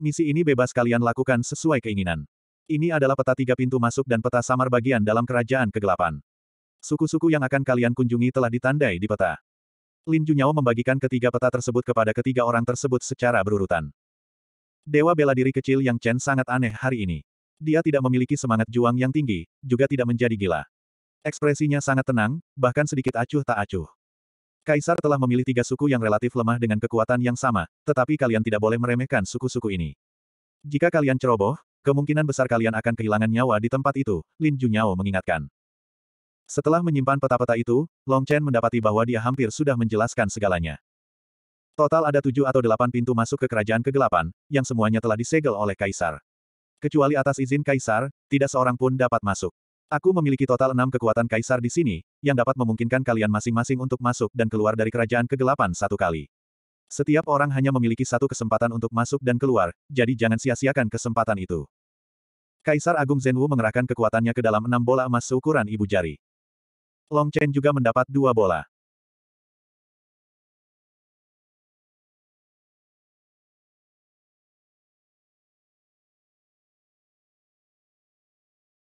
Misi ini bebas kalian lakukan sesuai keinginan. Ini adalah peta tiga pintu masuk dan peta samar bagian dalam kerajaan kegelapan. Suku-suku yang akan kalian kunjungi telah ditandai di peta. Lin Junyao membagikan ketiga peta tersebut kepada ketiga orang tersebut secara berurutan. Dewa bela diri kecil yang Chen sangat aneh hari ini. Dia tidak memiliki semangat juang yang tinggi, juga tidak menjadi gila. Ekspresinya sangat tenang, bahkan sedikit acuh tak acuh. Kaisar telah memilih tiga suku yang relatif lemah dengan kekuatan yang sama, tetapi kalian tidak boleh meremehkan suku-suku ini. Jika kalian ceroboh, kemungkinan besar kalian akan kehilangan nyawa di tempat itu, Lin Junyao mengingatkan. Setelah menyimpan peta-peta itu, Long Chen mendapati bahwa dia hampir sudah menjelaskan segalanya. Total ada tujuh atau delapan pintu masuk ke kerajaan kegelapan, yang semuanya telah disegel oleh kaisar. Kecuali atas izin kaisar, tidak seorang pun dapat masuk. Aku memiliki total enam kekuatan kaisar di sini, yang dapat memungkinkan kalian masing-masing untuk masuk dan keluar dari kerajaan kegelapan satu kali. Setiap orang hanya memiliki satu kesempatan untuk masuk dan keluar, jadi jangan sia-siakan kesempatan itu. Kaisar Agung Zhenwu mengerahkan kekuatannya ke dalam enam bola emas seukuran ibu jari. Long Chen juga mendapat dua bola.